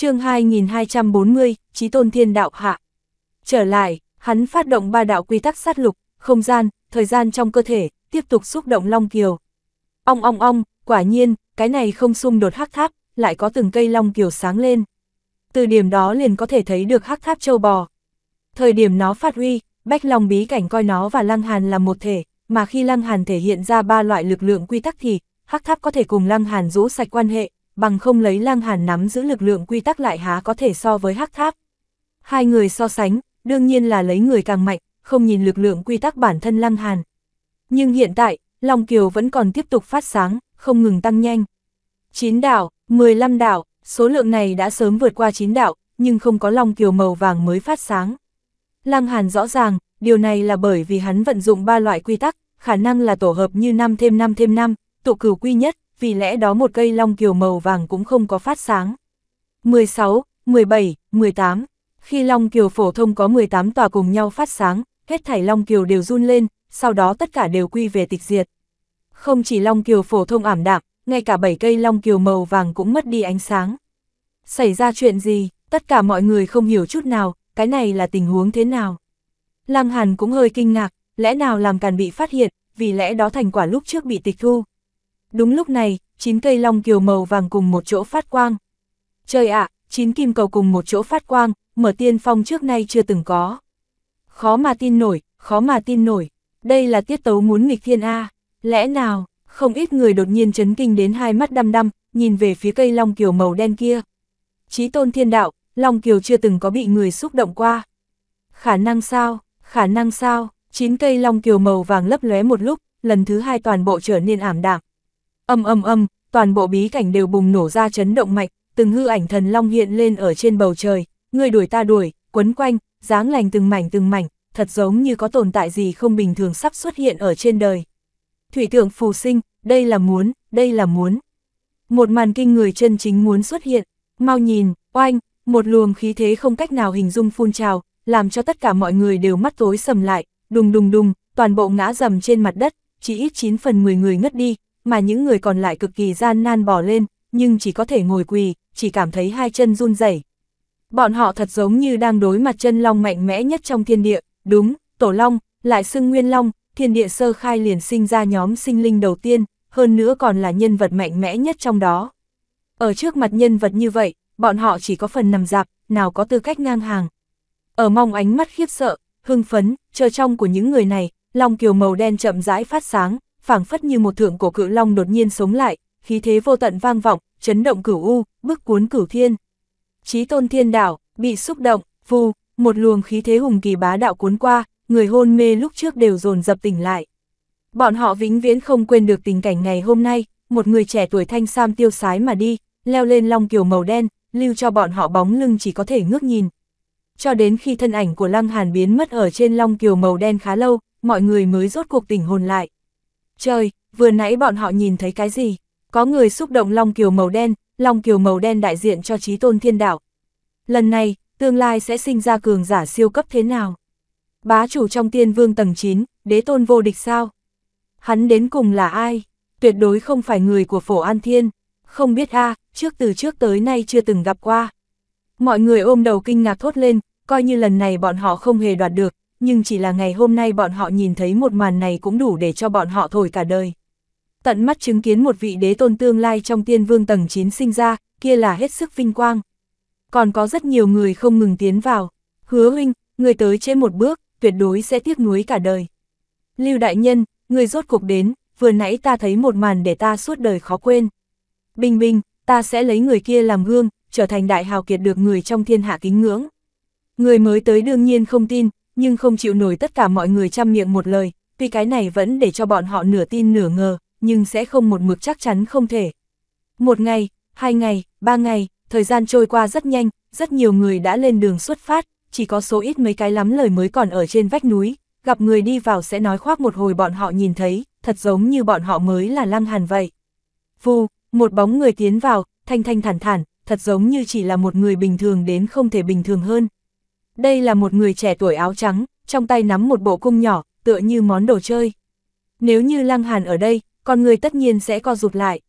chương 2240, Chí Tôn Thiên Đạo Hạ. Trở lại, hắn phát động ba đạo quy tắc sát lục, không gian, thời gian trong cơ thể, tiếp tục xúc động Long Kiều. Ong ong ong, quả nhiên, cái này không xung đột hắc tháp, lại có từng cây Long Kiều sáng lên. Từ điểm đó liền có thể thấy được hắc tháp châu bò. Thời điểm nó phát huy, Bách Long bí cảnh coi nó và Lăng Hàn là một thể, mà khi Lăng Hàn thể hiện ra ba loại lực lượng quy tắc thì, hắc tháp có thể cùng Lăng Hàn rũ sạch quan hệ, bằng không lấy lang hàn nắm giữ lực lượng quy tắc lại há có thể so với hắc tháp. Hai người so sánh, đương nhiên là lấy người càng mạnh, không nhìn lực lượng quy tắc bản thân lang hàn. Nhưng hiện tại, Long Kiều vẫn còn tiếp tục phát sáng, không ngừng tăng nhanh. 9 đảo, 15 đảo, số lượng này đã sớm vượt qua 9 đảo, nhưng không có Long Kiều màu vàng mới phát sáng. Lăng Hàn rõ ràng, điều này là bởi vì hắn vận dụng ba loại quy tắc, khả năng là tổ hợp như 5 thêm 5 thêm 5, tụ cửu quy nhất, vì lẽ đó một cây long kiều màu vàng cũng không có phát sáng. 16, 17, 18 Khi long kiều phổ thông có 18 tòa cùng nhau phát sáng, hết thảy long kiều đều run lên, sau đó tất cả đều quy về tịch diệt. Không chỉ long kiều phổ thông ảm đạm, ngay cả 7 cây long kiều màu vàng cũng mất đi ánh sáng. Xảy ra chuyện gì, tất cả mọi người không hiểu chút nào, cái này là tình huống thế nào. Lăng Hàn cũng hơi kinh ngạc, lẽ nào làm càn bị phát hiện, vì lẽ đó thành quả lúc trước bị tịch thu, Đúng lúc này, chín cây long kiều màu vàng cùng một chỗ phát quang. Trời ạ, à, chín kim cầu cùng một chỗ phát quang, mở tiên phong trước nay chưa từng có. Khó mà tin nổi, khó mà tin nổi, đây là tiết tấu muốn nghịch thiên A, lẽ nào, không ít người đột nhiên chấn kinh đến hai mắt đăm đăm, nhìn về phía cây long kiều màu đen kia. Chí tôn thiên đạo, long kiều chưa từng có bị người xúc động qua. Khả năng sao, khả năng sao, chín cây long kiều màu vàng lấp lóe một lúc, lần thứ hai toàn bộ trở nên ảm đạm. Âm âm âm, toàn bộ bí cảnh đều bùng nổ ra chấn động mạnh, từng hư ảnh thần long hiện lên ở trên bầu trời, người đuổi ta đuổi, quấn quanh, dáng lành từng mảnh từng mảnh, thật giống như có tồn tại gì không bình thường sắp xuất hiện ở trên đời. Thủy tượng phù sinh, đây là muốn, đây là muốn. Một màn kinh người chân chính muốn xuất hiện, mau nhìn, oanh, một luồng khí thế không cách nào hình dung phun trào, làm cho tất cả mọi người đều mắt tối sầm lại, đùng đùng đùng, toàn bộ ngã dầm trên mặt đất, chỉ ít 9 phần 10 người ngất đi, mà những người còn lại cực kỳ gian nan bỏ lên, nhưng chỉ có thể ngồi quỳ, chỉ cảm thấy hai chân run rẩy. Bọn họ thật giống như đang đối mặt chân long mạnh mẽ nhất trong thiên địa, đúng, tổ long, lại xưng nguyên long, thiên địa sơ khai liền sinh ra nhóm sinh linh đầu tiên, hơn nữa còn là nhân vật mạnh mẽ nhất trong đó. Ở trước mặt nhân vật như vậy, bọn họ chỉ có phần nằm dạp, nào có tư cách ngang hàng. Ở mong ánh mắt khiếp sợ, hưng phấn, chờ trong của những người này, long kiều màu đen chậm rãi phát sáng, phảng phất như một thượng cổ cự long đột nhiên sống lại, khí thế vô tận vang vọng, chấn động cửu u, bức cuốn cửu thiên. Chí tôn thiên đảo, bị xúc động, vù, một luồng khí thế hùng kỳ bá đạo cuốn qua, người hôn mê lúc trước đều dồn dập tỉnh lại. Bọn họ vĩnh viễn không quên được tình cảnh ngày hôm nay, một người trẻ tuổi thanh sam tiêu sái mà đi, leo lên long kiều màu đen, lưu cho bọn họ bóng lưng chỉ có thể ngước nhìn. Cho đến khi thân ảnh của Lăng Hàn biến mất ở trên long kiều màu đen khá lâu, mọi người mới rốt cuộc tỉnh hồn lại. Trời, vừa nãy bọn họ nhìn thấy cái gì? Có người xúc động Long Kiều màu đen, Long Kiều màu đen đại diện cho trí tôn thiên đạo. Lần này, tương lai sẽ sinh ra cường giả siêu cấp thế nào? Bá chủ trong tiên vương tầng 9, đế tôn vô địch sao? Hắn đến cùng là ai? Tuyệt đối không phải người của phổ an thiên. Không biết a trước từ trước tới nay chưa từng gặp qua. Mọi người ôm đầu kinh ngạc thốt lên, coi như lần này bọn họ không hề đoạt được, nhưng chỉ là ngày hôm nay bọn họ nhìn thấy một màn này cũng đủ để cho bọn họ thổi cả đời. Tận mắt chứng kiến một vị đế tôn tương lai trong tiên vương tầng 9 sinh ra, kia là hết sức vinh quang. Còn có rất nhiều người không ngừng tiến vào, hứa huynh, người tới chế một bước, tuyệt đối sẽ tiếc nuối cả đời. Lưu đại nhân, người rốt cuộc đến, vừa nãy ta thấy một màn để ta suốt đời khó quên. Bình bình, ta sẽ lấy người kia làm gương, trở thành đại hào kiệt được người trong thiên hạ kính ngưỡng. Người mới tới đương nhiên không tin, nhưng không chịu nổi tất cả mọi người chăm miệng một lời, tuy cái này vẫn để cho bọn họ nửa tin nửa ngờ, nhưng sẽ không một mực chắc chắn không thể. Một ngày, hai ngày, ba ngày, thời gian trôi qua rất nhanh, rất nhiều người đã lên đường xuất phát, chỉ có số ít mấy cái lắm lời mới còn ở trên vách núi, gặp người đi vào sẽ nói khoác một hồi bọn họ nhìn thấy, thật giống như bọn họ mới là lăng hàn vậy. Vù, một bóng người tiến vào, thanh thanh thản thản, thật giống như chỉ là một người bình thường đến không thể bình thường hơn, đây là một người trẻ tuổi áo trắng, trong tay nắm một bộ cung nhỏ, tựa như món đồ chơi. Nếu như Lăng Hàn ở đây, con người tất nhiên sẽ co rụt lại.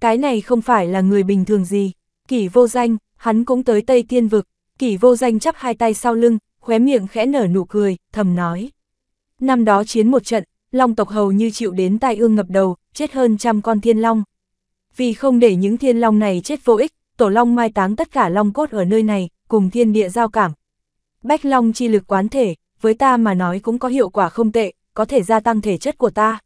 Cái này không phải là người bình thường gì, kỷ vô danh, hắn cũng tới Tây Tiên Vực, kỷ vô danh chắp hai tay sau lưng, khóe miệng khẽ nở nụ cười, thầm nói. Năm đó chiến một trận, long tộc hầu như chịu đến tai ương ngập đầu, chết hơn trăm con thiên long. Vì không để những thiên long này chết vô ích, tổ long mai táng tất cả long cốt ở nơi này, cùng thiên địa giao cảm, Bách Long chi lực quán thể, với ta mà nói cũng có hiệu quả không tệ, có thể gia tăng thể chất của ta.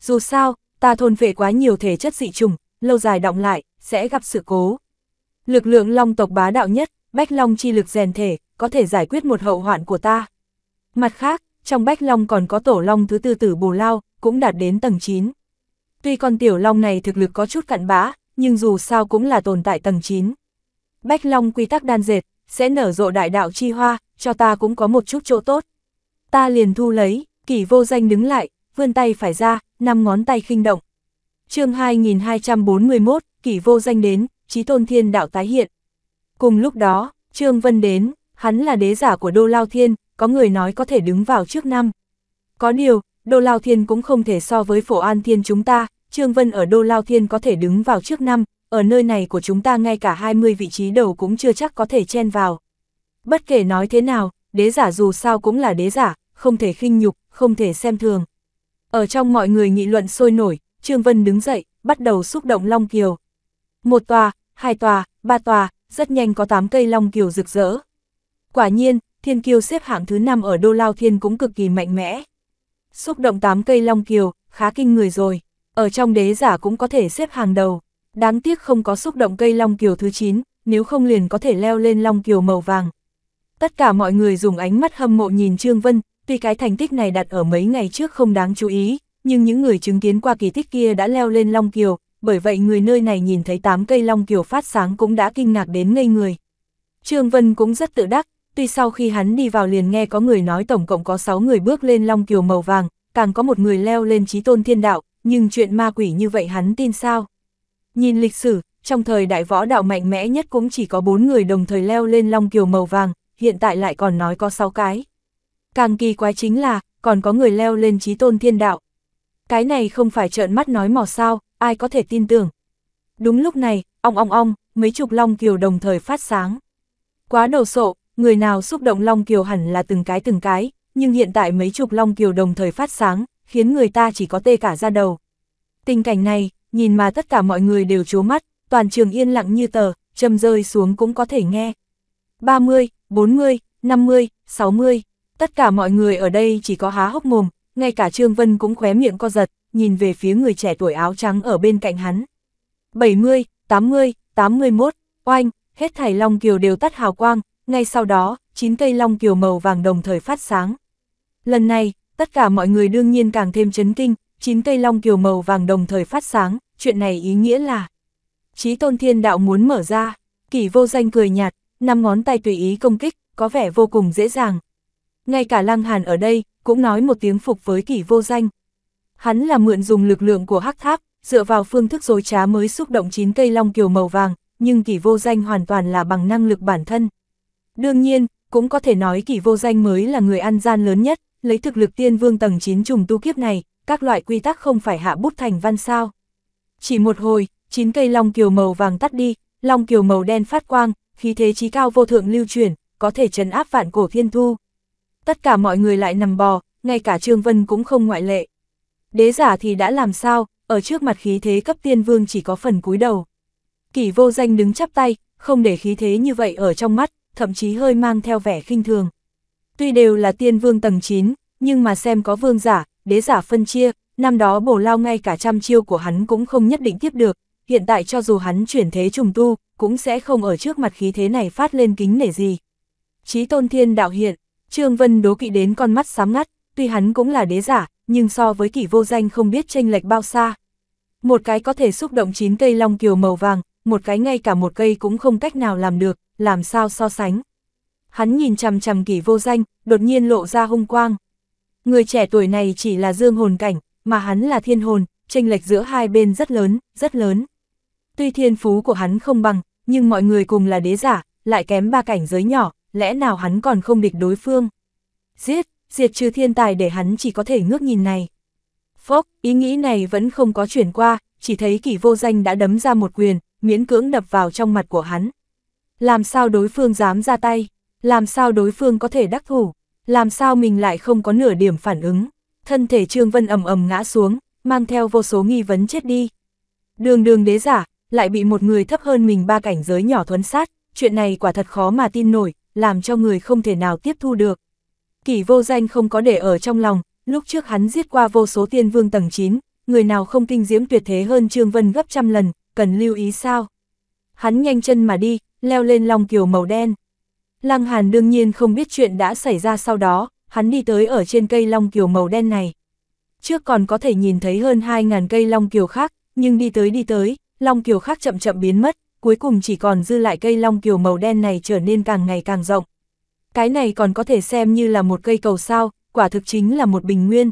Dù sao, ta thôn vệ quá nhiều thể chất dị trùng, lâu dài động lại, sẽ gặp sự cố. Lực lượng long tộc bá đạo nhất, Bách Long chi lực rèn thể, có thể giải quyết một hậu hoạn của ta. Mặt khác, trong Bách Long còn có tổ long thứ tư tử Bồ lao, cũng đạt đến tầng 9. Tuy con tiểu long này thực lực có chút cặn bã, nhưng dù sao cũng là tồn tại tầng 9. Bách Long quy tắc đan dệt, sẽ nở rộ đại đạo chi hoa, cho ta cũng có một chút chỗ tốt. Ta liền thu lấy, kỷ vô danh đứng lại, vươn tay phải ra, năm ngón tay khinh động. chương 2241, kỷ vô danh đến, trí tôn thiên đạo tái hiện. Cùng lúc đó, Trương Vân đến, hắn là đế giả của Đô Lao Thiên, có người nói có thể đứng vào trước năm. Có điều, Đô Lao Thiên cũng không thể so với phổ an thiên chúng ta, Trương Vân ở Đô Lao Thiên có thể đứng vào trước năm, ở nơi này của chúng ta ngay cả 20 vị trí đầu cũng chưa chắc có thể chen vào. Bất kể nói thế nào, đế giả dù sao cũng là đế giả, không thể khinh nhục, không thể xem thường. Ở trong mọi người nghị luận sôi nổi, Trương Vân đứng dậy, bắt đầu xúc động Long Kiều. Một tòa, hai tòa, ba tòa, rất nhanh có 8 cây Long Kiều rực rỡ. Quả nhiên, Thiên kiều xếp hạng thứ 5 ở Đô Lao Thiên cũng cực kỳ mạnh mẽ. Xúc động 8 cây Long Kiều, khá kinh người rồi, ở trong đế giả cũng có thể xếp hàng đầu. Đáng tiếc không có xúc động cây long kiều thứ 9, nếu không liền có thể leo lên long kiều màu vàng. Tất cả mọi người dùng ánh mắt hâm mộ nhìn Trương Vân, tuy cái thành tích này đặt ở mấy ngày trước không đáng chú ý, nhưng những người chứng kiến qua kỳ tích kia đã leo lên long kiều, bởi vậy người nơi này nhìn thấy 8 cây long kiều phát sáng cũng đã kinh ngạc đến ngây người. Trương Vân cũng rất tự đắc, tuy sau khi hắn đi vào liền nghe có người nói tổng cộng có 6 người bước lên long kiều màu vàng, càng có một người leo lên trí tôn thiên đạo, nhưng chuyện ma quỷ như vậy hắn tin sao? Nhìn lịch sử, trong thời đại võ đạo mạnh mẽ nhất cũng chỉ có 4 người đồng thời leo lên Long Kiều màu vàng, hiện tại lại còn nói có 6 cái. Càng kỳ quái chính là, còn có người leo lên trí tôn thiên đạo. Cái này không phải trợn mắt nói mò sao, ai có thể tin tưởng. Đúng lúc này, ong ong ong, mấy chục Long Kiều đồng thời phát sáng. Quá đầu sộ, người nào xúc động Long Kiều hẳn là từng cái từng cái, nhưng hiện tại mấy chục Long Kiều đồng thời phát sáng, khiến người ta chỉ có tê cả ra đầu. Tình cảnh này, nhìn mà tất cả mọi người đều chố mắt, toàn trường yên lặng như tờ, châm rơi xuống cũng có thể nghe. 30, 40, 50, 60, tất cả mọi người ở đây chỉ có há hốc mồm, ngay cả Trương Vân cũng khóe miệng co giật, nhìn về phía người trẻ tuổi áo trắng ở bên cạnh hắn. 70, 80, 81, oanh, hết thảy long kiều đều tắt hào quang, ngay sau đó, chín cây long kiều màu vàng đồng thời phát sáng. Lần này, tất cả mọi người đương nhiên càng thêm chấn kinh, chín cây long kiều màu vàng đồng thời phát sáng, chuyện này ý nghĩa là trí tôn thiên đạo muốn mở ra, kỳ vô danh cười nhạt, năm ngón tay tùy ý công kích, có vẻ vô cùng dễ dàng. Ngay cả lăng hàn ở đây, cũng nói một tiếng phục với kỳ vô danh. Hắn là mượn dùng lực lượng của hắc tháp, dựa vào phương thức dối trá mới xúc động chín cây long kiều màu vàng, nhưng kỳ vô danh hoàn toàn là bằng năng lực bản thân. Đương nhiên, cũng có thể nói kỳ vô danh mới là người ăn gian lớn nhất, lấy thực lực tiên vương tầng 9 trùng tu kiếp này, các loại quy tắc không phải hạ bút thành văn sao. Chỉ một hồi, chín cây long kiều màu vàng tắt đi, long kiều màu đen phát quang, khí thế trí cao vô thượng lưu truyền, có thể trấn áp vạn cổ thiên thu. Tất cả mọi người lại nằm bò, ngay cả Trương Vân cũng không ngoại lệ. Đế giả thì đã làm sao, ở trước mặt khí thế cấp tiên vương chỉ có phần cúi đầu. Kỷ vô danh đứng chắp tay, không để khí thế như vậy ở trong mắt, thậm chí hơi mang theo vẻ khinh thường. Tuy đều là tiên vương tầng 9, nhưng mà xem có vương giả, đế giả phân chia, năm đó bổ lao ngay cả trăm chiêu của hắn cũng không nhất định tiếp được, hiện tại cho dù hắn chuyển thế trùng tu, cũng sẽ không ở trước mặt khí thế này phát lên kính nể gì. Chí tôn thiên đạo hiện, Trương Vân đố kỵ đến con mắt sám ngắt, tuy hắn cũng là đế giả, nhưng so với kỷ vô danh không biết chênh lệch bao xa. Một cái có thể xúc động chín cây long kiều màu vàng, một cái ngay cả một cây cũng không cách nào làm được, làm sao so sánh. Hắn nhìn chằm chằm kỷ vô danh, đột nhiên lộ ra hung quang. Người trẻ tuổi này chỉ là dương hồn cảnh, mà hắn là thiên hồn, tranh lệch giữa hai bên rất lớn, rất lớn. Tuy thiên phú của hắn không bằng, nhưng mọi người cùng là đế giả, lại kém ba cảnh giới nhỏ, lẽ nào hắn còn không địch đối phương. Giết, diệt trừ thiên tài để hắn chỉ có thể ngước nhìn này. Phốc, ý nghĩ này vẫn không có chuyển qua, chỉ thấy kỷ vô danh đã đấm ra một quyền, miễn cưỡng đập vào trong mặt của hắn. Làm sao đối phương dám ra tay? Làm sao đối phương có thể đắc thủ? Làm sao mình lại không có nửa điểm phản ứng? Thân thể Trương Vân ầm ầm ngã xuống, mang theo vô số nghi vấn chết đi. Đường đường đế giả, lại bị một người thấp hơn mình ba cảnh giới nhỏ thuấn sát, chuyện này quả thật khó mà tin nổi, làm cho người không thể nào tiếp thu được. Kỷ vô danh không có để ở trong lòng, lúc trước hắn giết qua vô số tiên vương tầng 9, người nào không kinh diễm tuyệt thế hơn Trương Vân gấp trăm lần, cần lưu ý sao. Hắn nhanh chân mà đi, leo lên lòng kiều màu đen. Lăng Hàn đương nhiên không biết chuyện đã xảy ra sau đó, hắn đi tới ở trên cây long kiều màu đen này. Trước còn có thể nhìn thấy hơn 2.000 cây long kiều khác, nhưng đi tới đi tới, long kiều khác chậm chậm biến mất, cuối cùng chỉ còn dư lại cây long kiều màu đen này trở nên càng ngày càng rộng. Cái này còn có thể xem như là một cây cầu sao, quả thực chính là một bình nguyên.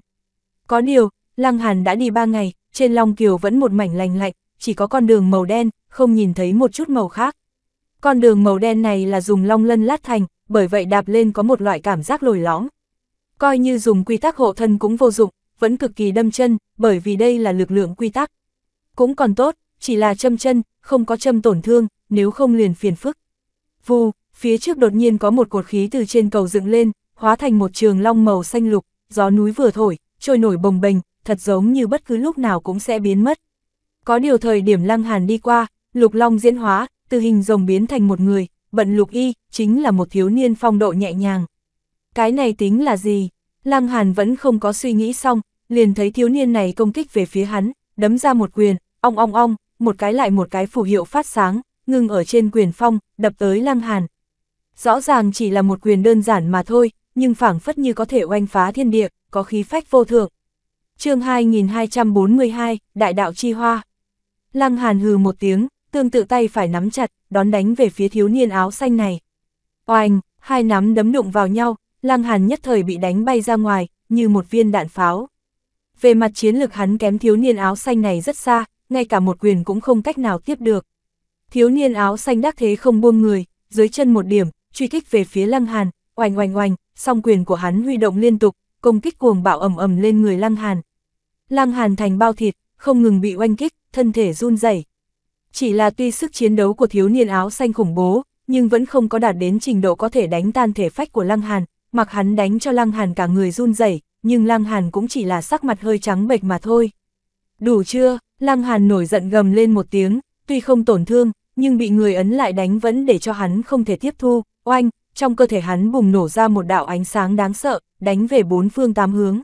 Có điều, Lăng Hàn đã đi ba ngày, trên long kiều vẫn một mảnh lành lạnh, chỉ có con đường màu đen, không nhìn thấy một chút màu khác. Con đường màu đen này là dùng long lân lát thành, bởi vậy đạp lên có một loại cảm giác lồi lõm. Coi như dùng quy tắc hộ thân cũng vô dụng, vẫn cực kỳ đâm chân, bởi vì đây là lực lượng quy tắc. Cũng còn tốt, chỉ là châm chân, không có châm tổn thương, nếu không liền phiền phức. Vù, phía trước đột nhiên có một cột khí từ trên cầu dựng lên, hóa thành một trường long màu xanh lục, gió núi vừa thổi, trôi nổi bồng bềnh, thật giống như bất cứ lúc nào cũng sẽ biến mất. Có điều thời điểm Lăng Hàn đi qua, lục long diễn hóa, từ hình rồng biến thành một người, bận lục y, chính là một thiếu niên phong độ nhẹ nhàng. Cái này tính là gì? Lăng Hàn vẫn không có suy nghĩ xong, liền thấy thiếu niên này công kích về phía hắn, đấm ra một quyền, ong ong ong, một cái lại một cái phù hiệu phát sáng, ngưng ở trên quyền phong, đập tới Lăng Hàn. Rõ ràng chỉ là một quyền đơn giản mà thôi, nhưng phảng phất như có thể oanh phá thiên địa, có khí phách vô thượng. Chương 2242, Đại đạo chi hoa. Lăng Hàn hừ một tiếng, tương tự tay phải nắm chặt, đón đánh về phía thiếu niên áo xanh này. Oanh, hai nắm đấm đụng vào nhau, Lăng Hàn nhất thời bị đánh bay ra ngoài, như một viên đạn pháo. Về mặt chiến lực hắn kém thiếu niên áo xanh này rất xa, ngay cả một quyền cũng không cách nào tiếp được. Thiếu niên áo xanh đắc thế không buông người, dưới chân một điểm, truy kích về phía Lăng Hàn, oanh oanh oanh, song quyền của hắn huy động liên tục, công kích cuồng bạo ầm ầm lên người Lăng Hàn. Lăng Hàn thành bao thịt, không ngừng bị oanh kích, thân thể run rẩy. Chỉ là tuy sức chiến đấu của thiếu niên áo xanh khủng bố, nhưng vẫn không có đạt đến trình độ có thể đánh tan thể phách của Lăng Hàn, mặc hắn đánh cho Lăng Hàn cả người run rẩy, nhưng Lăng Hàn cũng chỉ là sắc mặt hơi trắng bệch mà thôi. Đủ chưa, Lăng Hàn nổi giận gầm lên một tiếng, tuy không tổn thương, nhưng bị người ấn lại đánh vẫn để cho hắn không thể tiếp thu, oanh, trong cơ thể hắn bùng nổ ra một đạo ánh sáng đáng sợ, đánh về bốn phương tám hướng.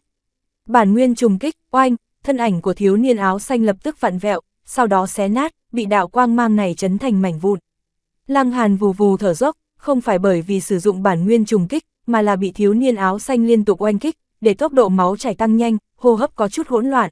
Bản nguyên trùng kích, oanh, thân ảnh của thiếu niên áo xanh lập tức vặn vẹo, sau đó xé nát, bị đạo quang mang này chấn thành mảnh vụn. Lăng Hàn vù vù thở dốc, không phải bởi vì sử dụng bản nguyên trùng kích, mà là bị thiếu niên áo xanh liên tục oanh kích, để tốc độ máu chảy tăng nhanh, hô hấp có chút hỗn loạn.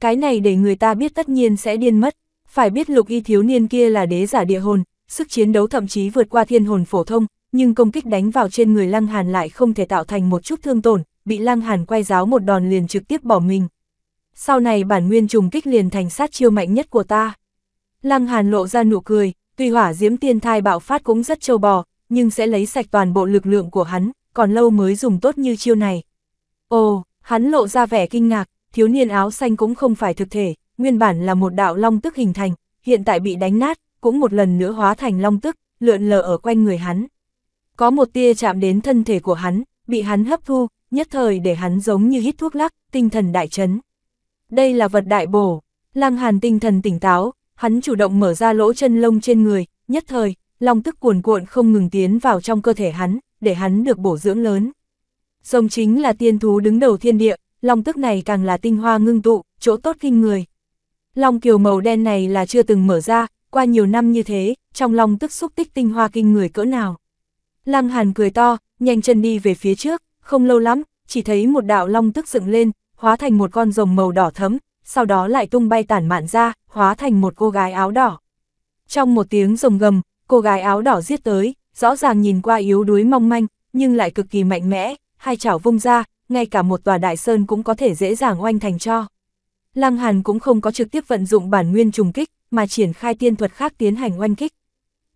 Cái này để người ta biết tất nhiên sẽ điên mất, phải biết lục y thiếu niên kia là đế giả địa hồn, sức chiến đấu thậm chí vượt qua thiên hồn phổ thông, nhưng công kích đánh vào trên người Lăng Hàn lại không thể tạo thành một chút thương tổn, bị Lăng Hàn quay giáo một đòn liền trực tiếp bỏ mình sau này bản nguyên trùng kích liền thành sát chiêu mạnh nhất của ta. Lăng Hàn lộ ra nụ cười, tuy hỏa diễm tiên thai bạo phát cũng rất trâu bò, nhưng sẽ lấy sạch toàn bộ lực lượng của hắn, còn lâu mới dùng tốt như chiêu này. Ồ, hắn lộ ra vẻ kinh ngạc, thiếu niên áo xanh cũng không phải thực thể, nguyên bản là một đạo long tức hình thành, hiện tại bị đánh nát, cũng một lần nữa hóa thành long tức, lượn lờ ở quanh người hắn. Có một tia chạm đến thân thể của hắn, bị hắn hấp thu, nhất thời để hắn giống như hít thuốc lắc, tinh thần đại chấn đây là vật đại bổ. Lăng Hàn tinh thần tỉnh táo, hắn chủ động mở ra lỗ chân lông trên người, nhất thời, lòng tức cuồn cuộn không ngừng tiến vào trong cơ thể hắn, để hắn được bổ dưỡng lớn. Rồng chính là tiên thú đứng đầu thiên địa, lòng tức này càng là tinh hoa ngưng tụ, chỗ tốt kinh người. long kiều màu đen này là chưa từng mở ra, qua nhiều năm như thế, trong lòng tức xúc tích tinh hoa kinh người cỡ nào. Lăng Hàn cười to, nhanh chân đi về phía trước, không lâu lắm, chỉ thấy một đạo long tức dựng lên, hóa thành một con rồng màu đỏ thấm, sau đó lại tung bay tản mạn ra, hóa thành một cô gái áo đỏ. Trong một tiếng rồng gầm, cô gái áo đỏ giết tới, rõ ràng nhìn qua yếu đuối mong manh, nhưng lại cực kỳ mạnh mẽ, hai chảo vung ra, ngay cả một tòa đại sơn cũng có thể dễ dàng oanh thành cho. Lăng Hàn cũng không có trực tiếp vận dụng bản nguyên trùng kích, mà triển khai tiên thuật khác tiến hành oanh kích.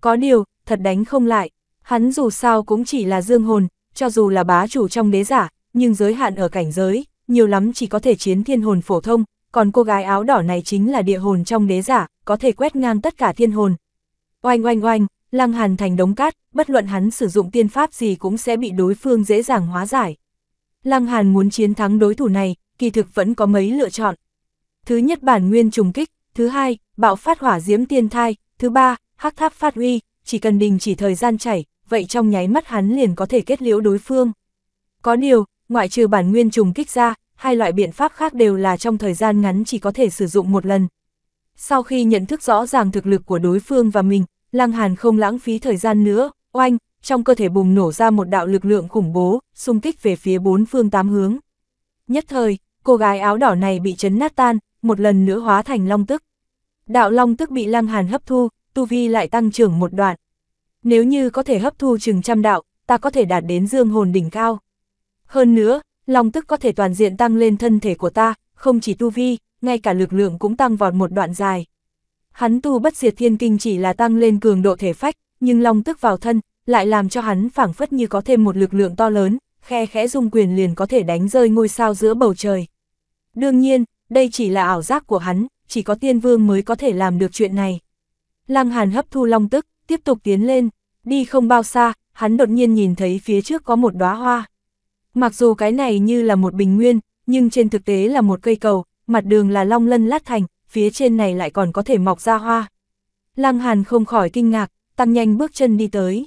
Có điều, thật đánh không lại, hắn dù sao cũng chỉ là dương hồn, cho dù là bá chủ trong đế giả, nhưng giới hạn ở cảnh giới, nhiều lắm chỉ có thể chiến thiên hồn phổ thông, còn cô gái áo đỏ này chính là địa hồn trong đế giả, có thể quét ngang tất cả thiên hồn. Oanh oanh oanh, Lăng Hàn thành đống cát, bất luận hắn sử dụng tiên pháp gì cũng sẽ bị đối phương dễ dàng hóa giải. Lăng Hàn muốn chiến thắng đối thủ này, kỳ thực vẫn có mấy lựa chọn. Thứ nhất bản nguyên trùng kích, thứ hai, bạo phát hỏa diễm tiên thai, thứ ba, hắc tháp phát huy, chỉ cần đình chỉ thời gian chảy, vậy trong nháy mắt hắn liền có thể kết liễu đối phương. Có điều, ngoại trừ bản nguyên trùng kích ra, hai loại biện pháp khác đều là trong thời gian ngắn chỉ có thể sử dụng một lần. Sau khi nhận thức rõ ràng thực lực của đối phương và mình, Lăng Hàn không lãng phí thời gian nữa, oanh, trong cơ thể bùng nổ ra một đạo lực lượng khủng bố, xung kích về phía bốn phương tám hướng. Nhất thời, cô gái áo đỏ này bị chấn nát tan, một lần nữa hóa thành long tức. Đạo long tức bị Lăng Hàn hấp thu, tu vi lại tăng trưởng một đoạn. Nếu như có thể hấp thu chừng trăm đạo, ta có thể đạt đến dương hồn đỉnh cao. Hơn nữa, long tức có thể toàn diện tăng lên thân thể của ta, không chỉ tu vi, ngay cả lực lượng cũng tăng vọt một đoạn dài. Hắn tu bất diệt thiên kinh chỉ là tăng lên cường độ thể phách, nhưng long tức vào thân, lại làm cho hắn phảng phất như có thêm một lực lượng to lớn, khe khẽ dung quyền liền có thể đánh rơi ngôi sao giữa bầu trời. Đương nhiên, đây chỉ là ảo giác của hắn, chỉ có tiên vương mới có thể làm được chuyện này. Lăng Hàn hấp thu long tức, tiếp tục tiến lên, đi không bao xa, hắn đột nhiên nhìn thấy phía trước có một đóa hoa. Mặc dù cái này như là một bình nguyên, nhưng trên thực tế là một cây cầu, mặt đường là long lân lát thành, phía trên này lại còn có thể mọc ra hoa. Lăng Hàn không khỏi kinh ngạc, tăng nhanh bước chân đi tới.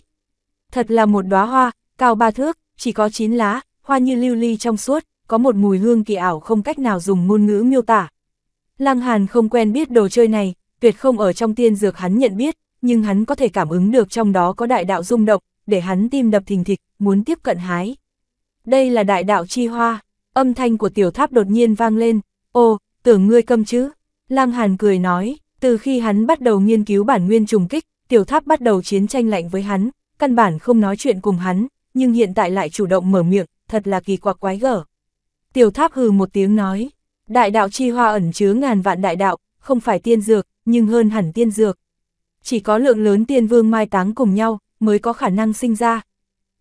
Thật là một đóa hoa, cao ba thước, chỉ có chín lá, hoa như lưu ly trong suốt, có một mùi hương kỳ ảo không cách nào dùng ngôn ngữ miêu tả. Lăng Hàn không quen biết đồ chơi này, tuyệt không ở trong tiên dược hắn nhận biết, nhưng hắn có thể cảm ứng được trong đó có đại đạo rung động, để hắn tim đập thình thịch, muốn tiếp cận hái đây là đại đạo chi hoa, âm thanh của tiểu tháp đột nhiên vang lên, ô, tưởng ngươi câm chứ. lang Hàn cười nói, từ khi hắn bắt đầu nghiên cứu bản nguyên trùng kích, tiểu tháp bắt đầu chiến tranh lạnh với hắn, căn bản không nói chuyện cùng hắn, nhưng hiện tại lại chủ động mở miệng, thật là kỳ quặc quái gở. Tiểu tháp hừ một tiếng nói, đại đạo chi hoa ẩn chứa ngàn vạn đại đạo, không phải tiên dược, nhưng hơn hẳn tiên dược. Chỉ có lượng lớn tiên vương mai táng cùng nhau, mới có khả năng sinh ra.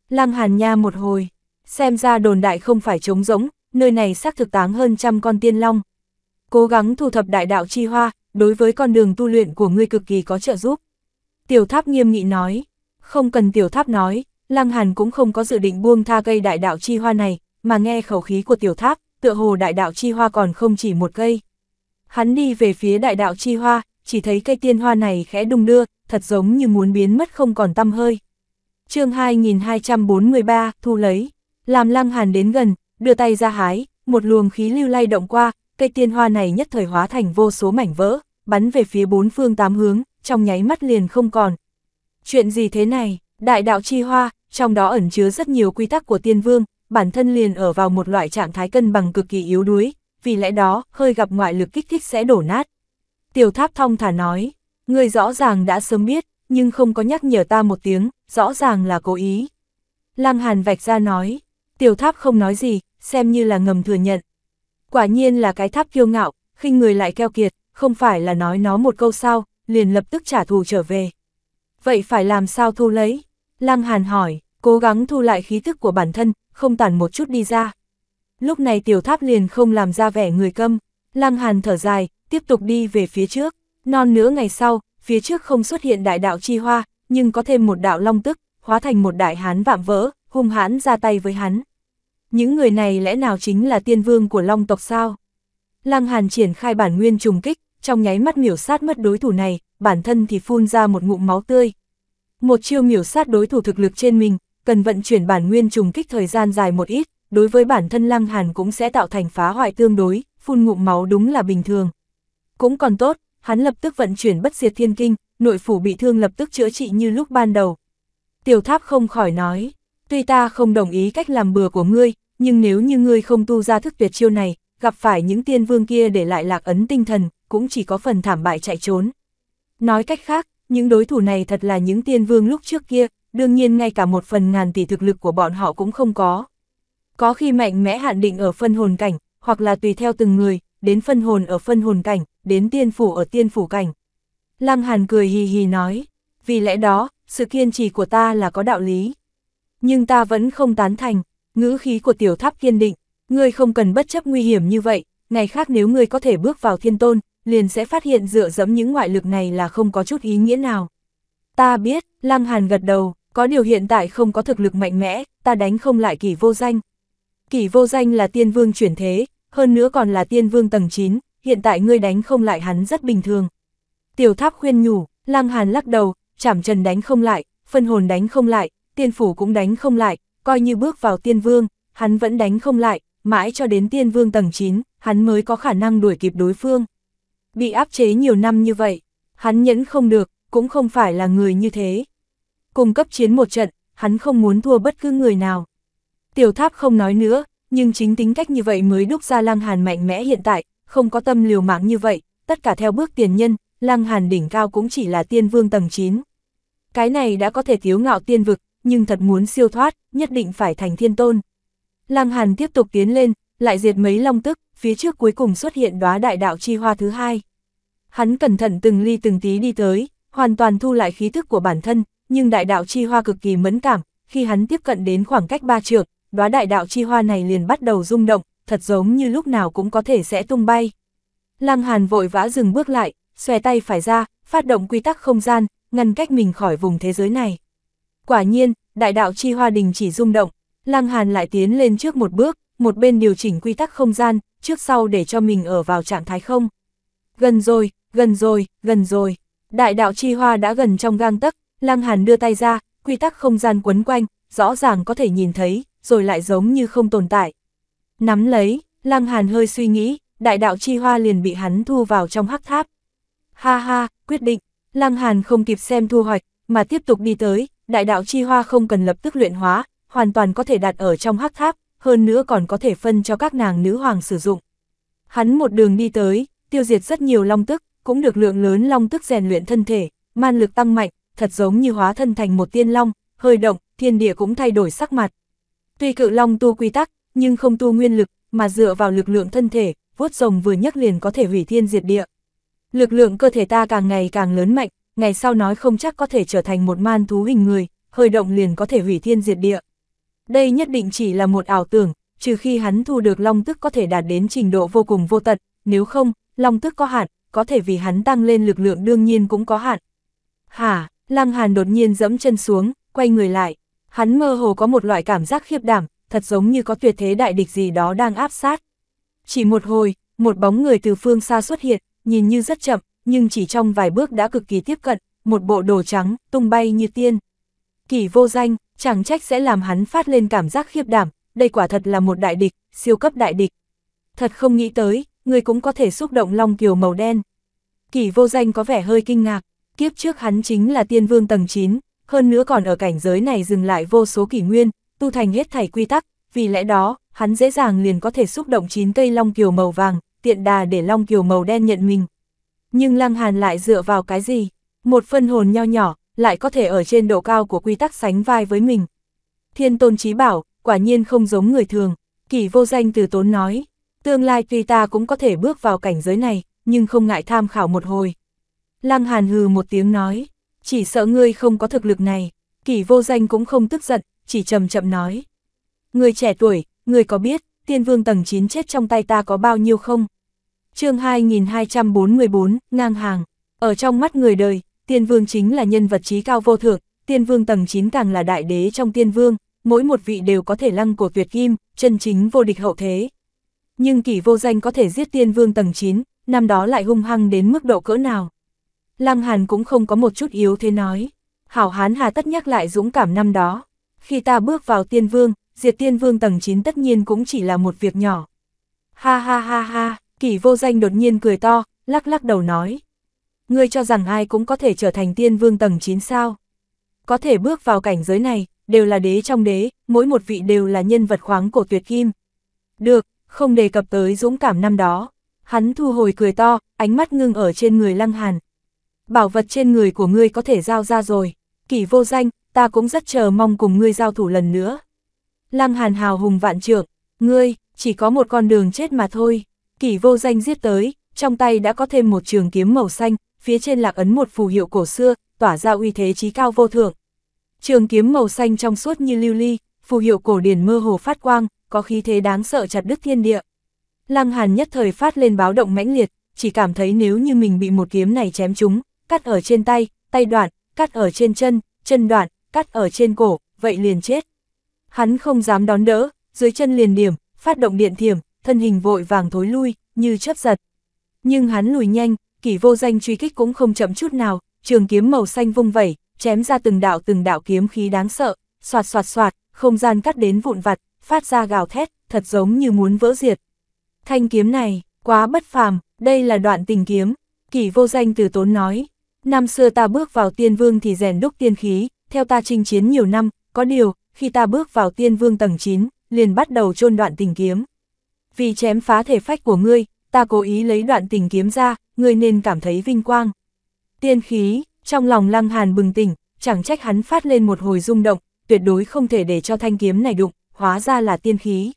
Lăng hàn nha một hồi, xem ra đồn đại không phải trống rỗng, nơi này xác thực táng hơn trăm con tiên long. Cố gắng thu thập đại đạo chi hoa, đối với con đường tu luyện của ngươi cực kỳ có trợ giúp. Tiểu tháp nghiêm nghị nói, không cần tiểu tháp nói, Lăng Hàn cũng không có dự định buông tha cây đại đạo chi hoa này, mà nghe khẩu khí của tiểu tháp, tựa hồ đại đạo chi hoa còn không chỉ một cây. Hắn đi về phía đại đạo chi hoa, chỉ thấy cây tiên hoa này khẽ đung đưa, thật giống như muốn biến mất không còn tâm hơi. chương 2243, thu lấy. Làm lăng hàn đến gần, đưa tay ra hái, một luồng khí lưu lay động qua, cây tiên hoa này nhất thời hóa thành vô số mảnh vỡ, bắn về phía bốn phương tám hướng, trong nháy mắt liền không còn. Chuyện gì thế này, đại đạo chi hoa, trong đó ẩn chứa rất nhiều quy tắc của tiên vương, bản thân liền ở vào một loại trạng thái cân bằng cực kỳ yếu đuối, vì lẽ đó, hơi gặp ngoại lực kích thích sẽ đổ nát. Tiểu tháp thong thả nói, người rõ ràng đã sớm biết, nhưng không có nhắc nhở ta một tiếng, rõ ràng là cố ý. Lăng Hàn vạch ra nói, tiểu tháp không nói gì, xem như là ngầm thừa nhận. Quả nhiên là cái tháp kiêu ngạo, khinh người lại keo kiệt, không phải là nói nó một câu sao, liền lập tức trả thù trở về. Vậy phải làm sao thu lấy? Lăng Hàn hỏi, cố gắng thu lại khí thức của bản thân, không tản một chút đi ra. Lúc này tiểu tháp liền không làm ra vẻ người câm, Lăng Hàn thở dài, tiếp tục đi về phía trước, non nửa ngày sau, phía trước không xuất hiện đại đạo chi hoa, nhưng có thêm một đạo long tức, hóa thành một đại hán vạm vỡ, hung hãn ra tay với hắn những người này lẽ nào chính là tiên vương của long tộc sao? Lăng Hàn triển khai bản nguyên trùng kích, trong nháy mắt miểu sát mất đối thủ này, bản thân thì phun ra một ngụm máu tươi. Một chiêu miểu sát đối thủ thực lực trên mình, cần vận chuyển bản nguyên trùng kích thời gian dài một ít, đối với bản thân Lăng Hàn cũng sẽ tạo thành phá hoại tương đối, phun ngụm máu đúng là bình thường. Cũng còn tốt, hắn lập tức vận chuyển bất diệt thiên kinh, nội phủ bị thương lập tức chữa trị như lúc ban đầu. Tiểu tháp không khỏi nói, tuy ta không đồng ý cách làm bừa của ngươi, nhưng nếu như ngươi không tu ra thức tuyệt chiêu này, gặp phải những tiên vương kia để lại lạc ấn tinh thần, cũng chỉ có phần thảm bại chạy trốn. Nói cách khác, những đối thủ này thật là những tiên vương lúc trước kia, đương nhiên ngay cả một phần ngàn tỷ thực lực của bọn họ cũng không có. Có khi mạnh mẽ hạn định ở phân hồn cảnh, hoặc là tùy theo từng người, đến phân hồn ở phân hồn cảnh, đến tiên phủ ở tiên phủ cảnh. Lăng Hàn cười hì hì nói, vì lẽ đó, sự kiên trì của ta là có đạo lý nhưng ta vẫn không tán thành, ngữ khí của tiểu tháp kiên định, ngươi không cần bất chấp nguy hiểm như vậy, ngày khác nếu ngươi có thể bước vào thiên tôn, liền sẽ phát hiện dựa dẫm những ngoại lực này là không có chút ý nghĩa nào. Ta biết, Lăng Hàn gật đầu, có điều hiện tại không có thực lực mạnh mẽ, ta đánh không lại kỷ vô danh. Kỷ vô danh là tiên vương chuyển thế, hơn nữa còn là tiên vương tầng 9, hiện tại ngươi đánh không lại hắn rất bình thường. Tiểu tháp khuyên nhủ, Lăng Hàn lắc đầu, chảm trần đánh không lại, phân hồn đánh không lại, tiên phủ cũng đánh không lại, coi như bước vào tiên vương, hắn vẫn đánh không lại, mãi cho đến tiên vương tầng 9, hắn mới có khả năng đuổi kịp đối phương. Bị áp chế nhiều năm như vậy, hắn nhẫn không được, cũng không phải là người như thế. Cùng cấp chiến một trận, hắn không muốn thua bất cứ người nào. Tiểu tháp không nói nữa, nhưng chính tính cách như vậy mới đúc ra Lang hàn mạnh mẽ hiện tại, không có tâm liều mạng như vậy, tất cả theo bước tiền nhân, Lang hàn đỉnh cao cũng chỉ là tiên vương tầng 9. Cái này đã có thể thiếu ngạo tiên vực, nhưng thật muốn siêu thoát, nhất định phải thành thiên tôn. Lăng Hàn tiếp tục tiến lên, lại diệt mấy long tức, phía trước cuối cùng xuất hiện đóa đại đạo chi hoa thứ hai. Hắn cẩn thận từng ly từng tí đi tới, hoàn toàn thu lại khí thức của bản thân, nhưng đại đạo chi hoa cực kỳ mẫn cảm, khi hắn tiếp cận đến khoảng cách ba trượng, đóa đại đạo chi hoa này liền bắt đầu rung động, thật giống như lúc nào cũng có thể sẽ tung bay. Lăng Hàn vội vã dừng bước lại, xòe tay phải ra, phát động quy tắc không gian, ngăn cách mình khỏi vùng thế giới này. Quả nhiên, đại đạo chi hoa đình chỉ rung động, Lăng Hàn lại tiến lên trước một bước, một bên điều chỉnh quy tắc không gian, trước sau để cho mình ở vào trạng thái không. Gần rồi, gần rồi, gần rồi. Đại đạo chi hoa đã gần trong gang tấc, Lăng Hàn đưa tay ra, quy tắc không gian quấn quanh, rõ ràng có thể nhìn thấy, rồi lại giống như không tồn tại. Nắm lấy, Lăng Hàn hơi suy nghĩ, đại đạo chi hoa liền bị hắn thu vào trong hắc tháp. Ha ha, quyết định, Lăng Hàn không kịp xem thu hoạch, mà tiếp tục đi tới, đại đạo chi hoa không cần lập tức luyện hóa, hoàn toàn có thể đặt ở trong hắc tháp, hơn nữa còn có thể phân cho các nàng nữ hoàng sử dụng. Hắn một đường đi tới, tiêu diệt rất nhiều long tức, cũng được lượng lớn long tức rèn luyện thân thể, man lực tăng mạnh, thật giống như hóa thân thành một tiên long, hơi động, thiên địa cũng thay đổi sắc mặt. Tuy cự long tu quy tắc, nhưng không tu nguyên lực, mà dựa vào lực lượng thân thể, vuốt rồng vừa nhấc liền có thể hủy thiên diệt địa. Lực lượng cơ thể ta càng ngày càng lớn mạnh, ngày sau nói không chắc có thể trở thành một man thú hình người, hơi động liền có thể hủy thiên diệt địa. Đây nhất định chỉ là một ảo tưởng, trừ khi hắn thu được long tức có thể đạt đến trình độ vô cùng vô tận, nếu không, long tức có hạn, có thể vì hắn tăng lên lực lượng đương nhiên cũng có hạn. Hả, Lăng Hàn đột nhiên dẫm chân xuống, quay người lại, hắn mơ hồ có một loại cảm giác khiếp đảm, thật giống như có tuyệt thế đại địch gì đó đang áp sát. Chỉ một hồi, một bóng người từ phương xa xuất hiện, nhìn như rất chậm, nhưng chỉ trong vài bước đã cực kỳ tiếp cận, một bộ đồ trắng, tung bay như tiên. kỳ vô danh, chẳng trách sẽ làm hắn phát lên cảm giác khiếp đảm, đây quả thật là một đại địch, siêu cấp đại địch. Thật không nghĩ tới, người cũng có thể xúc động long kiều màu đen. kỳ vô danh có vẻ hơi kinh ngạc, kiếp trước hắn chính là tiên vương tầng 9, hơn nữa còn ở cảnh giới này dừng lại vô số kỷ nguyên, tu thành hết thảy quy tắc, vì lẽ đó, hắn dễ dàng liền có thể xúc động chín cây long kiều màu vàng, tiện đà để long kiều màu đen nhận mình. Nhưng Lăng Hàn lại dựa vào cái gì? Một phân hồn nho nhỏ, lại có thể ở trên độ cao của quy tắc sánh vai với mình. Thiên tôn trí bảo, quả nhiên không giống người thường, kỷ vô danh từ tốn nói, tương lai tuy ta cũng có thể bước vào cảnh giới này, nhưng không ngại tham khảo một hồi. Lăng Hàn hừ một tiếng nói, chỉ sợ ngươi không có thực lực này, kỷ vô danh cũng không tức giận, chỉ chậm chậm nói. Người trẻ tuổi, người có biết, tiên vương tầng 9 chết trong tay ta có bao nhiêu không? chương 2244, ngang hàng. Ở trong mắt người đời, tiên vương chính là nhân vật trí cao vô thượng, tiên vương tầng 9 càng là đại đế trong tiên vương, mỗi một vị đều có thể lăng cổ tuyệt kim, chân chính vô địch hậu thế. Nhưng kỷ vô danh có thể giết tiên vương tầng 9, năm đó lại hung hăng đến mức độ cỡ nào. Lăng Hàn cũng không có một chút yếu thế nói. Hảo Hán Hà tất nhắc lại dũng cảm năm đó. Khi ta bước vào tiên vương, diệt tiên vương tầng 9 tất nhiên cũng chỉ là một việc nhỏ. Ha ha ha ha, Kỷ vô danh đột nhiên cười to, lắc lắc đầu nói. Ngươi cho rằng ai cũng có thể trở thành tiên vương tầng 9 sao. Có thể bước vào cảnh giới này, đều là đế trong đế, mỗi một vị đều là nhân vật khoáng cổ tuyệt kim. Được, không đề cập tới dũng cảm năm đó. Hắn thu hồi cười to, ánh mắt ngưng ở trên người lăng hàn. Bảo vật trên người của ngươi có thể giao ra rồi. Kỷ vô danh, ta cũng rất chờ mong cùng ngươi giao thủ lần nữa. Lăng hàn hào hùng vạn trượng, ngươi, chỉ có một con đường chết mà thôi. Kỷ vô danh giết tới, trong tay đã có thêm một trường kiếm màu xanh, phía trên lạc ấn một phù hiệu cổ xưa, tỏa ra uy thế trí cao vô thượng. Trường kiếm màu xanh trong suốt như lưu ly, phù hiệu cổ điển mơ hồ phát quang, có khí thế đáng sợ chặt đứt thiên địa. Lăng Hàn nhất thời phát lên báo động mãnh liệt, chỉ cảm thấy nếu như mình bị một kiếm này chém trúng, cắt ở trên tay, tay đoạn, cắt ở trên chân, chân đoạn, cắt ở trên cổ, vậy liền chết. Hắn không dám đón đỡ, dưới chân liền điểm, phát động điện thiểm, thân hình vội vàng thối lui, như chấp giật. Nhưng hắn lùi nhanh, kỷ vô danh truy kích cũng không chậm chút nào, trường kiếm màu xanh vung vẩy, chém ra từng đạo từng đạo kiếm khí đáng sợ, soạt soạt soạt, không gian cắt đến vụn vặt, phát ra gào thét, thật giống như muốn vỡ diệt. Thanh kiếm này, quá bất phàm, đây là đoạn tình kiếm, kỷ vô danh từ tốn nói. Năm xưa ta bước vào tiên vương thì rèn đúc tiên khí, theo ta chinh chiến nhiều năm, có điều, khi ta bước vào tiên vương tầng 9, liền bắt đầu chôn đoạn tình kiếm vì chém phá thể phách của ngươi, ta cố ý lấy đoạn tình kiếm ra, ngươi nên cảm thấy vinh quang. Tiên khí, trong lòng lăng hàn bừng tỉnh, chẳng trách hắn phát lên một hồi rung động, tuyệt đối không thể để cho thanh kiếm này đụng, hóa ra là tiên khí.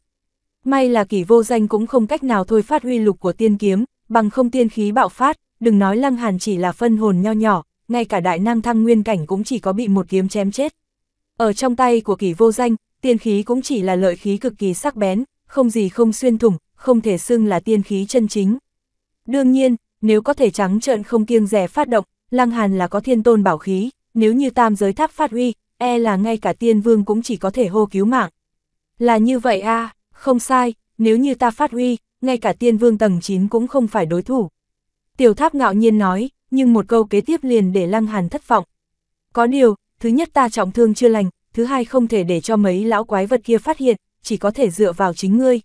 May là kỷ vô danh cũng không cách nào thôi phát huy lục của tiên kiếm, bằng không tiên khí bạo phát, đừng nói lăng hàn chỉ là phân hồn nho nhỏ, ngay cả đại năng thăng nguyên cảnh cũng chỉ có bị một kiếm chém chết. Ở trong tay của kỷ vô danh, tiên khí cũng chỉ là lợi khí cực kỳ sắc bén, không gì không xuyên thủng, không thể xưng là tiên khí chân chính. Đương nhiên, nếu có thể trắng trợn không kiêng rẻ phát động, Lăng Hàn là có thiên tôn bảo khí, nếu như tam giới tháp phát huy, e là ngay cả tiên vương cũng chỉ có thể hô cứu mạng. Là như vậy a à, không sai, nếu như ta phát huy, ngay cả tiên vương tầng 9 cũng không phải đối thủ. Tiểu tháp ngạo nhiên nói, nhưng một câu kế tiếp liền để Lăng Hàn thất vọng. Có điều, thứ nhất ta trọng thương chưa lành, thứ hai không thể để cho mấy lão quái vật kia phát hiện, chỉ có thể dựa vào chính ngươi.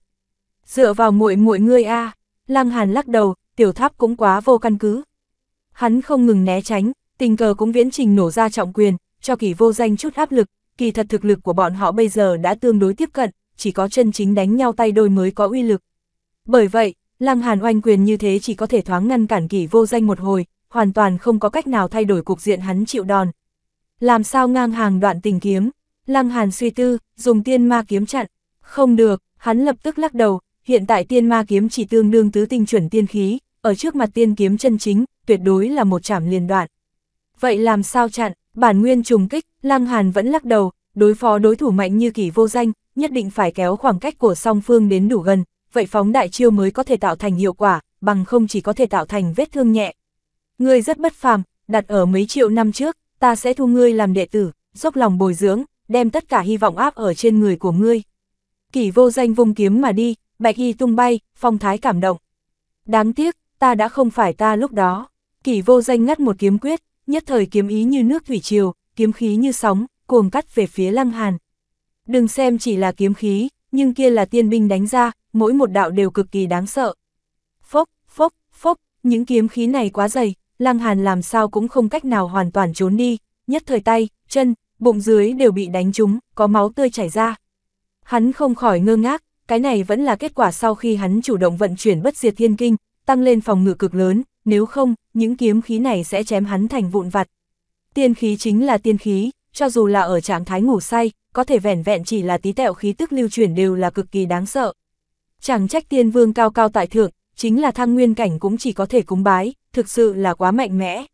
Dựa vào muội muội ngươi a à. Lăng Hàn lắc đầu, tiểu tháp cũng quá vô căn cứ. Hắn không ngừng né tránh, tình cờ cũng viễn trình nổ ra trọng quyền, cho kỳ vô danh chút áp lực, kỳ thật thực lực của bọn họ bây giờ đã tương đối tiếp cận, chỉ có chân chính đánh nhau tay đôi mới có uy lực. Bởi vậy, Lăng Hàn oanh quyền như thế chỉ có thể thoáng ngăn cản kỳ vô danh một hồi, hoàn toàn không có cách nào thay đổi cục diện hắn chịu đòn. Làm sao ngang hàng đoạn tình kiếm? Lăng Hàn suy tư, dùng tiên ma kiếm chặn, không được, hắn lập tức lắc đầu, hiện tại tiên ma kiếm chỉ tương đương tứ tinh chuẩn tiên khí, ở trước mặt tiên kiếm chân chính, tuyệt đối là một chảm liền đoạn. Vậy làm sao chặn, bản nguyên trùng kích, Lăng Hàn vẫn lắc đầu, đối phó đối thủ mạnh như kỷ vô danh, nhất định phải kéo khoảng cách của song phương đến đủ gần, vậy phóng đại chiêu mới có thể tạo thành hiệu quả, bằng không chỉ có thể tạo thành vết thương nhẹ. Ngươi rất bất phàm, đặt ở mấy triệu năm trước, ta sẽ thu ngươi làm đệ tử, dốc lòng bồi dưỡng, đem tất cả hy vọng áp ở trên người của ngươi, kỷ vô danh vung kiếm mà đi, bạch y tung bay, phong thái cảm động. Đáng tiếc, ta đã không phải ta lúc đó. Kỷ vô danh ngắt một kiếm quyết, nhất thời kiếm ý như nước thủy triều, kiếm khí như sóng, cuồng cắt về phía lăng hàn. Đừng xem chỉ là kiếm khí, nhưng kia là tiên binh đánh ra, mỗi một đạo đều cực kỳ đáng sợ. Phốc, phốc, phốc, những kiếm khí này quá dày, lăng hàn làm sao cũng không cách nào hoàn toàn trốn đi, nhất thời tay, chân, bụng dưới đều bị đánh trúng, có máu tươi chảy ra. Hắn không khỏi ngơ ngác, cái này vẫn là kết quả sau khi hắn chủ động vận chuyển bất diệt thiên kinh, tăng lên phòng ngự cực lớn, nếu không, những kiếm khí này sẽ chém hắn thành vụn vặt. Tiên khí chính là tiên khí, cho dù là ở trạng thái ngủ say, có thể vẻn vẹn chỉ là tí tẹo khí tức lưu chuyển đều là cực kỳ đáng sợ. Chẳng trách tiên vương cao cao tại thượng, chính là thăng nguyên cảnh cũng chỉ có thể cúng bái, thực sự là quá mạnh mẽ.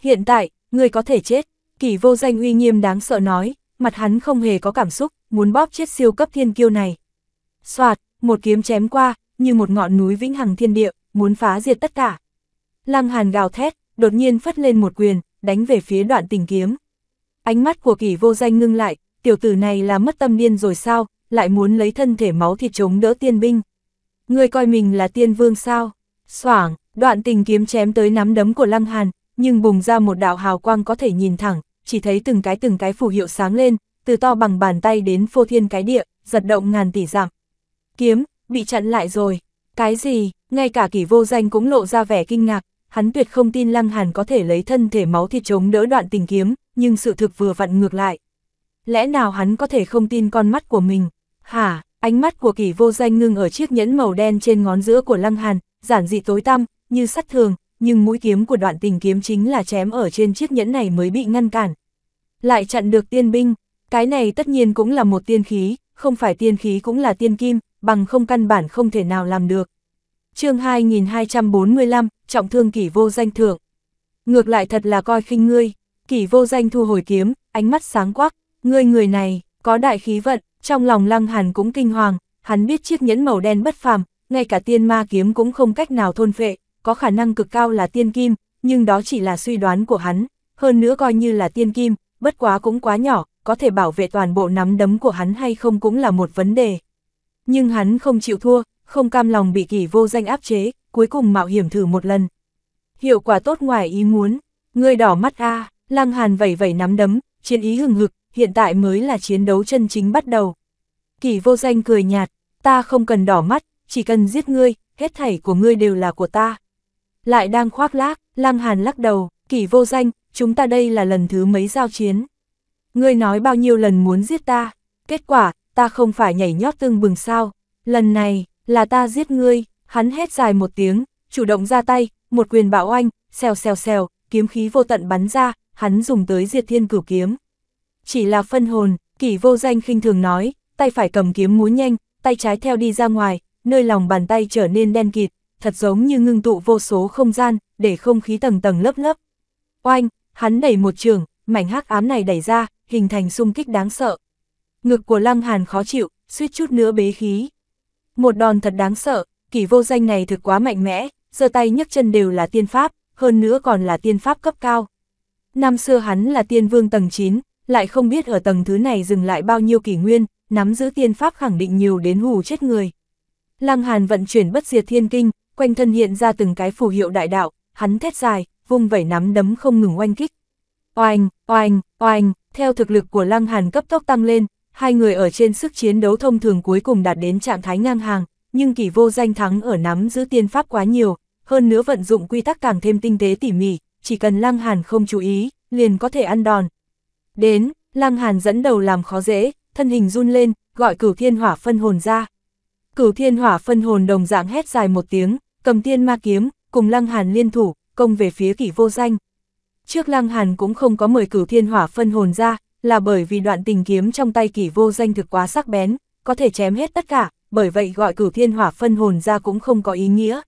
Hiện tại, người có thể chết, kỳ vô danh uy nghiêm đáng sợ nói, mặt hắn không hề có cảm xúc, muốn bóp chết siêu cấp thiên kiêu này. Xoạt, một kiếm chém qua, như một ngọn núi vĩnh hằng thiên địa, muốn phá diệt tất cả. Lăng Hàn gào thét, đột nhiên phất lên một quyền, đánh về phía đoạn tình kiếm. Ánh mắt của kỷ vô danh ngưng lại, tiểu tử này là mất tâm điên rồi sao, lại muốn lấy thân thể máu thịt chống đỡ tiên binh. Người coi mình là tiên vương sao? Xoảng, đoạn tình kiếm chém tới nắm đấm của Lăng Hàn, nhưng bùng ra một đạo hào quang có thể nhìn thẳng, chỉ thấy từng cái từng cái phù hiệu sáng lên, từ to bằng bàn tay đến phô thiên cái địa, giật động ngàn tỷ giảm. Kiếm, bị chặn lại rồi. Cái gì, ngay cả kỷ vô danh cũng lộ ra vẻ kinh ngạc, hắn tuyệt không tin Lăng Hàn có thể lấy thân thể máu thịt chống đỡ đoạn tình kiếm, nhưng sự thực vừa vặn ngược lại. Lẽ nào hắn có thể không tin con mắt của mình? Hả, ánh mắt của kỷ vô danh ngưng ở chiếc nhẫn màu đen trên ngón giữa của Lăng Hàn, giản dị tối tăm, như sắt thường, nhưng mũi kiếm của đoạn tình kiếm chính là chém ở trên chiếc nhẫn này mới bị ngăn cản lại chặn được tiên binh, cái này tất nhiên cũng là một tiên khí, không phải tiên khí cũng là tiên kim, bằng không căn bản không thể nào làm được. chương 2245, trọng thương kỷ vô danh thượng. Ngược lại thật là coi khinh ngươi, kỷ vô danh thu hồi kiếm, ánh mắt sáng quắc, ngươi người này, có đại khí vận, trong lòng lăng hàn cũng kinh hoàng, hắn biết chiếc nhẫn màu đen bất phàm, ngay cả tiên ma kiếm cũng không cách nào thôn phệ, có khả năng cực cao là tiên kim, nhưng đó chỉ là suy đoán của hắn, hơn nữa coi như là tiên kim, bất quá cũng quá nhỏ, có thể bảo vệ toàn bộ nắm đấm của hắn hay không cũng là một vấn đề. Nhưng hắn không chịu thua, không cam lòng bị kỷ vô danh áp chế, cuối cùng mạo hiểm thử một lần. Hiệu quả tốt ngoài ý muốn, người đỏ mắt a à, lăng hàn vẩy vẩy nắm đấm, chiến ý hừng hực, hiện tại mới là chiến đấu chân chính bắt đầu. Kỷ vô danh cười nhạt, ta không cần đỏ mắt, chỉ cần giết ngươi, hết thảy của ngươi đều là của ta. Lại đang khoác lác, lăng hàn lắc đầu, kỷ vô danh, chúng ta đây là lần thứ mấy giao chiến. Ngươi nói bao nhiêu lần muốn giết ta, kết quả, ta không phải nhảy nhót tương bừng sao, lần này, là ta giết ngươi, hắn hét dài một tiếng, chủ động ra tay, một quyền bạo oanh, xèo xèo xèo, kiếm khí vô tận bắn ra, hắn dùng tới diệt thiên cửu kiếm. Chỉ là phân hồn, kỷ vô danh khinh thường nói, tay phải cầm kiếm múa nhanh, tay trái theo đi ra ngoài, nơi lòng bàn tay trở nên đen kịt, thật giống như ngưng tụ vô số không gian, để không khí tầng tầng lớp lớp. Oanh, hắn đẩy một trường, mảnh hắc ám này đẩy ra, hình thành xung kích đáng sợ. Ngực của Lăng Hàn khó chịu, suýt chút nữa bế khí. Một đòn thật đáng sợ, kỳ vô danh này thực quá mạnh mẽ, giơ tay nhấc chân đều là tiên pháp, hơn nữa còn là tiên pháp cấp cao. Năm xưa hắn là tiên vương tầng 9, lại không biết ở tầng thứ này dừng lại bao nhiêu kỷ nguyên, nắm giữ tiên pháp khẳng định nhiều đến hù chết người. Lăng Hàn vận chuyển bất diệt thiên kinh, quanh thân hiện ra từng cái phù hiệu đại đạo, hắn thét dài, vung vẩy nắm đấm không ngừng oanh kích. Oanh, oanh, oanh, theo thực lực của Lăng Hàn cấp tốc tăng lên, hai người ở trên sức chiến đấu thông thường cuối cùng đạt đến trạng thái ngang hàng, nhưng kỳ vô danh thắng ở nắm giữ tiên pháp quá nhiều, hơn nữa vận dụng quy tắc càng thêm tinh tế tỉ mỉ, chỉ cần Lăng Hàn không chú ý, liền có thể ăn đòn. Đến, Lăng Hàn dẫn đầu làm khó dễ, thân hình run lên, gọi cửu thiên hỏa phân hồn ra. Cửu thiên hỏa phân hồn đồng dạng hét dài một tiếng, cầm tiên ma kiếm, cùng Lăng Hàn liên thủ, công về phía kỷ vô danh. Trước Lăng Hàn cũng không có mời cửu thiên hỏa phân hồn ra, là bởi vì đoạn tình kiếm trong tay kỷ vô danh thực quá sắc bén, có thể chém hết tất cả, bởi vậy gọi cửu thiên hỏa phân hồn ra cũng không có ý nghĩa.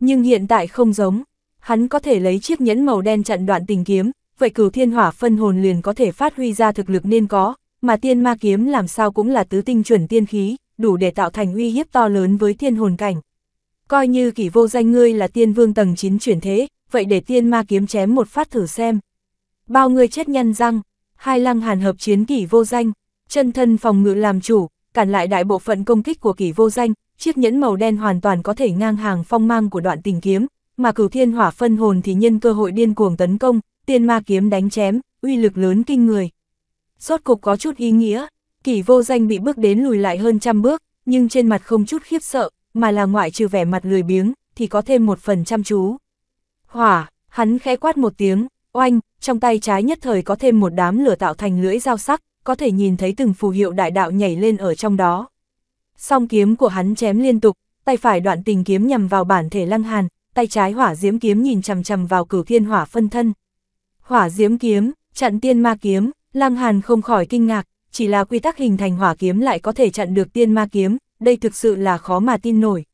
Nhưng hiện tại không giống, hắn có thể lấy chiếc nhẫn màu đen chặn đoạn tình kiếm, vậy cửu thiên hỏa phân hồn liền có thể phát huy ra thực lực nên có, mà tiên ma kiếm làm sao cũng là tứ tinh chuẩn tiên khí, đủ để tạo thành uy hiếp to lớn với thiên hồn cảnh. Coi như kỷ vô danh ngươi là tiên vương tầng 9 chuyển thế, vậy để tiên ma kiếm chém một phát thử xem. Bao người chết nhăn răng, hai lăng hàn hợp chiến kỷ vô danh, chân thân phòng ngự làm chủ, cản lại đại bộ phận công kích của kỷ vô danh, chiếc nhẫn màu đen hoàn toàn có thể ngang hàng phong mang của đoạn tình kiếm, mà cửu thiên hỏa phân hồn thì nhân cơ hội điên cuồng tấn công, tiên ma kiếm đánh chém, uy lực lớn kinh người. Rốt cục có chút ý nghĩa, kỷ vô danh bị bước đến lùi lại hơn trăm bước, nhưng trên mặt không chút khiếp sợ, mà là ngoại trừ vẻ mặt lười biếng, thì có thêm một phần chăm chú. Hỏa, hắn khẽ quát một tiếng, oanh, trong tay trái nhất thời có thêm một đám lửa tạo thành lưỡi dao sắc, có thể nhìn thấy từng phù hiệu đại đạo nhảy lên ở trong đó. Song kiếm của hắn chém liên tục, tay phải đoạn tình kiếm nhằm vào bản thể lăng hàn, tay trái hỏa diễm kiếm nhìn chằm chằm vào cửu thiên hỏa phân thân. Hỏa diễm kiếm, chặn tiên ma kiếm, lăng hàn không khỏi kinh ngạc, chỉ là quy tắc hình thành hỏa kiếm lại có thể chặn được tiên ma kiếm, đây thực sự là khó mà tin nổi.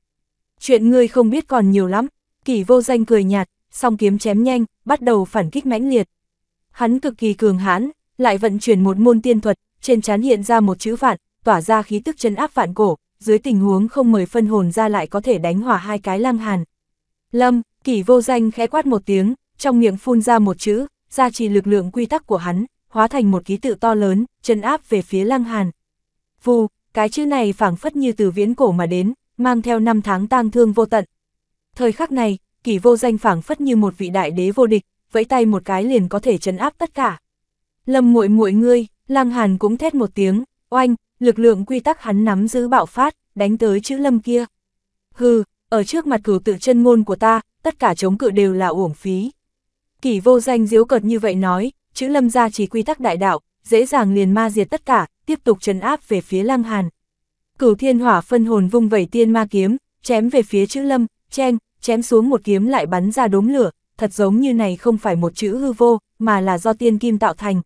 Chuyện ngươi không biết còn nhiều lắm, kỷ vô danh cười nhạt, song kiếm chém nhanh, bắt đầu phản kích mãnh liệt. Hắn cực kỳ cường hãn, lại vận chuyển một môn tiên thuật, trên trán hiện ra một chữ vạn, tỏa ra khí tức chân áp vạn cổ, dưới tình huống không mời phân hồn ra lại có thể đánh hỏa hai cái lăng hàn. Lâm, kỷ vô danh khẽ quát một tiếng, trong miệng phun ra một chữ, gia trì lực lượng quy tắc của hắn, hóa thành một ký tự to lớn, chân áp về phía lăng hàn. Vù, cái chữ này phảng phất như từ viễn cổ mà đến, mang theo năm tháng tang thương vô tận. Thời khắc này, kỳ vô danh phảng phất như một vị đại đế vô địch, vẫy tay một cái liền có thể chấn áp tất cả. Lâm muội muội ngươi, lang Hàn cũng thét một tiếng, oanh, lực lượng quy tắc hắn nắm giữ bạo phát, đánh tới chữ Lâm kia. Hừ, ở trước mặt cửu tự chân ngôn của ta, tất cả chống cự đều là uổng phí. Kỳ vô danh diếu cợt như vậy nói, chữ Lâm gia chỉ quy tắc đại đạo, dễ dàng liền ma diệt tất cả, tiếp tục chấn áp về phía lang Hàn. Cửu Thiên Hỏa phân hồn vung vẩy tiên ma kiếm, chém về phía chữ Lâm, chen, chém xuống một kiếm lại bắn ra đốm lửa, thật giống như này không phải một chữ hư vô, mà là do tiên kim tạo thành.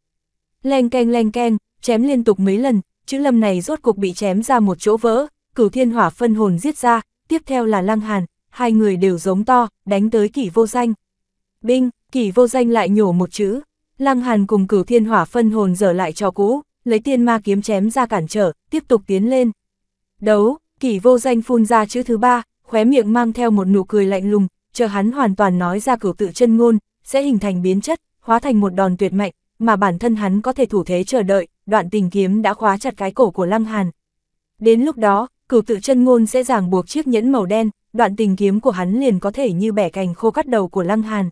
Leng keng leng keng, chém liên tục mấy lần, chữ lâm này rốt cục bị chém ra một chỗ vỡ, cửu thiên hỏa phân hồn giết ra, tiếp theo là lăng hàn, hai người đều giống to, đánh tới kỷ vô danh. Binh, kỷ vô danh lại nhổ một chữ, lăng hàn cùng cửu thiên hỏa phân hồn dở lại cho cũ, lấy tiên ma kiếm chém ra cản trở, tiếp tục tiến lên. Đấu, kỷ vô danh phun ra chữ thứ ba, khóe miệng mang theo một nụ cười lạnh lùng, chờ hắn hoàn toàn nói ra cửu tự chân ngôn, sẽ hình thành biến chất, hóa thành một đòn tuyệt mạnh, mà bản thân hắn có thể thủ thế chờ đợi, đoạn tình kiếm đã khóa chặt cái cổ của Lăng Hàn. Đến lúc đó, cửu tự chân ngôn sẽ ràng buộc chiếc nhẫn màu đen, đoạn tình kiếm của hắn liền có thể như bẻ cành khô cắt đầu của Lăng Hàn.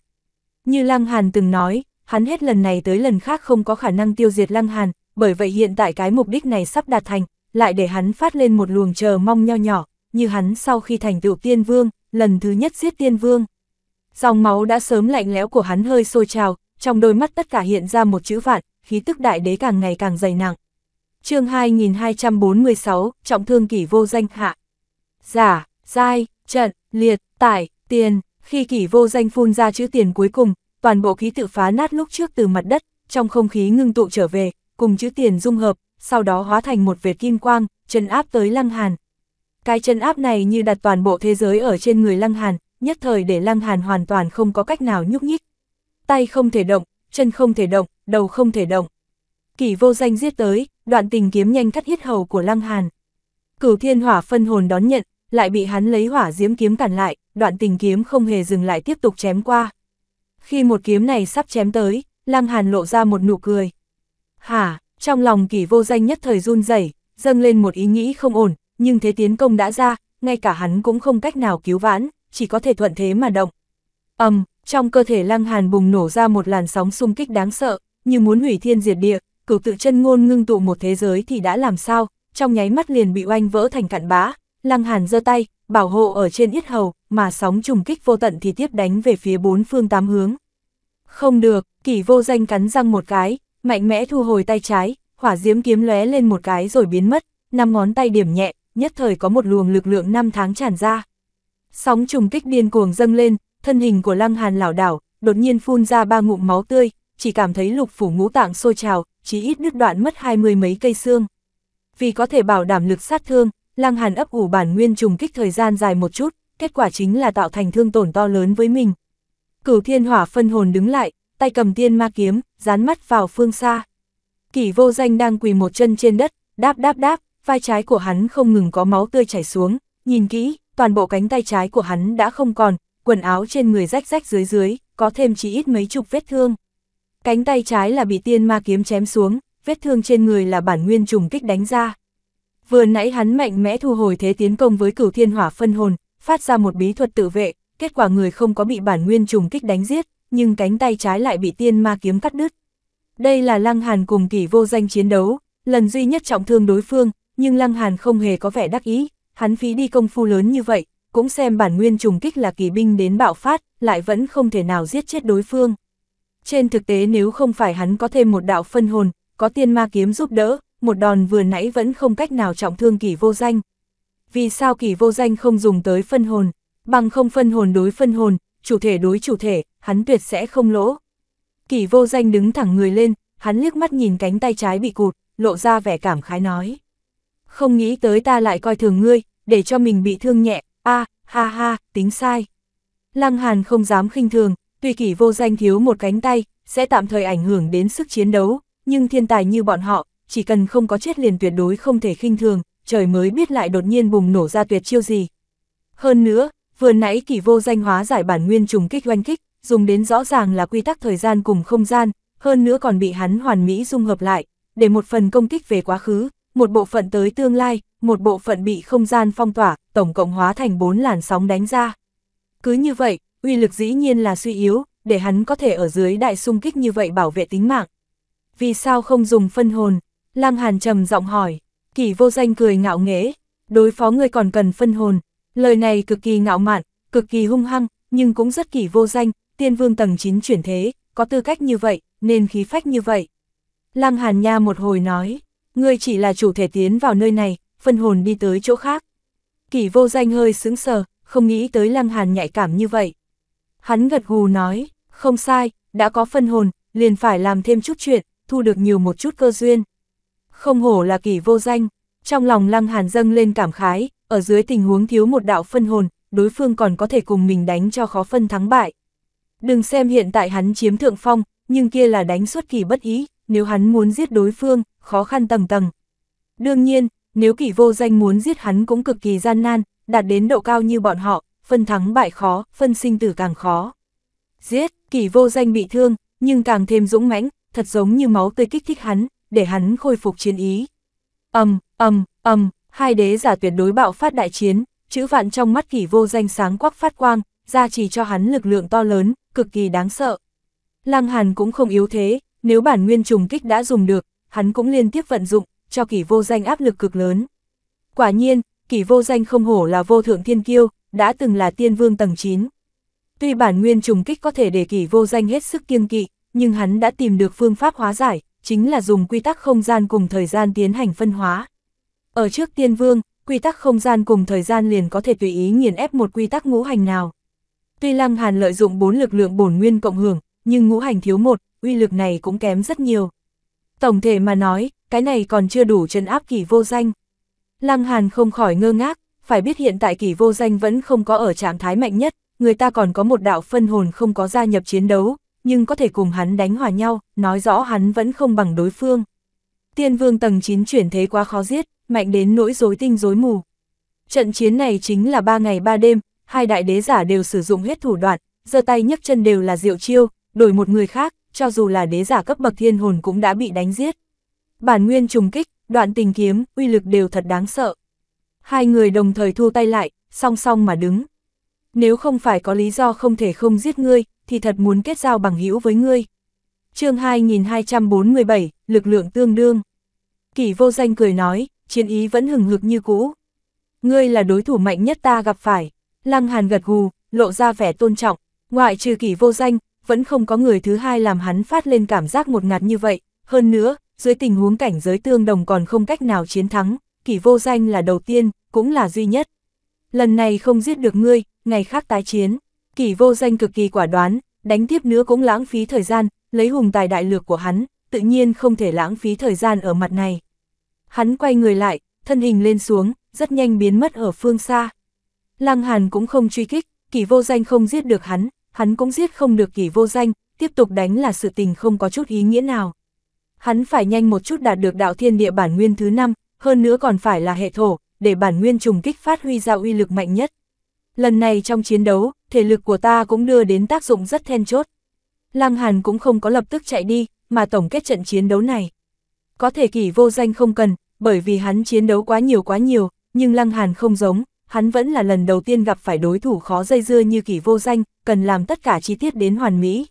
Như Lăng Hàn từng nói, hắn hết lần này tới lần khác không có khả năng tiêu diệt Lăng Hàn, bởi vậy hiện tại cái mục đích này sắp đạt thành, lại để hắn phát lên một luồng chờ mong nho nhỏ, như hắn sau khi thành tựu tiên vương, lần thứ nhất giết tiên vương. Dòng máu đã sớm lạnh lẽo của hắn hơi sôi trào, trong đôi mắt tất cả hiện ra một chữ vạn, khí tức đại đế càng ngày càng dày nặng. chương 2246, trọng thương kỷ vô danh hạ. Giả, dai, trận, liệt, tải, tiền, khi kỷ vô danh phun ra chữ tiền cuối cùng, toàn bộ khí tự phá nát lúc trước từ mặt đất, trong không khí ngưng tụ trở về, cùng chữ tiền dung hợp, sau đó hóa thành một vệt kim quang, chân áp tới lăng hàn, cái chân áp này như đặt toàn bộ thế giới ở trên người Lăng Hàn, nhất thời để Lăng Hàn hoàn toàn không có cách nào nhúc nhích. Tay không thể động, chân không thể động, đầu không thể động. Kỷ vô danh giết tới, đoạn tình kiếm nhanh cắt hết hầu của Lăng Hàn. Cửu thiên hỏa phân hồn đón nhận, lại bị hắn lấy hỏa diễm kiếm cản lại, đoạn tình kiếm không hề dừng lại tiếp tục chém qua. Khi một kiếm này sắp chém tới, Lăng Hàn lộ ra một nụ cười. Hả, trong lòng kỷ vô danh nhất thời run rẩy dâng lên một ý nghĩ không ổn, nhưng thế tiến công đã ra, ngay cả hắn cũng không cách nào cứu vãn, chỉ có thể thuận thế mà động. ầm, um, trong cơ thể Lăng Hàn bùng nổ ra một làn sóng xung kích đáng sợ, như muốn hủy thiên diệt địa, cử tự chân ngôn ngưng tụ một thế giới thì đã làm sao, trong nháy mắt liền bị oanh vỡ thành cạn bã, Lăng Hàn giơ tay, bảo hộ ở trên yết hầu, mà sóng trùng kích vô tận thì tiếp đánh về phía bốn phương tám hướng. Không được, kỷ vô danh cắn răng một cái, mạnh mẽ thu hồi tay trái, hỏa diễm kiếm lóe lên một cái rồi biến mất, năm ngón tay điểm nhẹ, nhất thời có một luồng lực lượng năm tháng tràn ra. Sóng trùng kích điên cuồng dâng lên, thân hình của Lăng Hàn lảo đảo, đột nhiên phun ra ba ngụm máu tươi, chỉ cảm thấy lục phủ ngũ tạng sôi trào, chỉ ít đứt đoạn mất hai mươi mấy cây xương. Vì có thể bảo đảm lực sát thương, Lăng Hàn ấp ủ bản nguyên trùng kích thời gian dài một chút, kết quả chính là tạo thành thương tổn to lớn với mình. Cửu Thiên Hỏa phân hồn đứng lại, tay cầm tiên ma kiếm, dán mắt vào phương xa. Kỷ vô danh đang quỳ một chân trên đất, đáp đáp đáp, vai trái của hắn không ngừng có máu tươi chảy xuống, nhìn kỹ, toàn bộ cánh tay trái của hắn đã không còn, quần áo trên người rách rách dưới dưới, có thêm chỉ ít mấy chục vết thương. Cánh tay trái là bị tiên ma kiếm chém xuống, vết thương trên người là bản nguyên trùng kích đánh ra. Vừa nãy hắn mạnh mẽ thu hồi thế tiến công với cửu thiên hỏa phân hồn, phát ra một bí thuật tự vệ, kết quả người không có bị bản nguyên trùng kích đánh giết, nhưng cánh tay trái lại bị tiên ma kiếm cắt đứt. Đây là lăng hàn cùng kỳ vô danh chiến đấu, lần duy nhất trọng thương đối phương, nhưng Lăng Hàn không hề có vẻ đắc ý, hắn phí đi công phu lớn như vậy, cũng xem bản nguyên trùng kích là kỳ binh đến bạo phát, lại vẫn không thể nào giết chết đối phương. Trên thực tế nếu không phải hắn có thêm một đạo phân hồn, có tiên ma kiếm giúp đỡ, một đòn vừa nãy vẫn không cách nào trọng thương kỳ vô danh. Vì sao kỳ vô danh không dùng tới phân hồn, bằng không phân hồn đối phân hồn, chủ thể đối chủ thể, hắn tuyệt sẽ không lỗ. Kỳ vô danh đứng thẳng người lên, hắn liếc mắt nhìn cánh tay trái bị cụt, lộ ra vẻ cảm khái nói không nghĩ tới ta lại coi thường ngươi, để cho mình bị thương nhẹ, a ha ha, tính sai. Lăng Hàn không dám khinh thường, tuy kỷ vô danh thiếu một cánh tay, sẽ tạm thời ảnh hưởng đến sức chiến đấu, nhưng thiên tài như bọn họ, chỉ cần không có chết liền tuyệt đối không thể khinh thường, trời mới biết lại đột nhiên bùng nổ ra tuyệt chiêu gì. Hơn nữa, vừa nãy kỷ vô danh hóa giải bản nguyên trùng kích oanh kích, dùng đến rõ ràng là quy tắc thời gian cùng không gian, hơn nữa còn bị hắn hoàn mỹ dung hợp lại, để một phần công kích về quá khứ, một bộ phận tới tương lai, một bộ phận bị không gian phong tỏa, tổng cộng hóa thành bốn làn sóng đánh ra. Cứ như vậy, uy lực dĩ nhiên là suy yếu, để hắn có thể ở dưới đại xung kích như vậy bảo vệ tính mạng. Vì sao không dùng phân hồn? Lăng Hàn trầm giọng hỏi, kỳ vô danh cười ngạo nghễ, đối phó người còn cần phân hồn. Lời này cực kỳ ngạo mạn, cực kỳ hung hăng, nhưng cũng rất kỳ vô danh, tiên vương tầng 9 chuyển thế, có tư cách như vậy, nên khí phách như vậy. Lăng Hàn Nha một hồi nói, ngươi chỉ là chủ thể tiến vào nơi này, phân hồn đi tới chỗ khác. Kỷ vô danh hơi sững sờ, không nghĩ tới Lăng Hàn nhạy cảm như vậy. Hắn gật gù nói, không sai, đã có phân hồn, liền phải làm thêm chút chuyện, thu được nhiều một chút cơ duyên. Không hổ là kỷ vô danh, trong lòng Lăng Hàn dâng lên cảm khái, ở dưới tình huống thiếu một đạo phân hồn, đối phương còn có thể cùng mình đánh cho khó phân thắng bại. Đừng xem hiện tại hắn chiếm thượng phong, nhưng kia là đánh xuất kỳ bất ý, nếu hắn muốn giết đối phương, khó khăn tầng tầng. Đương nhiên, nếu kỷ vô danh muốn giết hắn cũng cực kỳ gian nan, đạt đến độ cao như bọn họ, phân thắng bại khó, phân sinh tử càng khó. Giết, kỷ vô danh bị thương, nhưng càng thêm dũng mãnh, thật giống như máu tươi kích thích hắn, để hắn khôi phục chiến ý. Ầm, ầm, ầm, hai đế giả tuyệt đối bạo phát đại chiến, chữ vạn trong mắt kỷ vô danh sáng quắc phát quang, ra chỉ cho hắn lực lượng to lớn, cực kỳ đáng sợ. Lăng Hàn cũng không yếu thế, nếu bản nguyên trùng kích đã dùng được, hắn cũng liên tiếp vận dụng, cho kỷ vô danh áp lực cực lớn. Quả nhiên, kỷ vô danh không hổ là vô thượng thiên kiêu, đã từng là tiên vương tầng 9. Tuy bản nguyên trùng kích có thể để kỷ vô danh hết sức kiêng kỵ, nhưng hắn đã tìm được phương pháp hóa giải, chính là dùng quy tắc không gian cùng thời gian tiến hành phân hóa. Ở trước tiên vương, quy tắc không gian cùng thời gian liền có thể tùy ý nghiền ép một quy tắc ngũ hành nào. Tuy Lăng Hàn lợi dụng bốn lực lượng bổn nguyên cộng hưởng, nhưng ngũ hành thiếu một, uy lực này cũng kém rất nhiều. Tổng thể mà nói, cái này còn chưa đủ trấn áp kỳ vô danh. Lăng Hàn không khỏi ngơ ngác, phải biết hiện tại kỳ vô danh vẫn không có ở trạng thái mạnh nhất, người ta còn có một đạo phân hồn không có gia nhập chiến đấu, nhưng có thể cùng hắn đánh hòa nhau, nói rõ hắn vẫn không bằng đối phương. Tiên vương tầng 9 chuyển thế quá khó giết, mạnh đến nỗi rối tinh rối mù. Trận chiến này chính là ba ngày ba đêm, hai đại đế giả đều sử dụng hết thủ đoạn, giơ tay nhấc chân đều là diệu chiêu, đổi một người khác, cho dù là đế giả cấp bậc thiên hồn cũng đã bị đánh giết. Bản nguyên trùng kích, đoạn tình kiếm, uy lực đều thật đáng sợ. Hai người đồng thời thu tay lại, song song mà đứng. Nếu không phải có lý do không thể không giết ngươi, thì thật muốn kết giao bằng hữu với ngươi. chương 2247, lực lượng tương đương. Kỷ vô danh cười nói, chiến ý vẫn hừng hực như cũ. Ngươi là đối thủ mạnh nhất ta gặp phải. Lăng Hàn gật gù, lộ ra vẻ tôn trọng. Ngoại trừ kỷ vô danh, vẫn không có người thứ hai làm hắn phát lên cảm giác một ngạt như vậy, hơn nữa, dưới tình huống cảnh giới tương đồng còn không cách nào chiến thắng, kỷ vô danh là đầu tiên, cũng là duy nhất. Lần này không giết được ngươi, ngày khác tái chiến, kỷ vô danh cực kỳ quả đoán, đánh tiếp nữa cũng lãng phí thời gian, lấy hùng tài đại lược của hắn, tự nhiên không thể lãng phí thời gian ở mặt này. Hắn quay người lại, thân hình lên xuống, rất nhanh biến mất ở phương xa. Lăng Hàn cũng không truy kích, kỷ vô danh không giết được hắn, hắn cũng giết không được kỳ vô danh, tiếp tục đánh là sự tình không có chút ý nghĩa nào. Hắn phải nhanh một chút đạt được đạo thiên địa bản nguyên thứ năm, hơn nữa còn phải là hệ thổ, để bản nguyên trùng kích phát huy ra uy lực mạnh nhất. Lần này trong chiến đấu, thể lực của ta cũng đưa đến tác dụng rất then chốt. Lăng Hàn cũng không có lập tức chạy đi, mà tổng kết trận chiến đấu này. Có thể kỳ vô danh không cần, bởi vì hắn chiến đấu quá nhiều quá nhiều, nhưng Lăng Hàn không giống, hắn vẫn là lần đầu tiên gặp phải đối thủ khó dây dưa như kỷ vô danh, cần làm tất cả chi tiết đến hoàn mỹ.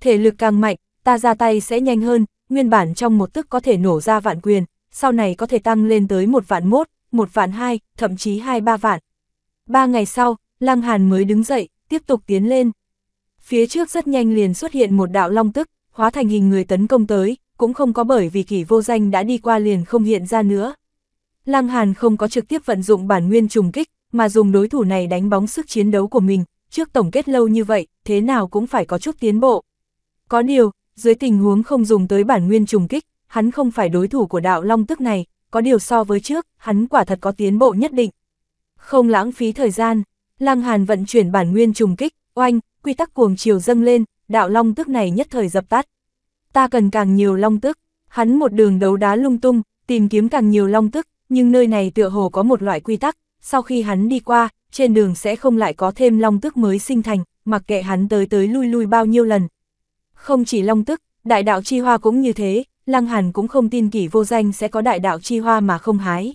Thể lực càng mạnh, ta ra tay sẽ nhanh hơn, nguyên bản trong một tức có thể nổ ra vạn quyền, sau này có thể tăng lên tới một vạn mốt, một vạn hai, thậm chí hai ba vạn. Ba ngày sau, Lăng Hàn mới đứng dậy, tiếp tục tiến lên. Phía trước rất nhanh liền xuất hiện một đạo long tức, hóa thành hình người tấn công tới, cũng không có bởi vì kỷ vô danh đã đi qua liền không hiện ra nữa. Lăng Hàn không có trực tiếp vận dụng bản nguyên trùng kích, mà dùng đối thủ này đánh bóng sức chiến đấu của mình, trước tổng kết lâu như vậy, thế nào cũng phải có chút tiến bộ. Có điều, dưới tình huống không dùng tới bản nguyên trùng kích, hắn không phải đối thủ của đạo long tức này, có điều so với trước, hắn quả thật có tiến bộ nhất định. Không lãng phí thời gian, Lăng Hàn vận chuyển bản nguyên trùng kích, oanh, quy tắc cuồng chiều dâng lên, đạo long tức này nhất thời dập tắt. Ta cần càng nhiều long tức, hắn một đường đấu đá lung tung, tìm kiếm càng nhiều long tức, nhưng nơi này tựa hồ có một loại quy tắc, sau khi hắn đi qua, trên đường sẽ không lại có thêm long tức mới sinh thành, mặc kệ hắn tới tới lui lui bao nhiêu lần. Không chỉ long tức, đại đạo chi hoa cũng như thế, Lăng Hàn cũng không tin kỷ vô danh sẽ có đại đạo chi hoa mà không hái.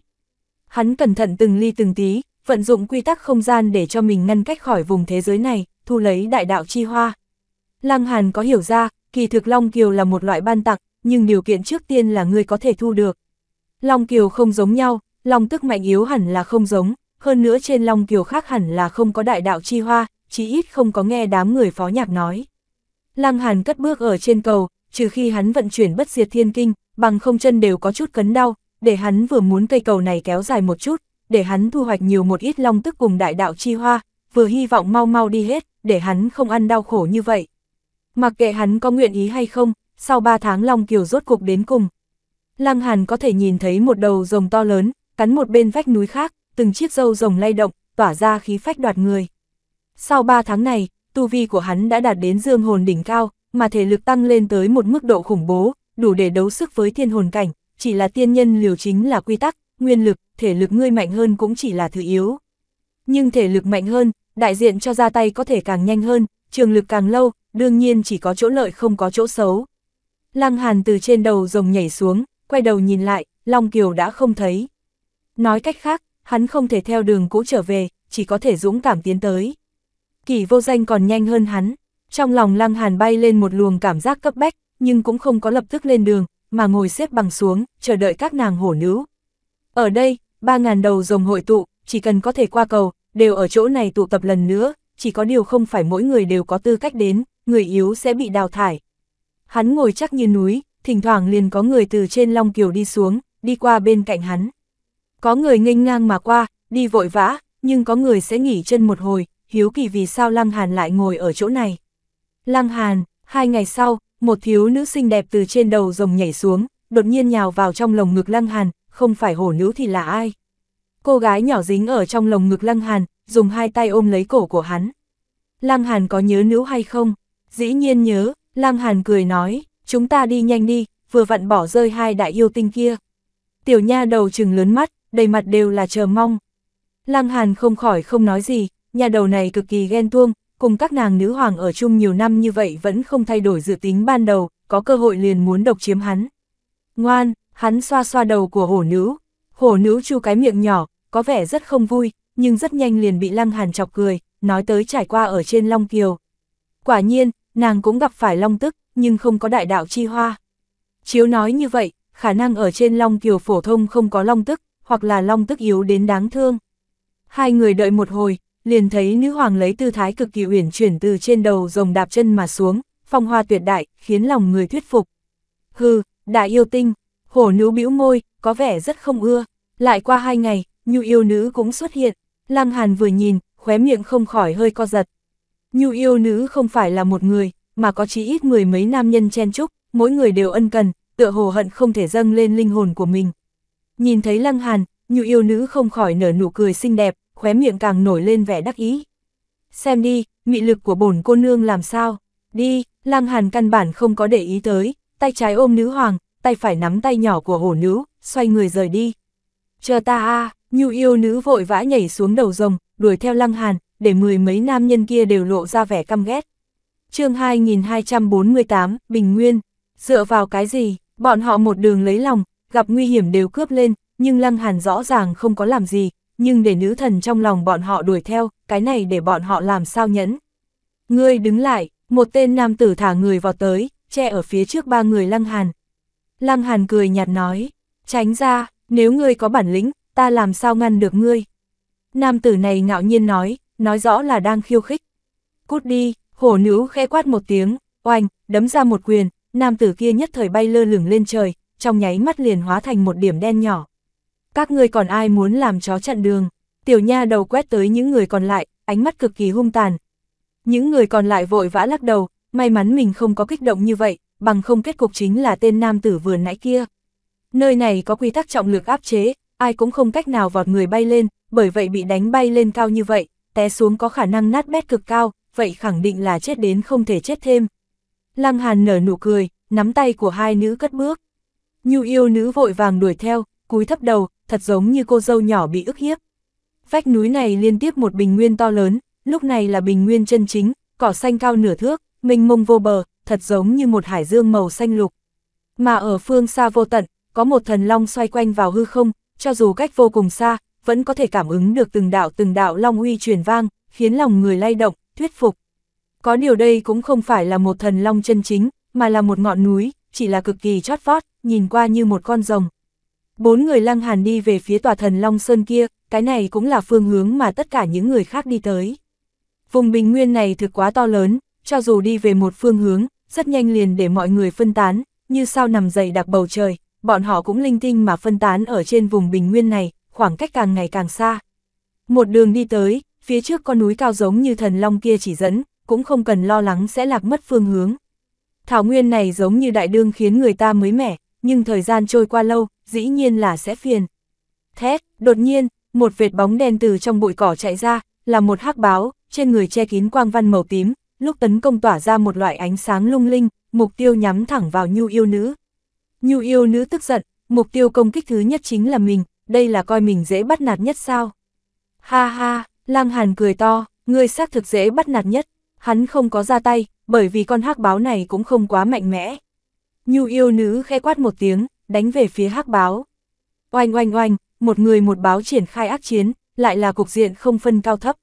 Hắn cẩn thận từng ly từng tí, vận dụng quy tắc không gian để cho mình ngăn cách khỏi vùng thế giới này, thu lấy đại đạo chi hoa. Lăng Hàn có hiểu ra, kỳ thực Long Kiều là một loại ban tặng, nhưng điều kiện trước tiên là người có thể thu được. Long Kiều không giống nhau, Long tức mạnh yếu hẳn là không giống, hơn nữa trên Long Kiều khác hẳn là không có đại đạo chi hoa, chỉ ít không có nghe đám người phó nhạc nói. Lăng Hàn cất bước ở trên cầu, trừ khi hắn vận chuyển bất diệt thiên kinh, bằng không chân đều có chút cấn đau, để hắn vừa muốn cây cầu này kéo dài một chút, để hắn thu hoạch nhiều một ít long tức cùng đại đạo chi hoa, vừa hy vọng mau mau đi hết, để hắn không ăn đau khổ như vậy. Mặc kệ hắn có nguyện ý hay không, sau 3 tháng Long Kiều rốt cục đến cùng, Lăng Hàn có thể nhìn thấy một đầu rồng to lớn, cắn một bên vách núi khác, từng chiếc râu rồng lay động, tỏa ra khí phách đoạt người. Sau 3 tháng này, tu vi của hắn đã đạt đến dương hồn đỉnh cao, mà thể lực tăng lên tới một mức độ khủng bố, đủ để đấu sức với thiên hồn cảnh, chỉ là tiên nhân liều chính là quy tắc, nguyên lực, thể lực ngươi mạnh hơn cũng chỉ là thứ yếu. Nhưng thể lực mạnh hơn, đại diện cho ra tay có thể càng nhanh hơn, trường lực càng lâu, đương nhiên chỉ có chỗ lợi không có chỗ xấu. Lăng Hàn từ trên đầu rồng nhảy xuống, quay đầu nhìn lại, Long Kiều đã không thấy. Nói cách khác, hắn không thể theo đường cũ trở về, chỉ có thể dũng cảm tiến tới. Kỳ vô danh còn nhanh hơn hắn, trong lòng Lăng Hàn bay lên một luồng cảm giác cấp bách, nhưng cũng không có lập tức lên đường, mà ngồi xếp bằng xuống, chờ đợi các nàng hổ nữ. Ở đây, ba ngàn đầu rồng hội tụ, chỉ cần có thể qua cầu, đều ở chỗ này tụ tập lần nữa, chỉ có điều không phải mỗi người đều có tư cách đến, người yếu sẽ bị đào thải. Hắn ngồi chắc như núi, thỉnh thoảng liền có người từ trên Long Kiều đi xuống, đi qua bên cạnh hắn. Có người nghênh ngang mà qua, đi vội vã, nhưng có người sẽ nghỉ chân một hồi, hiếu kỳ vì sao Lăng Hàn lại ngồi ở chỗ này. Lăng Hàn, hai ngày sau, một thiếu nữ xinh đẹp từ trên đầu rồng nhảy xuống, đột nhiên nhào vào trong lồng ngực Lăng Hàn, không phải hổ nữ thì là ai. Cô gái nhỏ dính ở trong lồng ngực Lăng Hàn, dùng hai tay ôm lấy cổ của hắn. Lăng Hàn có nhớ nữ hay không? Dĩ nhiên nhớ, Lăng Hàn cười nói, chúng ta đi nhanh đi, vừa vặn bỏ rơi hai đại yêu tinh kia. Tiểu nha đầu trừng lớn mắt, đầy mặt đều là chờ mong. Lăng Hàn không khỏi không nói gì, nhà đầu này cực kỳ ghen tuông, cùng các nàng nữ hoàng ở chung nhiều năm như vậy vẫn không thay đổi dự tính ban đầu, có cơ hội liền muốn độc chiếm hắn. Ngoan, hắn xoa xoa đầu của hổ nữ, hổ nữ chu cái miệng nhỏ, có vẻ rất không vui, nhưng rất nhanh liền bị Lăng Hàn chọc cười, nói tới trải qua ở trên Long Kiều. Quả nhiên, nàng cũng gặp phải Long Tức, nhưng không có đại đạo chi hoa. Chiếu nói như vậy, khả năng ở trên long kiều phổ thông không có long tức, hoặc là long tức yếu đến đáng thương. Hai người đợi một hồi, liền thấy nữ hoàng lấy tư thái cực kỳ uyển chuyển từ trên đầu rồng đạp chân mà xuống, phong hoa tuyệt đại, khiến lòng người thuyết phục. Hừ, đại yêu tinh, hổ nữ bĩu môi, có vẻ rất không ưa. Lại qua hai ngày, nhu yêu nữ cũng xuất hiện. Lăng Hàn vừa nhìn, khóe miệng không khỏi hơi co giật. Nhu yêu nữ không phải là một người, mà có chí ít mười mấy nam nhân chen chúc, mỗi người đều ân cần, tựa hồ hận không thể dâng lên linh hồn của mình. Nhìn thấy Lăng Hàn, Nhu yêu nữ không khỏi nở nụ cười xinh đẹp, khóe miệng càng nổi lên vẻ đắc ý. Xem đi, mị lực của bổn cô nương làm sao? Đi, Lăng Hàn căn bản không có để ý tới, tay trái ôm nữ hoàng, tay phải nắm tay nhỏ của hổ nữ, xoay người rời đi. Chờ ta a, Nhu yêu nữ vội vã nhảy xuống đầu rồng, đuổi theo Lăng Hàn, để mười mấy nam nhân kia đều lộ ra vẻ căm ghét chương 2248, Bình Nguyên, dựa vào cái gì, bọn họ một đường lấy lòng, gặp nguy hiểm đều cướp lên, nhưng Lăng Hàn rõ ràng không có làm gì, nhưng để nữ thần trong lòng bọn họ đuổi theo, cái này để bọn họ làm sao nhẫn. Ngươi đứng lại, một tên nam tử thả người vào tới, che ở phía trước ba người Lăng Hàn. Lăng Hàn cười nhạt nói, tránh ra, nếu ngươi có bản lĩnh, ta làm sao ngăn được ngươi. Nam tử này ngạo nhiên nói, nói rõ là đang khiêu khích. Cút đi, Hổ nữ khẽ quát một tiếng, oanh, đấm ra một quyền, nam tử kia nhất thời bay lơ lửng lên trời, trong nháy mắt liền hóa thành một điểm đen nhỏ. Các ngươi còn ai muốn làm chó chặn đường? Tiểu nha đầu quét tới những người còn lại, ánh mắt cực kỳ hung tàn. Những người còn lại vội vã lắc đầu, may mắn mình không có kích động như vậy, bằng không kết cục chính là tên nam tử vừa nãy kia. Nơi này có quy tắc trọng lực áp chế, ai cũng không cách nào vọt người bay lên, bởi vậy bị đánh bay lên cao như vậy, té xuống có khả năng nát bét cực cao, vậy khẳng định là chết đến không thể chết thêm. Lăng Hàn nở nụ cười, nắm tay của hai nữ cất bước. Nhu yêu nữ vội vàng đuổi theo, cúi thấp đầu, thật giống như cô dâu nhỏ bị ức hiếp. Vách núi này liên tiếp một bình nguyên to lớn, lúc này là bình nguyên chân chính, cỏ xanh cao nửa thước, mênh mông vô bờ, thật giống như một hải dương màu xanh lục. Mà ở phương xa vô tận, có một thần long xoay quanh vào hư không, cho dù cách vô cùng xa, vẫn có thể cảm ứng được từng đạo từng đạo long uy truyền vang, khiến lòng người lay động, thuyết phục. Có điều đây cũng không phải là một thần long chân chính, mà là một ngọn núi, chỉ là cực kỳ chót vót, nhìn qua như một con rồng. Bốn người lăng hàn đi về phía tòa thần Long Sơn kia, cái này cũng là phương hướng mà tất cả những người khác đi tới. Vùng bình nguyên này thực quá to lớn, cho dù đi về một phương hướng, rất nhanh liền để mọi người phân tán, như sao nằm dậy đặc bầu trời, bọn họ cũng linh tinh mà phân tán ở trên vùng bình nguyên này, khoảng cách càng ngày càng xa. Một đường đi tới, phía trước con núi cao giống như thần long kia chỉ dẫn, cũng không cần lo lắng sẽ lạc mất phương hướng. Thảo nguyên này giống như đại đương khiến người ta mới mẻ, nhưng thời gian trôi qua lâu, dĩ nhiên là sẽ phiền. Thét, đột nhiên, một vệt bóng đen từ trong bụi cỏ chạy ra, là một hắc báo, trên người che kín quang văn màu tím, lúc tấn công tỏa ra một loại ánh sáng lung linh, mục tiêu nhắm thẳng vào nhu yêu nữ. Nhu yêu nữ tức giận, mục tiêu công kích thứ nhất chính là mình, đây là coi mình dễ bắt nạt nhất sao. Ha ha, Lam Hàn cười to, ngươi xác thực dễ bắt nạt nhất, hắn không có ra tay, bởi vì con hắc báo này cũng không quá mạnh mẽ. Nhu yêu nữ khẽ quát một tiếng, đánh về phía hắc báo. Oanh oanh oanh, một người một báo triển khai ác chiến, lại là cục diện không phân cao thấp.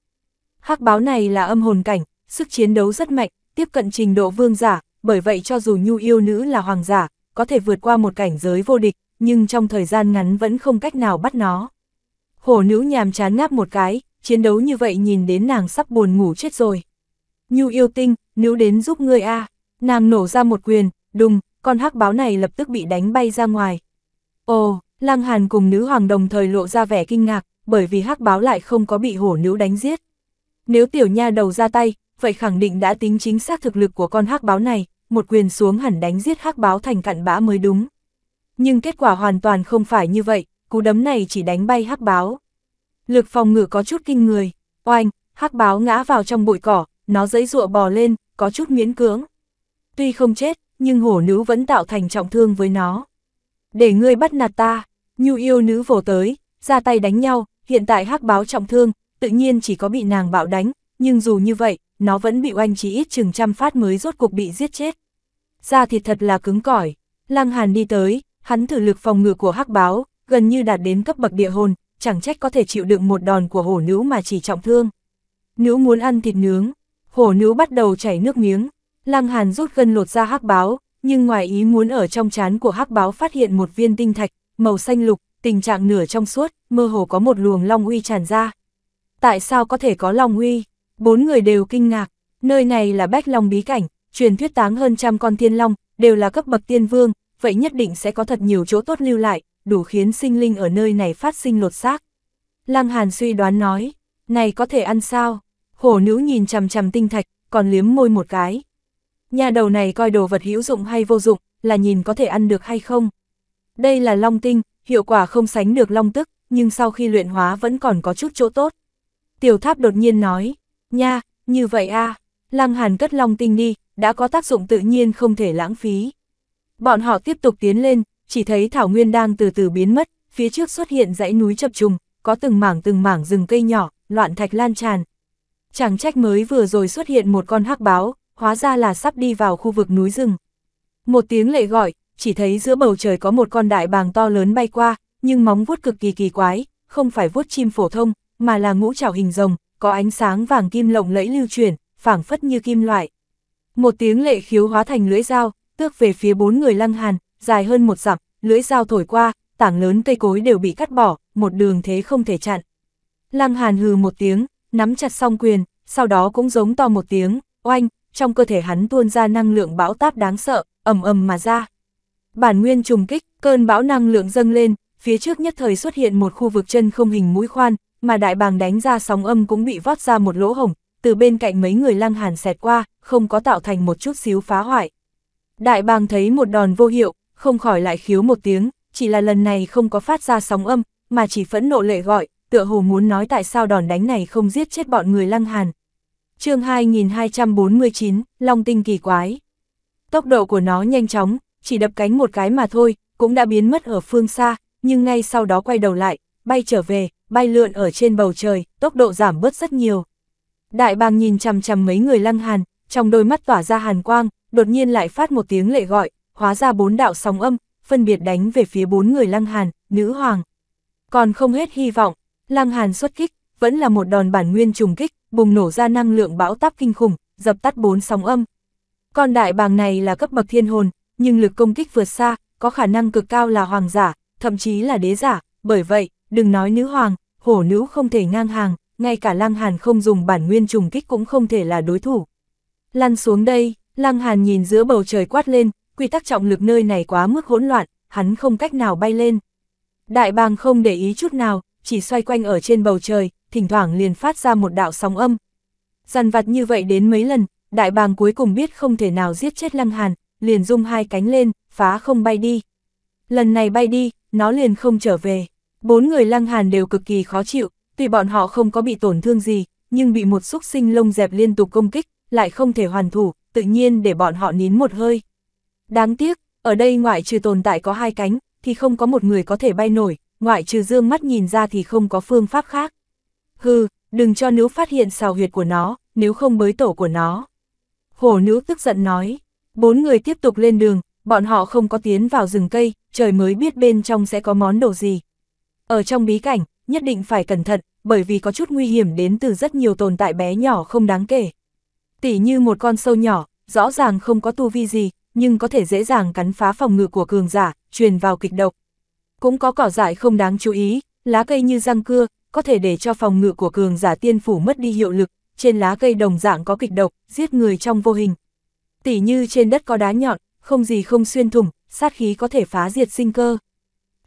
Hắc báo này là âm hồn cảnh, sức chiến đấu rất mạnh, tiếp cận trình độ vương giả, bởi vậy cho dù nhu yêu nữ là hoàng giả, có thể vượt qua một cảnh giới vô địch, nhưng trong thời gian ngắn vẫn không cách nào bắt nó. Hổ nữ nhàm chán ngáp một cái, chiến đấu như vậy nhìn đến nàng sắp buồn ngủ chết rồi. Nhu yêu tinh, nếu đến giúp ngươi a à. nàng nổ ra một quyền, đùng, con hắc báo này lập tức bị đánh bay ra ngoài. Ồ, lang Hàn cùng nữ hoàng đồng thời lộ ra vẻ kinh ngạc, bởi vì hắc báo lại không có bị hổ nữ đánh giết. Nếu tiểu nha đầu ra tay, vậy khẳng định đã tính chính xác thực lực của con hắc báo này, một quyền xuống hẳn đánh giết hắc báo thành cặn bã mới đúng. Nhưng kết quả hoàn toàn không phải như vậy, cú đấm này chỉ đánh bay hắc báo. Lực phòng ngự có chút kinh người, oanh, hắc báo ngã vào trong bụi cỏ, nó dẫy dụa bò lên, có chút miễn cưỡng. Tuy không chết, nhưng hổ nữ vẫn tạo thành trọng thương với nó. Để ngươi bắt nạt ta, nhu yêu nữ vồ tới, ra tay đánh nhau, hiện tại hắc báo trọng thương, tự nhiên chỉ có bị nàng bạo đánh, nhưng dù như vậy, nó vẫn bị oanh chỉ ít chừng trăm phát mới rốt cuộc bị giết chết. Da thịt thật là cứng cỏi, lăng hàn đi tới, hắn thử lực phòng ngự của hắc báo, gần như đạt đến cấp bậc địa hồn, chẳng trách có thể chịu đựng một đòn của hổ nữ mà chỉ trọng thương. Nữ muốn ăn thịt nướng, hổ nữ bắt đầu chảy nước miếng, lăng hàn rút gân lột ra hắc báo, nhưng ngoài ý muốn ở trong chán của hắc báo phát hiện một viên tinh thạch, màu xanh lục, tình trạng nửa trong suốt, mơ hồ có một luồng long uy tràn ra. Tại sao có thể có long uy? Bốn người đều kinh ngạc, nơi này là bách long bí cảnh, truyền thuyết táng hơn trăm con thiên long, đều là cấp bậc tiên vương, vậy nhất định sẽ có thật nhiều chỗ tốt lưu lại, đủ khiến sinh linh ở nơi này phát sinh lột xác. Lăng Hàn suy đoán nói, này có thể ăn sao? Hổ nữ nhìn chằm chằm tinh thạch, còn liếm môi một cái. Nhà đầu này coi đồ vật hữu dụng hay vô dụng, là nhìn có thể ăn được hay không. Đây là long tinh, hiệu quả không sánh được long tức, nhưng sau khi luyện hóa vẫn còn có chút chỗ tốt. Tiểu tháp đột nhiên nói, nha, như vậy a à, lăng hàn cất long tinh đi, đã có tác dụng tự nhiên không thể lãng phí. Bọn họ tiếp tục tiến lên, chỉ thấy thảo nguyên đang từ từ biến mất, phía trước xuất hiện dãy núi chập trùng, có từng mảng từng mảng rừng cây nhỏ, loạn thạch lan tràn. Chẳng trách mới vừa rồi xuất hiện một con hắc báo, hóa ra là sắp đi vào khu vực núi rừng. Một tiếng lệ gọi, chỉ thấy giữa bầu trời có một con đại bàng to lớn bay qua, nhưng móng vuốt cực kỳ kỳ quái, không phải vuốt chim phổ thông, mà là ngũ trảo hình rồng, có ánh sáng vàng kim lộng lẫy lưu chuyển, phảng phất như kim loại. Một tiếng lệ khiếu hóa thành lưỡi dao, tước về phía bốn người Lăng Hàn, dài hơn một dặm, lưỡi dao thổi qua, tảng lớn cây cối đều bị cắt bỏ, một đường thế không thể chặn. Lăng Hàn hừ một tiếng, nắm chặt song quyền, sau đó cũng giống to một tiếng, oanh, trong cơ thể hắn tuôn ra năng lượng bão táp đáng sợ, ầm ầm mà ra. Bản nguyên trùng kích, cơn bão năng lượng dâng lên, phía trước nhất thời xuất hiện một khu vực chân không hình mũi khoan, mà đại bàng đánh ra sóng âm cũng bị vót ra một lỗ hổng, từ bên cạnh mấy người lăng hàn xẹt qua, không có tạo thành một chút xíu phá hoại. Đại bàng thấy một đòn vô hiệu, không khỏi lại khiếu một tiếng, chỉ là lần này không có phát ra sóng âm, mà chỉ phẫn nộ lệ gọi, tựa hồ muốn nói tại sao đòn đánh này không giết chết bọn người lăng hàn. chương 2249, Long Tinh kỳ quái. Tốc độ của nó nhanh chóng, chỉ đập cánh một cái mà thôi, cũng đã biến mất ở phương xa, nhưng ngay sau đó quay đầu lại, bay trở về, bay lượn ở trên bầu trời, tốc độ giảm bớt rất nhiều. Đại bàng nhìn chằm chằm mấy người lăng hàn, trong đôi mắt tỏa ra hàn quang, đột nhiên lại phát một tiếng lệ gọi, hóa ra bốn đạo sóng âm, phân biệt đánh về phía bốn người Lăng Hàn, nữ hoàng. Còn không hết hy vọng, Lăng Hàn xuất kích, vẫn là một đòn bản nguyên trùng kích, bùng nổ ra năng lượng bão táp kinh khủng, dập tắt bốn sóng âm. Con đại bàng này là cấp bậc thiên hồn, nhưng lực công kích vượt xa, có khả năng cực cao là hoàng giả, thậm chí là đế giả, bởi vậy, đừng nói nữ hoàng, hổ nữ không thể ngang hàng, ngay cả Lăng Hàn không dùng bản nguyên trùng kích cũng không thể là đối thủ. Lăn xuống đây, Lăng Hàn nhìn giữa bầu trời quát lên, quy tắc trọng lực nơi này quá mức hỗn loạn, hắn không cách nào bay lên. Đại bàng không để ý chút nào, chỉ xoay quanh ở trên bầu trời, thỉnh thoảng liền phát ra một đạo sóng âm. Dằn vặt như vậy đến mấy lần, đại bàng cuối cùng biết không thể nào giết chết Lăng Hàn, liền rung hai cánh lên, phá không bay đi. Lần này bay đi, nó liền không trở về. Bốn người Lăng Hàn đều cực kỳ khó chịu, tuy bọn họ không có bị tổn thương gì, nhưng bị một xúc sinh lông dẹp liên tục công kích, lại không thể hoàn thủ, tự nhiên để bọn họ nín một hơi. Đáng tiếc, ở đây ngoại trừ tồn tại có hai cánh, thì không có một người có thể bay nổi, ngoại trừ dương mắt nhìn ra thì không có phương pháp khác. Hừ, đừng cho nữ phát hiện xào huyệt của nó, nếu không bới tổ của nó. Hổ nữ tức giận nói, bốn người tiếp tục lên đường, bọn họ không có tiến vào rừng cây, trời mới biết bên trong sẽ có món đồ gì. Ở trong bí cảnh, nhất định phải cẩn thận, bởi vì có chút nguy hiểm đến từ rất nhiều tồn tại bé nhỏ không đáng kể. Tỉ như một con sâu nhỏ, rõ ràng không có tu vi gì, nhưng có thể dễ dàng cắn phá phòng ngự của cường giả, truyền vào kịch độc. Cũng có cỏ dại không đáng chú ý, lá cây như răng cưa, có thể để cho phòng ngự của cường giả tiên phủ mất đi hiệu lực, trên lá cây đồng dạng có kịch độc, giết người trong vô hình. tỷ như trên đất có đá nhọn, không gì không xuyên thủng, sát khí có thể phá diệt sinh cơ.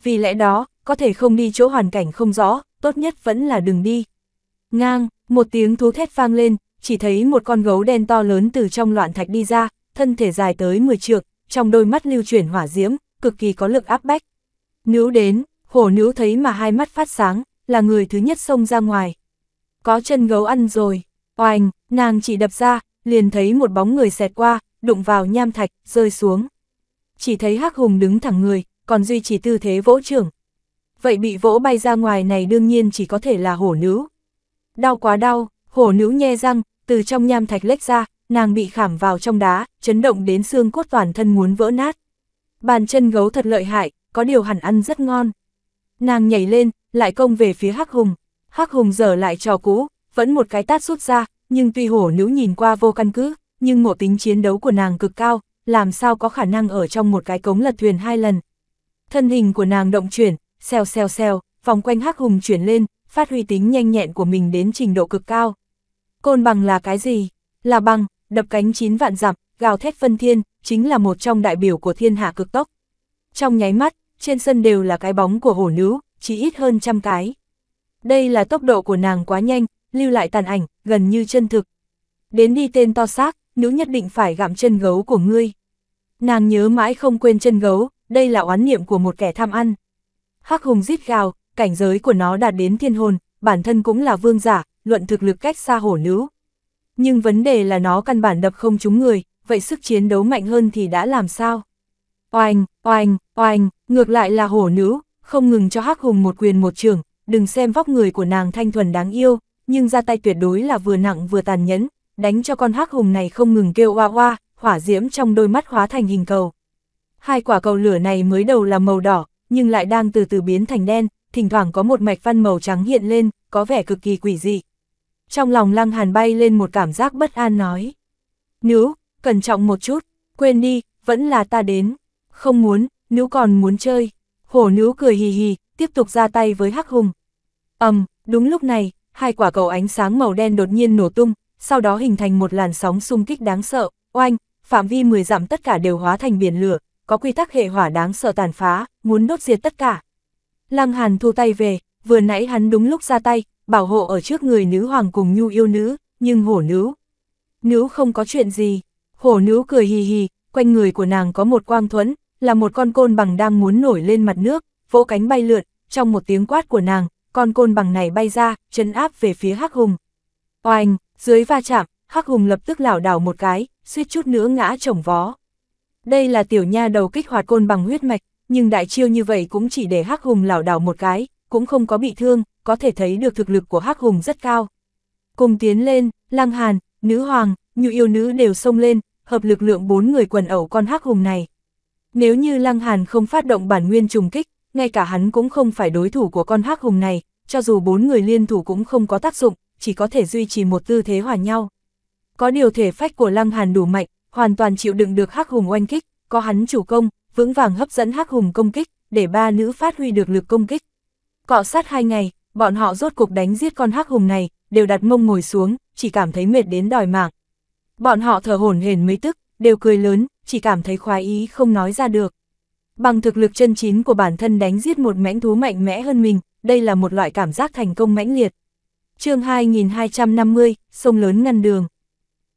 Vì lẽ đó, có thể không đi chỗ hoàn cảnh không rõ, tốt nhất vẫn là đừng đi. Ngang, một tiếng thú thét vang lên, chỉ thấy một con gấu đen to lớn từ trong loạn thạch đi ra, thân thể dài tới 10 trượng, trong đôi mắt lưu chuyển hỏa diễm, cực kỳ có lực áp bách. Níu đến, hổ níu thấy mà hai mắt phát sáng, là người thứ nhất xông ra ngoài. Có chân gấu ăn rồi, oành, nàng chỉ đập ra, liền thấy một bóng người xẹt qua, đụng vào nham thạch, rơi xuống. Chỉ thấy hắc hùng đứng thẳng người, còn duy trì tư thế vỗ trưởng. Vậy bị vỗ bay ra ngoài này đương nhiên chỉ có thể là hổ nữ. Đau quá đau, hổ nữ nhe răng, từ trong nham thạch lách ra, nàng bị khảm vào trong đá, chấn động đến xương cốt toàn thân muốn vỡ nát. Bàn chân gấu thật lợi hại, có điều hẳn ăn rất ngon. Nàng nhảy lên, lại công về phía Hắc Hùng. Hắc Hùng giờ lại trò cũ, vẫn một cái tát rút ra, nhưng tuy hổ nữ nhìn qua vô căn cứ, nhưng ngộ tính chiến đấu của nàng cực cao, làm sao có khả năng ở trong một cái cống lật thuyền hai lần. Thân hình của nàng động chuyển, xèo xèo xèo, vòng quanh Hắc Hùng chuyển lên, phát huy tính nhanh nhẹn của mình đến trình độ cực cao. Côn bằng là cái gì? Là bằng, đập cánh chín vạn dặm, gào thét phân thiên, chính là một trong đại biểu của thiên hạ cực tốc. Trong nháy mắt, trên sân đều là cái bóng của hổ nữ, chỉ ít hơn trăm cái. Đây là tốc độ của nàng quá nhanh, lưu lại tàn ảnh, gần như chân thực. Đến đi tên to xác, nữ nhất định phải gặm chân gấu của ngươi. Nàng nhớ mãi không quên chân gấu, đây là oán niệm của một kẻ tham ăn. Hắc hùng rít gào, cảnh giới của nó đạt đến thiên hồn, bản thân cũng là vương giả, luận thực lực cách xa hổ nữ, nhưng vấn đề là nó căn bản đập không chúng người, vậy sức chiến đấu mạnh hơn thì đã làm sao? Oanh, oanh, oanh, ngược lại là hổ nữ, không ngừng cho hắc hùng một quyền một trường, đừng xem vóc người của nàng thanh thuần đáng yêu, nhưng ra tay tuyệt đối là vừa nặng vừa tàn nhẫn, đánh cho con hắc hùng này không ngừng kêu oa oa, hỏa diễm trong đôi mắt hóa thành hình cầu. Hai quả cầu lửa này mới đầu là màu đỏ, nhưng lại đang từ từ biến thành đen, thỉnh thoảng có một mạch văn màu trắng hiện lên, có vẻ cực kỳ quỷ dị trong lòng Lăng Hàn bay lên một cảm giác bất an nói. Nữ, cẩn trọng một chút, quên đi, vẫn là ta đến. Không muốn, nữ còn muốn chơi. Hổ nữ cười hì hì, tiếp tục ra tay với Hắc Hùng. ầm, um, đúng lúc này, hai quả cầu ánh sáng màu đen đột nhiên nổ tung, sau đó hình thành một làn sóng xung kích đáng sợ, oanh, phạm vi 10 dặm tất cả đều hóa thành biển lửa, có quy tắc hệ hỏa đáng sợ tàn phá, muốn đốt diệt tất cả. Lăng Hàn thu tay về, vừa nãy hắn đúng lúc ra tay, bảo hộ ở trước người nữ hoàng cùng nhu yêu nữ, nhưng hổ nữ. Nữ không có chuyện gì, hổ nữ cười hì hì, quanh người của nàng có một quang thuẫn, là một con côn bằng đang muốn nổi lên mặt nước, vỗ cánh bay lượn, trong một tiếng quát của nàng, con côn bằng này bay ra, chân áp về phía Hắc Hùng. Oanh, dưới va chạm, Hắc Hùng lập tức lảo đảo một cái, suýt chút nữa ngã chồng vó. Đây là tiểu nha đầu kích hoạt côn bằng huyết mạch, nhưng đại chiêu như vậy cũng chỉ để Hắc Hùng lảo đảo một cái, cũng không có bị thương, có thể thấy được thực lực của Hắc Hùng rất cao. Cùng tiến lên, Lăng Hàn, Nữ Hoàng, Nhụ Yêu Nữ đều xông lên, hợp lực lượng bốn người quần ẩu con Hắc Hùng này. Nếu như Lăng Hàn không phát động bản nguyên trùng kích, ngay cả hắn cũng không phải đối thủ của con Hắc Hùng này, cho dù bốn người liên thủ cũng không có tác dụng, chỉ có thể duy trì một tư thế hòa nhau. Có điều thể phách của Lăng Hàn đủ mạnh, hoàn toàn chịu đựng được Hắc Hùng oanh kích, có hắn chủ công, vững vàng hấp dẫn Hắc Hùng công kích, để ba nữ phát huy được lực công kích. Cọ sát hai ngày, bọn họ rốt cuộc đánh giết con hắc hùng này, đều đặt mông ngồi xuống, chỉ cảm thấy mệt đến đòi mạng. Bọn họ thở hổn hển mấy tức, đều cười lớn, chỉ cảm thấy khoái ý không nói ra được. Bằng thực lực chân chín của bản thân đánh giết một mãnh thú mạnh mẽ hơn mình, đây là một loại cảm giác thành công mãnh liệt. chương 2250, sông lớn ngăn đường.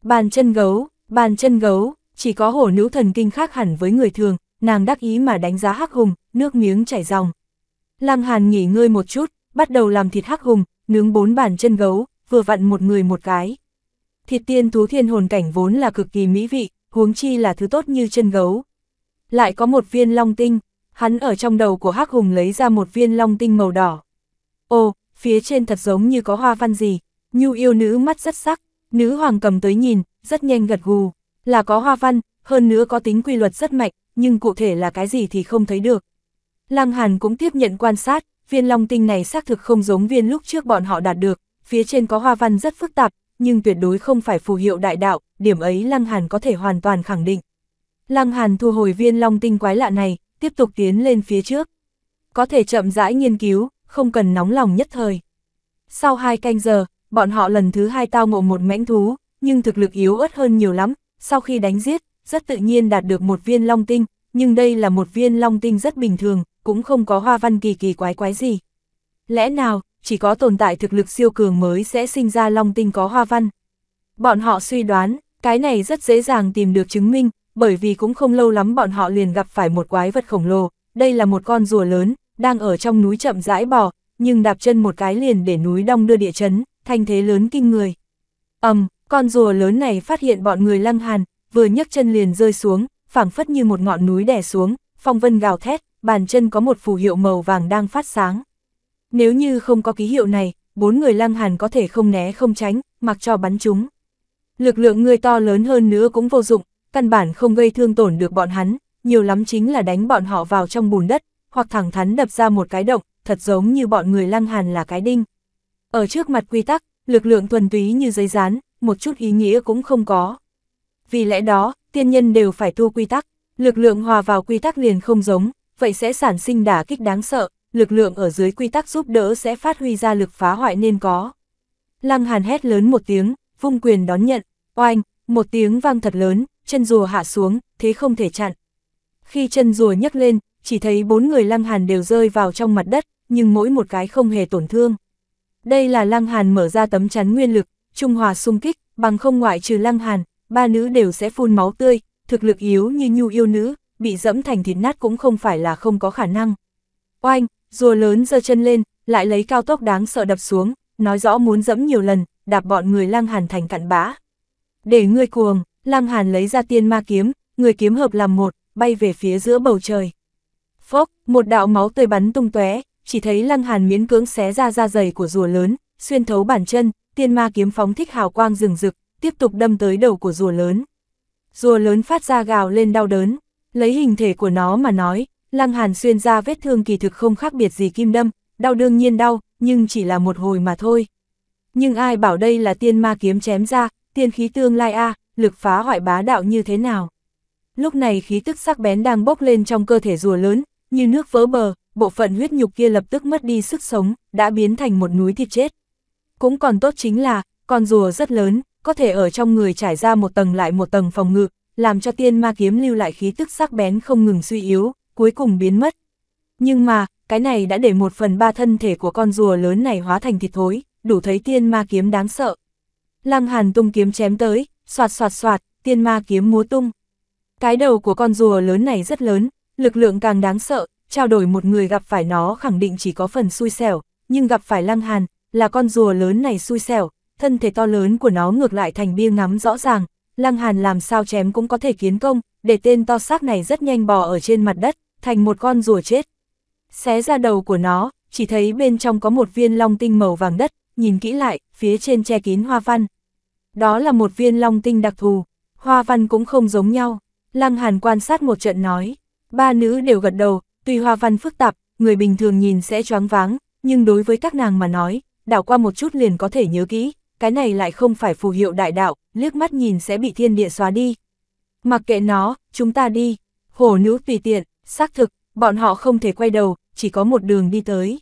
Bàn chân gấu, bàn chân gấu, chỉ có hổ nữ thần kinh khác hẳn với người thường, nàng đắc ý mà đánh giá hắc hùng, nước miếng chảy ròng. Lăng Hàn nghỉ ngơi một chút, bắt đầu làm thịt hắc hùng, nướng bốn bản chân gấu, vừa vặn một người một cái. Thịt tiên thú thiên hồn cảnh vốn là cực kỳ mỹ vị, huống chi là thứ tốt như chân gấu. Lại có một viên long tinh, hắn ở trong đầu của hắc hùng lấy ra một viên long tinh màu đỏ. Ô, phía trên thật giống như có hoa văn gì, nhu yêu nữ mắt rất sắc, nữ hoàng cầm tới nhìn, rất nhanh gật gù, là có hoa văn, hơn nữa có tính quy luật rất mạnh, nhưng cụ thể là cái gì thì không thấy được. Lăng Hàn cũng tiếp nhận quan sát, viên long tinh này xác thực không giống viên lúc trước bọn họ đạt được, phía trên có hoa văn rất phức tạp, nhưng tuyệt đối không phải phù hiệu đại đạo, điểm ấy Lăng Hàn có thể hoàn toàn khẳng định. Lăng Hàn thu hồi viên long tinh quái lạ này, tiếp tục tiến lên phía trước. Có thể chậm rãi nghiên cứu, không cần nóng lòng nhất thời. Sau hai canh giờ, bọn họ lần thứ hai tao ngộ một mãnh thú, nhưng thực lực yếu ớt hơn nhiều lắm, sau khi đánh giết, rất tự nhiên đạt được một viên long tinh, nhưng đây là một viên long tinh rất bình thường, cũng không có hoa văn kỳ kỳ quái quái gì. Lẽ nào, chỉ có tồn tại thực lực siêu cường mới sẽ sinh ra long tinh có hoa văn. Bọn họ suy đoán, cái này rất dễ dàng tìm được chứng minh, bởi vì cũng không lâu lắm bọn họ liền gặp phải một quái vật khổng lồ, đây là một con rùa lớn, đang ở trong núi chậm rãi bò, nhưng đạp chân một cái liền để núi đông đưa địa chấn, thanh thế lớn kinh người. ầm, um, con rùa lớn này phát hiện bọn người lăng hàn, vừa nhấc chân liền rơi xuống, phảng phất như một ngọn núi đè xuống, phong vân gào thét, bàn chân có một phù hiệu màu vàng đang phát sáng. Nếu như không có ký hiệu này, bốn người lăng hàn có thể không né không tránh, mặc cho bắn chúng. Lực lượng người to lớn hơn nữa cũng vô dụng, căn bản không gây thương tổn được bọn hắn, nhiều lắm chính là đánh bọn họ vào trong bùn đất, hoặc thẳng thắn đập ra một cái động, thật giống như bọn người lăng hàn là cái đinh. Ở trước mặt quy tắc, lực lượng thuần túy như giấy dán, một chút ý nghĩa cũng không có. Vì lẽ đó, tiên nhân đều phải tu quy tắc, lực lượng hòa vào quy tắc liền không giống, vậy sẽ sản sinh đả kích đáng sợ, lực lượng ở dưới quy tắc giúp đỡ sẽ phát huy ra lực phá hoại nên có. Lăng Hàn hét lớn một tiếng, vung quyền đón nhận, oanh, một tiếng vang thật lớn, chân rùa hạ xuống, thế không thể chặn. Khi chân rùa nhấc lên, chỉ thấy bốn người Lăng Hàn đều rơi vào trong mặt đất, nhưng mỗi một cái không hề tổn thương. Đây là Lăng Hàn mở ra tấm chắn nguyên lực, trung hòa xung kích, bằng không ngoại trừ Lăng Hàn, ba nữ đều sẽ phun máu tươi, thực lực yếu như nhu yêu nữ, bị dẫm thành thịt nát cũng không phải là không có khả năng. Oanh, rùa lớn giơ chân lên, lại lấy cao tốc đáng sợ đập xuống, nói rõ muốn dẫm nhiều lần, đạp bọn người Lăng Hàn thành cặn bã. Để ngươi cuồng, Lăng Hàn lấy ra tiên ma kiếm, người kiếm hợp làm một, bay về phía giữa bầu trời. Phốc, một đạo máu tươi bắn tung tóe, chỉ thấy Lăng Hàn miễn cưỡng xé ra da dày của rùa lớn, xuyên thấu bản chân, tiên ma kiếm phóng thích hào quang rừng rực, tiếp tục đâm tới đầu của rùa lớn. Rùa lớn phát ra gào lên đau đớn. Lấy hình thể của nó mà nói, Lăng Hàn xuyên ra vết thương kỳ thực không khác biệt gì kim đâm, đau đương nhiên đau, nhưng chỉ là một hồi mà thôi. Nhưng ai bảo đây là tiên ma kiếm chém ra, tiên khí tương lai a, à, lực phá hoại bá đạo như thế nào. Lúc này khí tức sắc bén đang bốc lên trong cơ thể rùa lớn, như nước vỡ bờ, bộ phận huyết nhục kia lập tức mất đi sức sống, đã biến thành một núi thịt chết. Cũng còn tốt chính là, con rùa rất lớn, có thể ở trong người trải ra một tầng lại một tầng phòng ngự, làm cho tiên ma kiếm lưu lại khí tức sắc bén không ngừng suy yếu, cuối cùng biến mất. Nhưng mà, cái này đã để một phần ba thân thể của con rùa lớn này hóa thành thịt thối, đủ thấy tiên ma kiếm đáng sợ. Lăng hàn tung kiếm chém tới, soạt soạt soạt, tiên ma kiếm múa tung. Cái đầu của con rùa lớn này rất lớn, lực lượng càng đáng sợ, trao đổi một người gặp phải nó khẳng định chỉ có phần xui xẻo, nhưng gặp phải lăng hàn, là con rùa lớn này xui xẻo, thân thể to lớn của nó ngược lại thành bia ngắm rõ ràng, Lăng Hàn làm sao chém cũng có thể kiến công, để tên to xác này rất nhanh bò ở trên mặt đất, thành một con rùa chết. Xé ra đầu của nó, chỉ thấy bên trong có một viên long tinh màu vàng đất, nhìn kỹ lại, phía trên che kín hoa văn. Đó là một viên long tinh đặc thù, hoa văn cũng không giống nhau. Lăng Hàn quan sát một trận nói, ba nữ đều gật đầu, tuy hoa văn phức tạp, người bình thường nhìn sẽ choáng váng, nhưng đối với các nàng mà nói, đảo qua một chút liền có thể nhớ kỹ cái này lại không phải phù hiệu đại đạo, liếc mắt nhìn sẽ bị thiên địa xóa đi. Mặc kệ nó, chúng ta đi. Hổ nữ tùy tiện, xác thực, bọn họ không thể quay đầu, chỉ có một đường đi tới.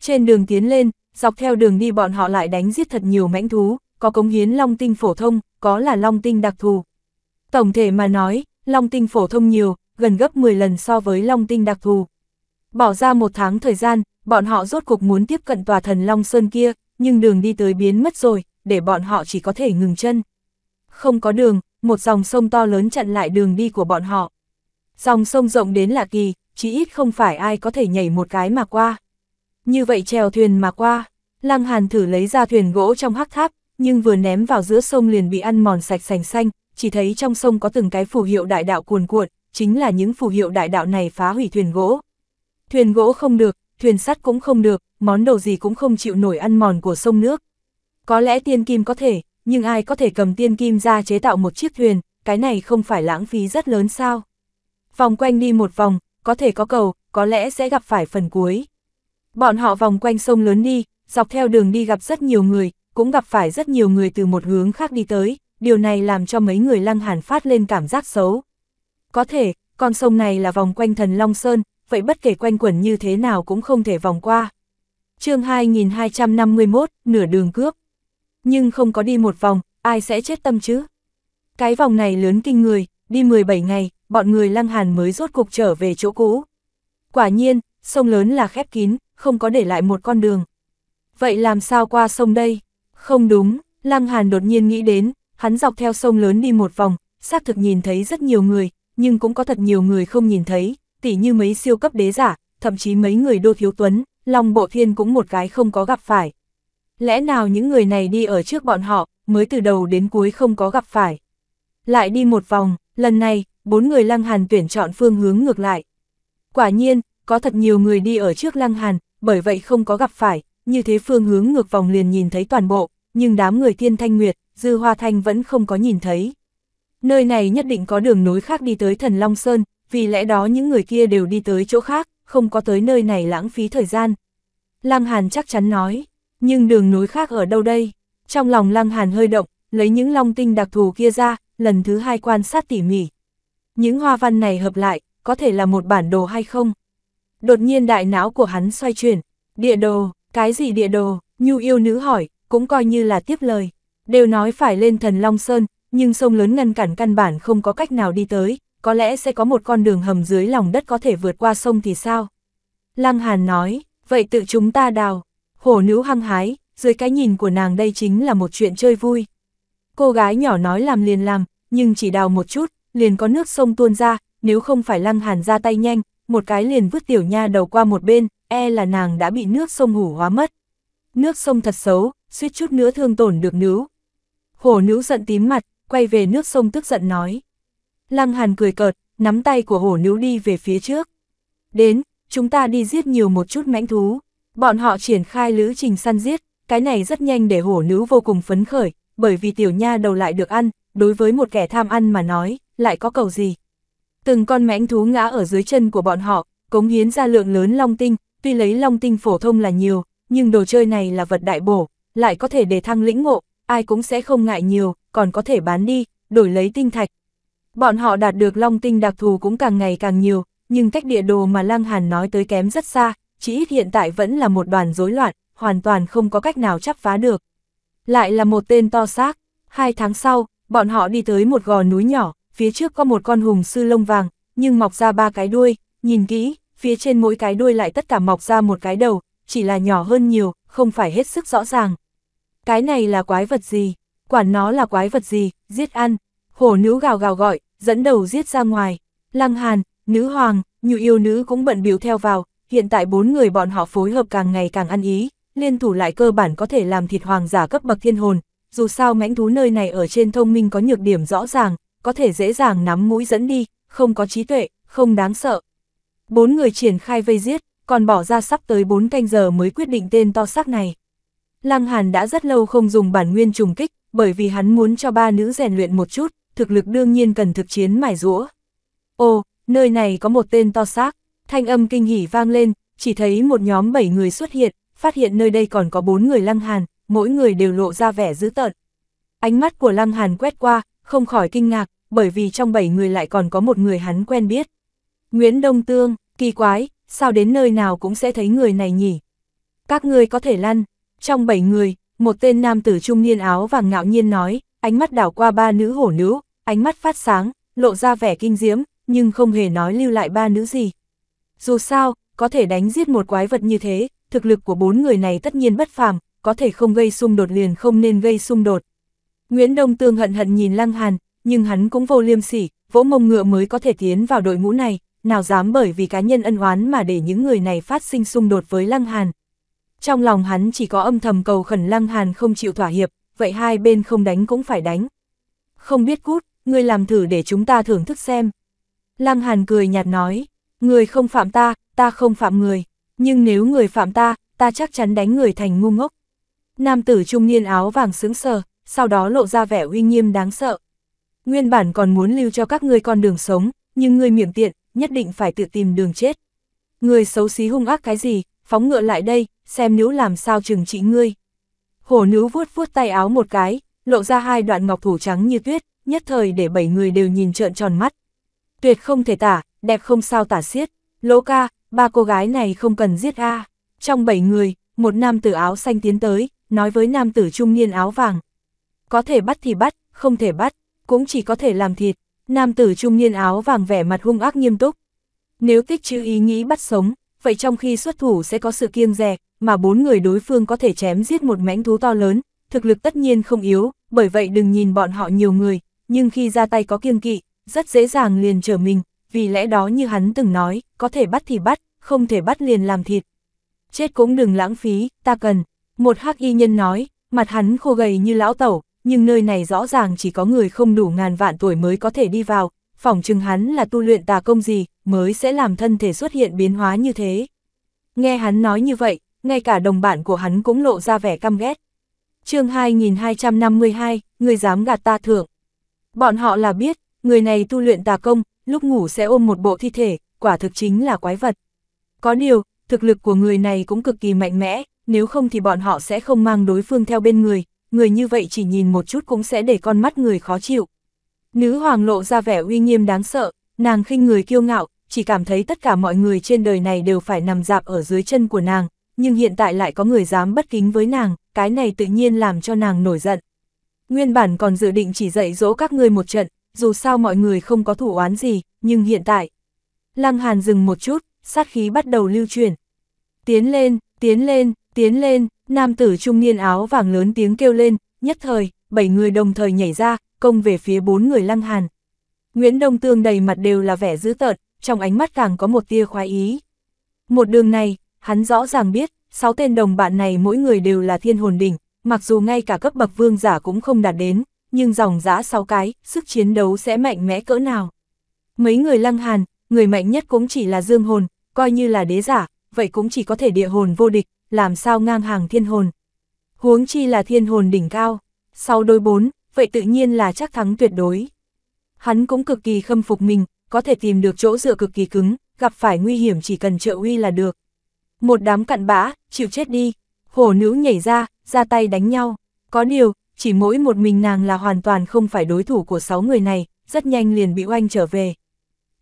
Trên đường tiến lên, dọc theo đường đi bọn họ lại đánh giết thật nhiều mãnh thú, có cống hiến long tinh phổ thông, có là long tinh đặc thù. Tổng thể mà nói, long tinh phổ thông nhiều, gần gấp 10 lần so với long tinh đặc thù. Bỏ ra một tháng thời gian, bọn họ rốt cuộc muốn tiếp cận tòa thần Long Sơn kia, nhưng đường đi tới biến mất rồi, để bọn họ chỉ có thể ngừng chân. Không có đường, một dòng sông to lớn chặn lại đường đi của bọn họ. Dòng sông rộng đến lạ kỳ, chỉ ít không phải ai có thể nhảy một cái mà qua. Như vậy trèo thuyền mà qua, Lăng Hàn thử lấy ra thuyền gỗ trong hắc tháp, nhưng vừa ném vào giữa sông liền bị ăn mòn sạch sành xanh, chỉ thấy trong sông có từng cái phù hiệu đại đạo cuồn cuộn, chính là những phù hiệu đại đạo này phá hủy thuyền gỗ. Thuyền gỗ không được, thuyền sắt cũng không được, món đồ gì cũng không chịu nổi ăn mòn của sông nước. Có lẽ tiên kim có thể, nhưng ai có thể cầm tiên kim ra chế tạo một chiếc thuyền, cái này không phải lãng phí rất lớn sao. Vòng quanh đi một vòng, có thể có cầu, có lẽ sẽ gặp phải phần cuối. Bọn họ vòng quanh sông lớn đi, dọc theo đường đi gặp rất nhiều người, cũng gặp phải rất nhiều người từ một hướng khác đi tới, điều này làm cho mấy người lăng hàn phát lên cảm giác xấu. Có thể, con sông này là vòng quanh thần Long Sơn, vậy bất kể quanh quẩn như thế nào cũng không thể vòng qua, chương 2251, nửa đường cướp. Nhưng không có đi một vòng, ai sẽ chết tâm chứ? Cái vòng này lớn kinh người, đi 17 ngày, bọn người lăng hàn mới rốt cục trở về chỗ cũ. Quả nhiên, sông lớn là khép kín, không có để lại một con đường. Vậy làm sao qua sông đây? Không đúng, lăng hàn đột nhiên nghĩ đến, hắn dọc theo sông lớn đi một vòng, xác thực nhìn thấy rất nhiều người, nhưng cũng có thật nhiều người không nhìn thấy, tỉ như mấy siêu cấp đế giả, thậm chí mấy người đô thiếu tuấn, Long Bộ Thiên cũng một cái không có gặp phải. Lẽ nào những người này đi ở trước bọn họ, mới từ đầu đến cuối không có gặp phải. Lại đi một vòng, lần này, bốn người Lăng Hàn tuyển chọn phương hướng ngược lại. Quả nhiên, có thật nhiều người đi ở trước Lăng Hàn, bởi vậy không có gặp phải, như thế phương hướng ngược vòng liền nhìn thấy toàn bộ, nhưng đám người Thiên Thanh Nguyệt, Dư Hoa Thanh vẫn không có nhìn thấy. Nơi này nhất định có đường nối khác đi tới Thần Long Sơn, vì lẽ đó những người kia đều đi tới chỗ khác, không có tới nơi này lãng phí thời gian. Lăng Hàn chắc chắn nói, nhưng đường núi khác ở đâu đây? Trong lòng Lăng Hàn hơi động, lấy những long tinh đặc thù kia ra, lần thứ hai quan sát tỉ mỉ. Những hoa văn này hợp lại, có thể là một bản đồ hay không? Đột nhiên đại não của hắn xoay chuyển, địa đồ, cái gì địa đồ, nhu yêu nữ hỏi, cũng coi như là tiếp lời. Đều nói phải lên thần Long Sơn, nhưng sông lớn ngăn cản căn bản không có cách nào đi tới, có lẽ sẽ có một con đường hầm dưới lòng đất có thể vượt qua sông thì sao? Lăng Hàn nói, vậy tự chúng ta đào. Hổ nữ hăng hái, dưới cái nhìn của nàng đây chính là một chuyện chơi vui. Cô gái nhỏ nói làm liền làm, nhưng chỉ đào một chút, liền có nước sông tuôn ra, nếu không phải Lăng Hàn ra tay nhanh, một cái liền vứt tiểu nha đầu qua một bên, e là nàng đã bị nước sông hủ hóa mất. Nước sông thật xấu, suýt chút nữa thương tổn được nữ. Hổ nữ giận tím mặt, quay về nước sông tức giận nói. Lăng Hàn cười cợt, nắm tay của hổ nữ đi về phía trước. Đến, chúng ta đi giết nhiều một chút mãnh thú. Bọn họ triển khai lữ trình săn giết, cái này rất nhanh để hổ nữ vô cùng phấn khởi, bởi vì tiểu nha đầu lại được ăn, đối với một kẻ tham ăn mà nói, lại có cầu gì. Từng con mãnh thú ngã ở dưới chân của bọn họ, cống hiến ra lượng lớn long tinh, tuy lấy long tinh phổ thông là nhiều, nhưng đồ chơi này là vật đại bổ, lại có thể để thăng lĩnh ngộ, ai cũng sẽ không ngại nhiều, còn có thể bán đi, đổi lấy tinh thạch, Bọn họ đạt được long tinh đặc thù cũng càng ngày càng nhiều, nhưng cách địa đồ mà Lăng Hàn nói tới kém rất xa, chỉ ít hiện tại vẫn là một đoàn rối loạn, hoàn toàn không có cách nào chắp phá được. Lại là một tên to xác. Hai tháng sau, bọn họ đi tới một gò núi nhỏ, phía trước có một con hùng sư lông vàng, nhưng mọc ra ba cái đuôi, nhìn kỹ, phía trên mỗi cái đuôi lại tất cả mọc ra một cái đầu, chỉ là nhỏ hơn nhiều, không phải hết sức rõ ràng. Cái này là quái vật gì? Quản nó là quái vật gì? Giết ăn, hổ nữ gào gào gọi, dẫn đầu giết ra ngoài. Lăng Hàn, nữ hoàng, như yêu nữ cũng bận biểu theo vào, hiện tại bốn người bọn họ phối hợp càng ngày càng ăn ý, liên thủ lại cơ bản có thể làm thịt hoàng giả cấp bậc thiên hồn, dù sao mãnh thú nơi này ở trên thông minh có nhược điểm rõ ràng, có thể dễ dàng nắm mũi dẫn đi, không có trí tuệ, không đáng sợ. Bốn người triển khai vây giết, còn bỏ ra sắp tới bốn canh giờ mới quyết định tên to xác này. Lăng Hàn đã rất lâu không dùng bản nguyên trùng kích, bởi vì hắn muốn cho ba nữ rèn luyện một chút, thực lực đương nhiên cần thực chiến mài rũa. Ồ, nơi này có một tên to xác, thanh âm kinh hỉ vang lên, chỉ thấy một nhóm 7 người xuất hiện, phát hiện nơi đây còn có 4 người lăng hàn, mỗi người đều lộ ra vẻ dữ tợn. Ánh mắt của lăng hàn quét qua, không khỏi kinh ngạc, bởi vì trong 7 người lại còn có một người hắn quen biết. Nguyễn Đông Tương, kỳ quái, sao đến nơi nào cũng sẽ thấy người này nhỉ? Các ngươi có thể lăn. Trong 7 người, một tên nam tử trung niên áo vàng ngạo nhiên nói, ánh mắt đảo qua ba nữ hổ nữ, ánh mắt phát sáng, lộ ra vẻ kinh diễm, nhưng không hề nói lưu lại ba nữ gì. Dù sao, có thể đánh giết một quái vật như thế, thực lực của bốn người này tất nhiên bất phàm, có thể không gây xung đột liền không nên gây xung đột. Nguyễn Đông Tương hận hận nhìn Lăng Hàn, nhưng hắn cũng vô liêm sỉ, vỗ mông ngựa mới có thể tiến vào đội ngũ này, nào dám bởi vì cá nhân ân oán mà để những người này phát sinh xung đột với Lăng Hàn. Trong lòng hắn chỉ có âm thầm cầu khẩn Lăng Hàn không chịu thỏa hiệp, vậy hai bên không đánh cũng phải đánh. Không biết cút, ngươi làm thử để chúng ta thưởng thức xem. Lăng Hàn cười nhạt nói, người không phạm ta, ta không phạm người, nhưng nếu người phạm ta, ta chắc chắn đánh người thành ngu ngốc. Nam tử trung niên áo vàng sững sờ, sau đó lộ ra vẻ uy nghiêm đáng sợ. Nguyên bản còn muốn lưu cho các ngươi con đường sống, nhưng ngươi miệng tiện, nhất định phải tự tìm đường chết. Ngươi xấu xí hung ác cái gì, phóng ngựa lại đây, xem nữ làm sao trừng trị ngươi. Hổ nữ vuốt vuốt tay áo một cái, lộ ra hai đoạn ngọc thủ trắng như tuyết, nhất thời để bảy người đều nhìn trợn tròn mắt. Tuyệt không thể tả, đẹp không sao tả xiết, lỗ ca, ba cô gái này không cần giết a Trong bảy người, một nam tử áo xanh tiến tới, nói với nam tử trung niên áo vàng. Có thể bắt thì bắt, không thể bắt, cũng chỉ có thể làm thịt. Nam tử trung niên áo vàng vẻ mặt hung ác nghiêm túc. Nếu tích chữ ý nghĩ bắt sống, vậy trong khi xuất thủ sẽ có sự kiêng dè, mà bốn người đối phương có thể chém giết một mãnh thú to lớn, thực lực tất nhiên không yếu, bởi vậy đừng nhìn bọn họ nhiều người, nhưng khi ra tay có kiêng kỵ, rất dễ dàng liền trở mình, vì lẽ đó như hắn từng nói, có thể bắt thì bắt, không thể bắt liền làm thịt. Chết cũng đừng lãng phí, ta cần. Một hắc y nhân nói, mặt hắn khô gầy như lão tẩu, nhưng nơi này rõ ràng chỉ có người không đủ ngàn vạn tuổi mới có thể đi vào, phỏng chừng hắn là tu luyện tà công gì, mới sẽ làm thân thể xuất hiện biến hóa như thế. Nghe hắn nói như vậy, ngay cả đồng bạn của hắn cũng lộ ra vẻ căm ghét. chương 2252, người dám gạt ta thưởng. Bọn họ là biết, người này tu luyện tà công, lúc ngủ sẽ ôm một bộ thi thể, quả thực chính là quái vật. Có điều, thực lực của người này cũng cực kỳ mạnh mẽ, nếu không thì bọn họ sẽ không mang đối phương theo bên người, người như vậy chỉ nhìn một chút cũng sẽ để con mắt người khó chịu. Nữ hoàng lộ ra vẻ uy nghiêm đáng sợ, nàng khinh người kiêu ngạo, chỉ cảm thấy tất cả mọi người trên đời này đều phải nằm dạp ở dưới chân của nàng, nhưng hiện tại lại có người dám bất kính với nàng, cái này tự nhiên làm cho nàng nổi giận. Nguyên bản còn dự định chỉ dạy dỗ các ngươi một trận, dù sao mọi người không có thủ oán gì, nhưng hiện tại. Lăng Hàn dừng một chút, sát khí bắt đầu lưu truyền. Tiến lên, tiến lên, tiến lên, nam tử trung niên áo vàng lớn tiếng kêu lên, nhất thời, bảy người đồng thời nhảy ra, công về phía bốn người Lăng Hàn. Nguyễn Đông Tương đầy mặt đều là vẻ dữ tợn, trong ánh mắt càng có một tia khoái ý. Một đường này, hắn rõ ràng biết, sáu tên đồng bạn này mỗi người đều là thiên hồn đỉnh, mặc dù ngay cả cấp bậc vương giả cũng không đạt đến, nhưng dòng giã 6 cái, sức chiến đấu sẽ mạnh mẽ cỡ nào. Mấy người lăng hàn, người mạnh nhất cũng chỉ là dương hồn, coi như là đế giả, vậy cũng chỉ có thể địa hồn vô địch, làm sao ngang hàng thiên hồn. Huống chi là thiên hồn đỉnh cao, sau đôi bốn, vậy tự nhiên là chắc thắng tuyệt đối. Hắn cũng cực kỳ khâm phục mình, có thể tìm được chỗ dựa cực kỳ cứng, gặp phải nguy hiểm chỉ cần trợ uy là được. Một đám cặn bã, chịu chết đi, hổ nữ nhảy ra, ra tay đánh nhau. Có điều, chỉ mỗi một mình nàng là hoàn toàn không phải đối thủ của sáu người này, rất nhanh liền bị oanh trở về.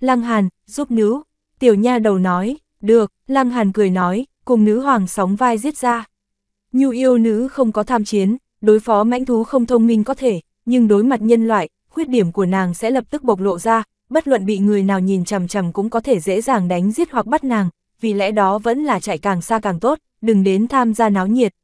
Lăng Hàn, giúp nữ, tiểu nha đầu nói, được, Lăng Hàn cười nói, cùng nữ hoàng sóng vai giết ra. Nhu yêu nữ không có tham chiến, đối phó mãnh thú không thông minh có thể, nhưng đối mặt nhân loại, khuyết điểm của nàng sẽ lập tức bộc lộ ra, bất luận bị người nào nhìn chằm chằm cũng có thể dễ dàng đánh giết hoặc bắt nàng, vì lẽ đó vẫn là chạy càng xa càng tốt, đừng đến tham gia náo nhiệt,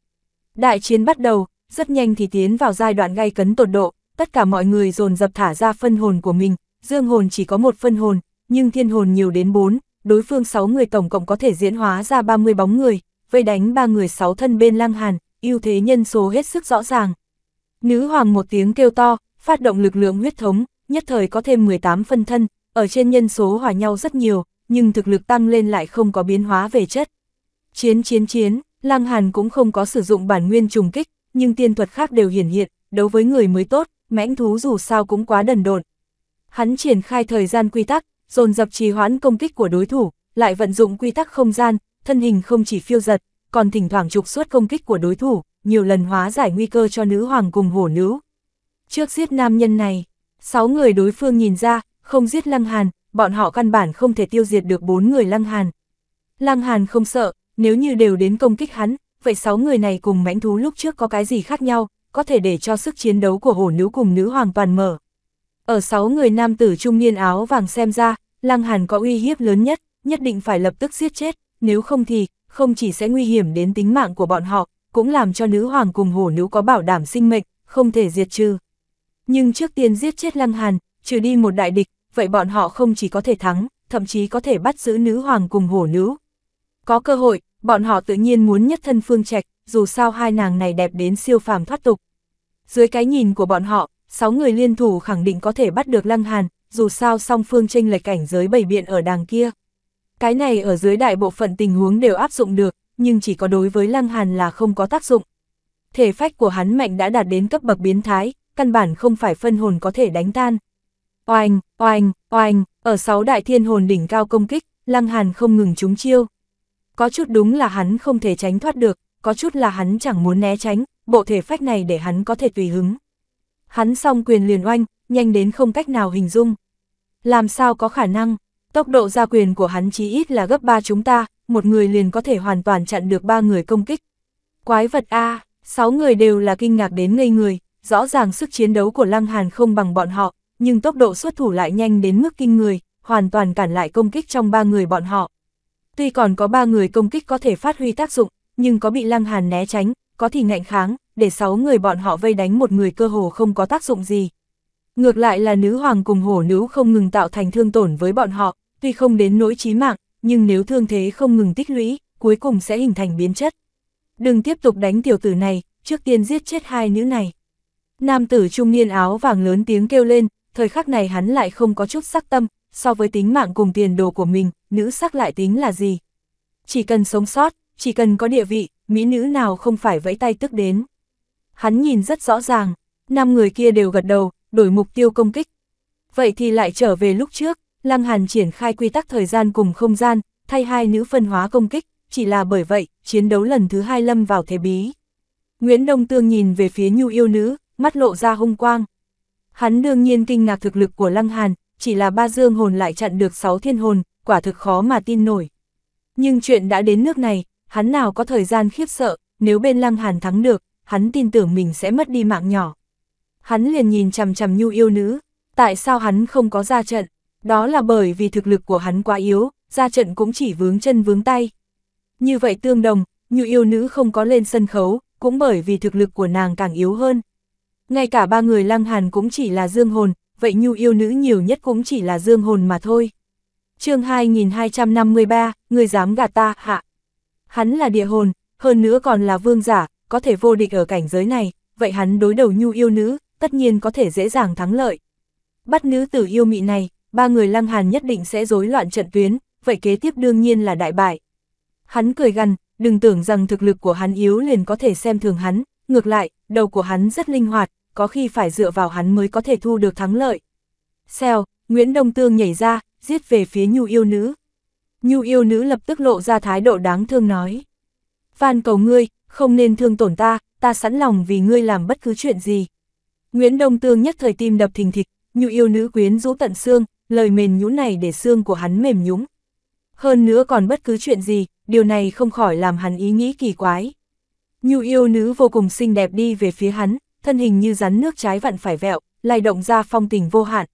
Đại chiến bắt đầu, rất nhanh thì tiến vào giai đoạn gay cấn tột độ, tất cả mọi người dồn dập thả ra phân hồn của mình, dương hồn chỉ có một phân hồn, nhưng thiên hồn nhiều đến bốn. đối phương sáu người tổng cộng có thể diễn hóa ra 30 bóng người, vây đánh ba người sáu thân bên Lăng Hàn, ưu thế nhân số hết sức rõ ràng. Nữ hoàng một tiếng kêu to, phát động lực lượng huyết thống, nhất thời có thêm 18 phân thân, ở trên nhân số hòa nhau rất nhiều, nhưng thực lực tăng lên lại không có biến hóa về chất. Chiến chiến chiến Lăng Hàn cũng không có sử dụng bản nguyên trùng kích, nhưng tiên thuật khác đều hiển hiện, đấu với người mới tốt, mãnh thú dù sao cũng quá đần độn. Hắn triển khai thời gian quy tắc, dồn dập trì hoãn công kích của đối thủ, lại vận dụng quy tắc không gian, thân hình không chỉ phiêu giật, còn thỉnh thoảng trục xuất công kích của đối thủ, nhiều lần hóa giải nguy cơ cho nữ hoàng cùng hổ nữ. Trước giết nam nhân này, sáu người đối phương nhìn ra, không giết Lăng Hàn, bọn họ căn bản không thể tiêu diệt được bốn người Lăng Hàn. Lăng Hàn không sợ, nếu như đều đến công kích hắn, vậy sáu người này cùng mãnh thú lúc trước có cái gì khác nhau, có thể để cho sức chiến đấu của hổ nữ cùng nữ hoàng toàn mở. Ở sáu người nam tử trung niên áo vàng xem ra, Lăng Hàn có uy hiếp lớn nhất, nhất định phải lập tức giết chết, nếu không thì, không chỉ sẽ nguy hiểm đến tính mạng của bọn họ, cũng làm cho nữ hoàng cùng hổ nữ có bảo đảm sinh mệnh, không thể diệt trừ. Nhưng trước tiên giết chết Lăng Hàn, trừ đi một đại địch, vậy bọn họ không chỉ có thể thắng, thậm chí có thể bắt giữ nữ hoàng cùng hổ nữ, có cơ hội, bọn họ tự nhiên muốn nhất thân phương trạch, dù sao hai nàng này đẹp đến siêu phàm thoát tục. Dưới cái nhìn của bọn họ, sáu người liên thủ khẳng định có thể bắt được Lăng Hàn, dù sao song phương tranh lệch cảnh giới bảy biện ở đàng kia. Cái này ở dưới đại bộ phận tình huống đều áp dụng được, nhưng chỉ có đối với Lăng Hàn là không có tác dụng. Thể phách của hắn mạnh đã đạt đến cấp bậc biến thái, căn bản không phải phân hồn có thể đánh tan. Oanh, oanh, oanh, ở sáu đại thiên hồn đỉnh cao công kích, Lăng Hàn không ngừng trúng chiêu có chút đúng là hắn không thể tránh thoát được, có chút là hắn chẳng muốn né tránh, bộ thể phách này để hắn có thể tùy hứng. Hắn xong quyền liền oanh, nhanh đến không cách nào hình dung. Làm sao có khả năng, tốc độ ra quyền của hắn chí ít là gấp ba chúng ta, một người liền có thể hoàn toàn chặn được ba người công kích. Quái vật A, sáu người đều là kinh ngạc đến ngây người, rõ ràng sức chiến đấu của Lăng Hàn không bằng bọn họ, nhưng tốc độ xuất thủ lại nhanh đến mức kinh người, hoàn toàn cản lại công kích trong ba người bọn họ. Tuy còn có ba người công kích có thể phát huy tác dụng, nhưng có bị Lăng Hàn né tránh, có thì ngạnh kháng, để sáu người bọn họ vây đánh một người cơ hồ không có tác dụng gì. Ngược lại là nữ hoàng cùng hổ nữ không ngừng tạo thành thương tổn với bọn họ, tuy không đến nỗi chí mạng, nhưng nếu thương thế không ngừng tích lũy, cuối cùng sẽ hình thành biến chất. Đừng tiếp tục đánh tiểu tử này, trước tiên giết chết hai nữ này. Nam tử trung niên áo vàng lớn tiếng kêu lên, thời khắc này hắn lại không có chút sắc tâm, so với tính mạng cùng tiền đồ của mình, nữ sắc lại tính là gì? Chỉ cần sống sót, chỉ cần có địa vị, mỹ nữ nào không phải vẫy tay tức đến. Hắn nhìn rất rõ ràng, năm người kia đều gật đầu, đổi mục tiêu công kích. Vậy thì lại trở về lúc trước, Lăng Hàn triển khai quy tắc thời gian cùng không gian, thay hai nữ phân hóa công kích, chỉ là bởi vậy, chiến đấu lần thứ hai lâm vào thế bí. Nguyễn Đông Tương nhìn về phía nhu yêu nữ, mắt lộ ra hung quang. Hắn đương nhiên kinh ngạc thực lực của Lăng Hàn, chỉ là ba dương hồn lại chặn được sáu thiên hồn, quả thực khó mà tin nổi. Nhưng chuyện đã đến nước này, hắn nào có thời gian khiếp sợ, nếu bên Lăng Hàn thắng được, hắn tin tưởng mình sẽ mất đi mạng nhỏ. Hắn liền nhìn chằm chằm nhu yêu nữ, tại sao hắn không có ra trận, đó là bởi vì thực lực của hắn quá yếu, ra trận cũng chỉ vướng chân vướng tay. Như vậy tương đồng, nhu yêu nữ không có lên sân khấu, cũng bởi vì thực lực của nàng càng yếu hơn. Ngay cả ba người lăng hàn cũng chỉ là dương hồn, vậy nhu yêu nữ nhiều nhất cũng chỉ là dương hồn mà thôi chương 2253, người dám gạt ta, hạ. Hắn là địa hồn, hơn nữa còn là vương giả, có thể vô địch ở cảnh giới này, vậy hắn đối đầu nhu yêu nữ, tất nhiên có thể dễ dàng thắng lợi. Bắt nữ tử yêu mị này, ba người lăng hàn nhất định sẽ rối loạn trận tuyến, vậy kế tiếp đương nhiên là đại bại. Hắn cười gằn, đừng tưởng rằng thực lực của hắn yếu liền có thể xem thường hắn, ngược lại, đầu của hắn rất linh hoạt, có khi phải dựa vào hắn mới có thể thu được thắng lợi. Xeo, Nguyễn Đông Tương nhảy ra, giết về phía nhu yêu nữ. Nhu yêu nữ lập tức lộ ra thái độ đáng thương nói. Van cầu ngươi, không nên thương tổn ta, ta sẵn lòng vì ngươi làm bất cứ chuyện gì. Nguyễn Đông Tương nhất thời tim đập thình thịch, nhu yêu nữ quyến rũ tận xương, lời mềm nhũ này để xương của hắn mềm nhũng. Hơn nữa còn bất cứ chuyện gì, điều này không khỏi làm hắn ý nghĩ kỳ quái. Nhu yêu nữ vô cùng xinh đẹp đi về phía hắn, thân hình như rắn nước trái vặn phải vẹo, lay động ra phong tình vô hạn,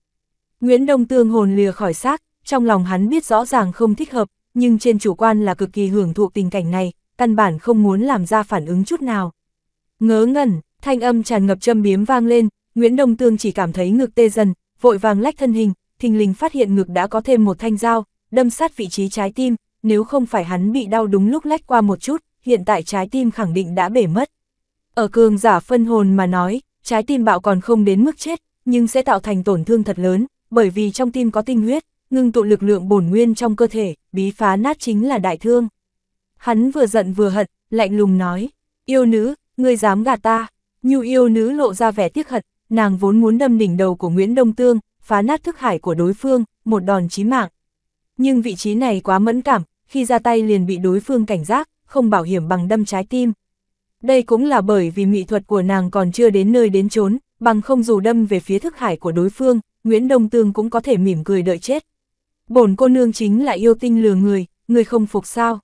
Nguyễn Đông Tương hồn lìa khỏi xác, trong lòng hắn biết rõ ràng không thích hợp, nhưng trên chủ quan là cực kỳ hưởng thụ tình cảnh này, căn bản không muốn làm ra phản ứng chút nào. Ngớ ngẩn, thanh âm tràn ngập châm biếm vang lên, Nguyễn Đông Tương chỉ cảm thấy ngực tê dần, vội vàng lách thân hình, thình lình phát hiện ngực đã có thêm một thanh dao, đâm sát vị trí trái tim, nếu không phải hắn bị đau đúng lúc lách qua một chút, hiện tại trái tim khẳng định đã bể mất. Ở cường giả phân hồn mà nói, trái tim bạo còn không đến mức chết, nhưng sẽ tạo thành tổn thương thật lớn, bởi vì trong tim có tinh huyết, ngưng tụ lực lượng bổn nguyên trong cơ thể, bí phá nát chính là đại thương. Hắn vừa giận vừa hận, lạnh lùng nói, yêu nữ, ngươi dám gạt ta, Như yêu nữ lộ ra vẻ tiếc hận, nàng vốn muốn đâm đỉnh đầu của Nguyễn Đông Tương, phá nát thức hải của đối phương, một đòn chí mạng. Nhưng vị trí này quá mẫn cảm, khi ra tay liền bị đối phương cảnh giác, không bảo hiểm bằng đâm trái tim. Đây cũng là bởi vì mỹ thuật của nàng còn chưa đến nơi đến chốn, bằng không dù đâm về phía thức hải của đối phương, Nguyễn Đông Tương cũng có thể mỉm cười đợi chết. Bổn cô nương chính là yêu tinh lừa người, người không phục sao.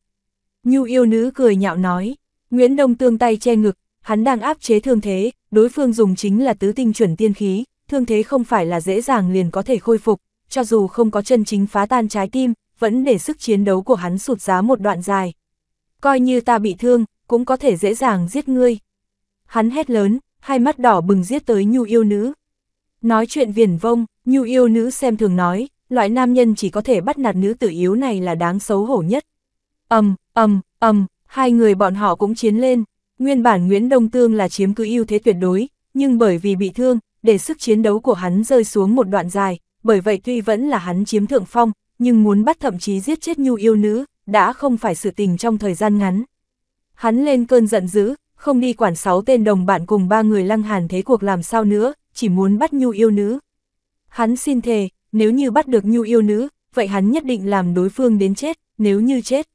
Nhu yêu nữ cười nhạo nói, Nguyễn Đông Tương tay che ngực, hắn đang áp chế thương thế, đối phương dùng chính là tứ tinh chuẩn tiên khí, thương thế không phải là dễ dàng liền có thể khôi phục, cho dù không có chân chính phá tan trái tim, vẫn để sức chiến đấu của hắn sụt giá một đoạn dài. Coi như ta bị thương, cũng có thể dễ dàng giết ngươi. Hắn hét lớn, hai mắt đỏ bừng giết tới nhu yêu nữ. Nói chuyện viển vông, nhu yêu nữ xem thường nói, loại nam nhân chỉ có thể bắt nạt nữ tử yếu này là đáng xấu hổ nhất. Âm, um, âm, âm, hai người bọn họ cũng chiến lên. Nguyên bản Nguyễn Đông Tương là chiếm cứ ưu thế tuyệt đối, nhưng bởi vì bị thương, để sức chiến đấu của hắn rơi xuống một đoạn dài, bởi vậy tuy vẫn là hắn chiếm thượng phong, nhưng muốn bắt thậm chí giết chết nhu yêu nữ, đã không phải sự tình trong thời gian ngắn. Hắn lên cơn giận dữ, không đi quản sáu tên đồng bạn cùng ba người lăng hàn thế cuộc làm sao nữa, chỉ muốn bắt nhu yêu nữ. Hắn xin thề, nếu như bắt được nhu yêu nữ, vậy hắn nhất định làm đối phương đến chết, nếu như chết.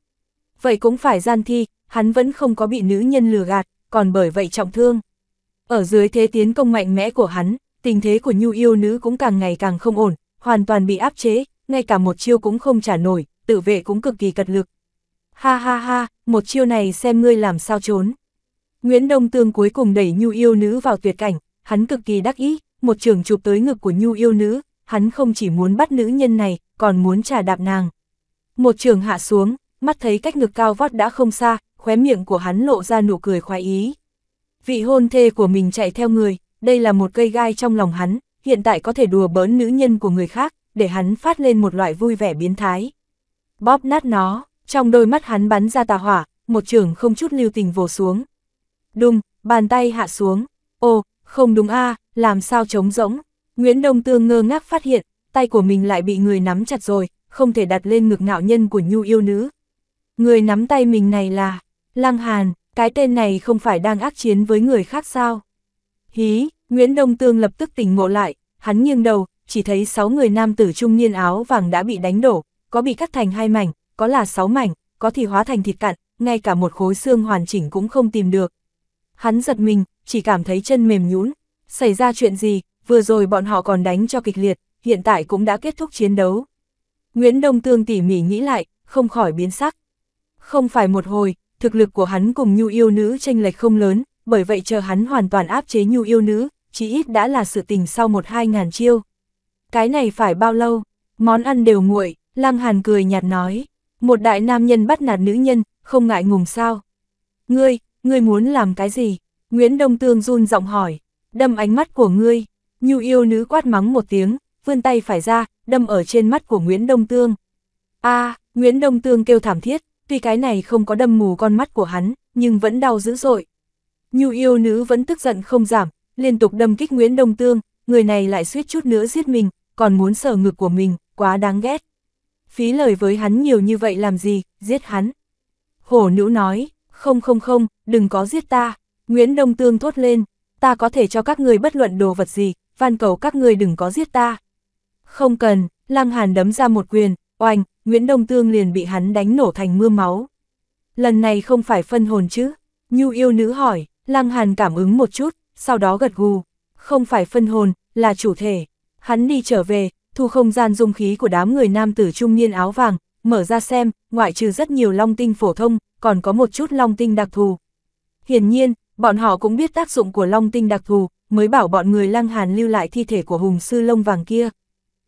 Vậy cũng phải gian thi, hắn vẫn không có bị nữ nhân lừa gạt, còn bởi vậy trọng thương. Ở dưới thế tiến công mạnh mẽ của hắn, tình thế của nhu yêu nữ cũng càng ngày càng không ổn, hoàn toàn bị áp chế, ngay cả một chiêu cũng không trả nổi, tự vệ cũng cực kỳ cật lực. Ha ha ha, một chiêu này xem ngươi làm sao trốn. Nguyễn Đông Tương cuối cùng đẩy nhu yêu nữ vào tuyệt cảnh, hắn cực kỳ đắc ý, một trường chụp tới ngực của nhu yêu nữ, hắn không chỉ muốn bắt nữ nhân này, còn muốn trả đạp nàng. Một trường hạ xuống, mắt thấy cách ngực cao vót đã không xa, khóe miệng của hắn lộ ra nụ cười khoái ý. Vị hôn thê của mình chạy theo người, đây là một cây gai trong lòng hắn, hiện tại có thể đùa bỡn nữ nhân của người khác, để hắn phát lên một loại vui vẻ biến thái. Bóp nát nó, trong đôi mắt hắn bắn ra tà hỏa, một trường không chút lưu tình vồ xuống. Đùng, bàn tay hạ xuống, ô, không đúng a làm sao trống rỗng? Nguyễn Đông Tương ngơ ngác phát hiện, tay của mình lại bị người nắm chặt rồi, không thể đặt lên ngực ngạo nhân của nhu yêu nữ. Người nắm tay mình này là, Lăng Hàn, cái tên này không phải đang ác chiến với người khác sao? Hí, Nguyễn Đông Tương lập tức tỉnh ngộ lại, hắn nghiêng đầu, chỉ thấy 6 người nam tử trung niên áo vàng đã bị đánh đổ, có bị cắt thành hai mảnh, có là 6 mảnh, có thì hóa thành thịt cặn, ngay cả một khối xương hoàn chỉnh cũng không tìm được. Hắn giật mình, chỉ cảm thấy chân mềm nhũn. Xảy ra chuyện gì, vừa rồi bọn họ còn đánh cho kịch liệt, hiện tại cũng đã kết thúc chiến đấu. Nguyễn Đông Tương tỉ mỉ nghĩ lại, không khỏi biến sắc. Không phải một hồi, thực lực của hắn cùng nhu yêu nữ tranh lệch không lớn, bởi vậy chờ hắn hoàn toàn áp chế nhu yêu nữ, chỉ ít đã là sự tình sau một hai ngàn chiêu. Cái này phải bao lâu? Món ăn đều nguội, Lăng Hàn cười nhạt nói. Một đại nam nhân bắt nạt nữ nhân, không ngại ngùng sao? Ngươi, ngươi muốn làm cái gì? Nguyễn Đông Tương run giọng hỏi, đâm ánh mắt của ngươi, nhu yêu nữ quát mắng một tiếng, vươn tay phải ra, đâm ở trên mắt của Nguyễn Đông Tương. a Nguyễn Đông Tương kêu thảm thiết, tuy cái này không có đâm mù con mắt của hắn, nhưng vẫn đau dữ dội. Nhu yêu nữ vẫn tức giận không giảm, liên tục đâm kích Nguyễn Đông Tương, người này lại suýt chút nữa giết mình, còn muốn sờ ngực của mình, quá đáng ghét. Phí lời với hắn nhiều như vậy làm gì, giết hắn. Hổ nữ nói, không không không, đừng có giết ta. Nguyễn Đông Tương thốt lên, ta có thể cho các người bất luận đồ vật gì, van cầu các người đừng có giết ta. Không cần, Lăng Hàn đấm ra một quyền, oanh, Nguyễn Đông Tương liền bị hắn đánh nổ thành mưa máu. Lần này không phải phân hồn chứ? Nhu yêu nữ hỏi, Lăng Hàn cảm ứng một chút, sau đó gật gù. Không phải phân hồn, là chủ thể. Hắn đi trở về, thu không gian dung khí của đám người nam tử trung niên áo vàng, mở ra xem, ngoại trừ rất nhiều long tinh phổ thông, còn có một chút long tinh đặc thù. Hiển nhiên, bọn họ cũng biết tác dụng của long tinh đặc thù, mới bảo bọn người lăng hàn lưu lại thi thể của hùng sư lông vàng kia.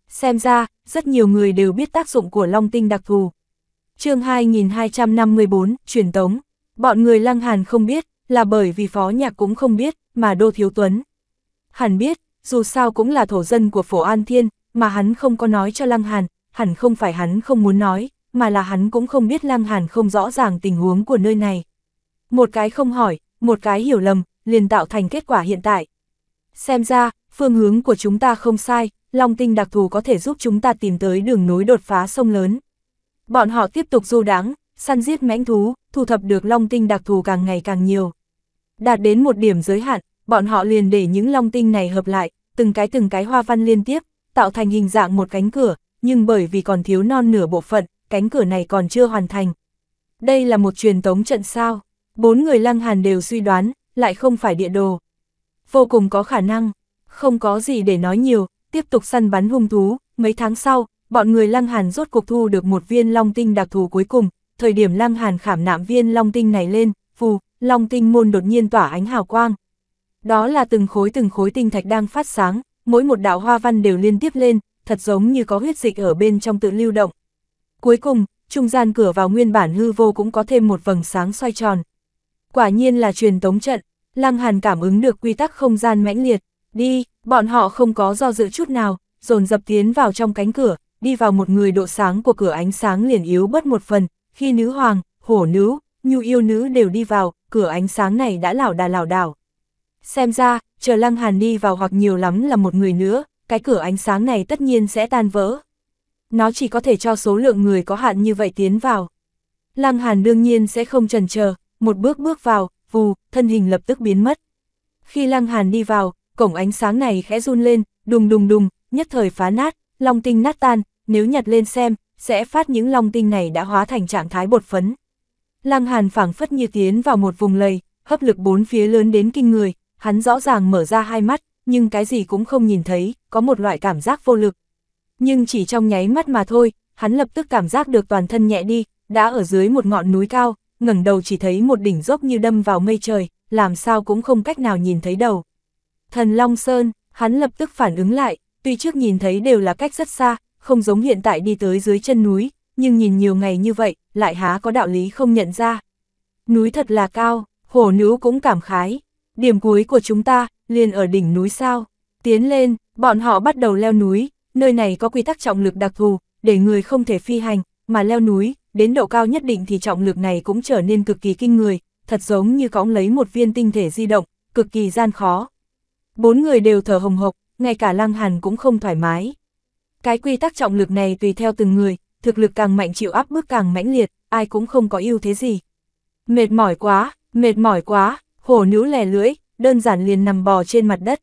Xem ra, rất nhiều người đều biết tác dụng của long tinh đặc thù. chương 2254, truyền tống, bọn người lăng hàn không biết, là bởi vì phó nhạc cũng không biết, mà Đô Thiếu Tuấn. Hẳn biết, dù sao cũng là thổ dân của phổ An Thiên, mà hắn không có nói cho Lăng Hàn, hẳn không phải hắn không muốn nói, mà là hắn cũng không biết Lăng Hàn không rõ ràng tình huống của nơi này. Một cái không hỏi, một cái hiểu lầm, liền tạo thành kết quả hiện tại. Xem ra, phương hướng của chúng ta không sai, Long Tinh đặc thù có thể giúp chúng ta tìm tới đường núi đột phá sông lớn. Bọn họ tiếp tục du đáng, săn giết mãnh thú, thu thập được Long Tinh đặc thù càng ngày càng nhiều. Đạt đến một điểm giới hạn, bọn họ liền để những Long Tinh này hợp lại, từng cái từng cái hoa văn liên tiếp, tạo thành hình dạng một cánh cửa, nhưng bởi vì còn thiếu non nửa bộ phận, cánh cửa này còn chưa hoàn thành. Đây là một truyền tống trận sao? Bốn người lăng hàn đều suy đoán, lại không phải địa đồ. Vô cùng có khả năng, không có gì để nói nhiều, tiếp tục săn bắn hung thú, mấy tháng sau, bọn người lăng hàn rốt cuộc thu được một viên long tinh đặc thù cuối cùng, thời điểm lăng hàn khảm nạm viên long tinh này lên, phù, long tinh môn đột nhiên tỏa ánh hào quang. Đó là từng khối từng khối tinh thạch đang phát sáng, mỗi một đạo hoa văn đều liên tiếp lên, thật giống như có huyết dịch ở bên trong tự lưu động. Cuối cùng, trung gian cửa vào nguyên bản hư vô cũng có thêm một vầng sáng xoay tròn. Quả nhiên là truyền tống trận, Lăng Hàn cảm ứng được quy tắc không gian mãnh liệt, đi, bọn họ không có do dự chút nào, dồn dập tiến vào trong cánh cửa, đi vào một người độ sáng của cửa ánh sáng liền yếu bớt một phần, khi nữ hoàng, hổ nữ, nhu yêu nữ đều đi vào, cửa ánh sáng này đã lảo đà lảo đảo. Xem ra, chờ Lăng Hàn đi vào hoặc nhiều lắm là một người nữa, cái cửa ánh sáng này tất nhiên sẽ tan vỡ. Nó chỉ có thể cho số lượng người có hạn như vậy tiến vào. Lăng Hàn đương nhiên sẽ không chần chờ, một bước bước vào, vù, thân hình lập tức biến mất. Khi Lăng Hàn đi vào, cổng ánh sáng này khẽ run lên, đùng đùng đùng, nhất thời phá nát, long tinh nát tan, nếu nhặt lên xem, sẽ phát những long tinh này đã hóa thành trạng thái bột phấn. Lăng Hàn phảng phất như tiến vào một vùng lầy, hấp lực bốn phía lớn đến kinh người, hắn rõ ràng mở ra hai mắt, nhưng cái gì cũng không nhìn thấy, có một loại cảm giác vô lực. Nhưng chỉ trong nháy mắt mà thôi, hắn lập tức cảm giác được toàn thân nhẹ đi, đã ở dưới một ngọn núi cao ngẩng đầu chỉ thấy một đỉnh dốc như đâm vào mây trời, làm sao cũng không cách nào nhìn thấy đầu. Thần Long Sơn, hắn lập tức phản ứng lại, tuy trước nhìn thấy đều là cách rất xa, không giống hiện tại đi tới dưới chân núi, nhưng nhìn nhiều ngày như vậy, lại há có đạo lý không nhận ra. Núi thật là cao, hổ nữ cũng cảm khái, điểm cuối của chúng ta, liền ở đỉnh núi sao. Tiến lên, bọn họ bắt đầu leo núi, nơi này có quy tắc trọng lực đặc thù, để người không thể phi hành, mà leo núi, đến độ cao nhất định thì trọng lực này cũng trở nên cực kỳ kinh người, thật giống như cõng lấy một viên tinh thể di động, cực kỳ gian khó. Bốn người đều thở hồng hộc, ngay cả Lăng Hàn cũng không thoải mái. Cái quy tắc trọng lực này tùy theo từng người, thực lực càng mạnh chịu áp bức càng mãnh liệt, ai cũng không có ưu thế gì. Mệt mỏi quá, mệt mỏi quá, hổ nữ lè lưỡi, đơn giản liền nằm bò trên mặt đất.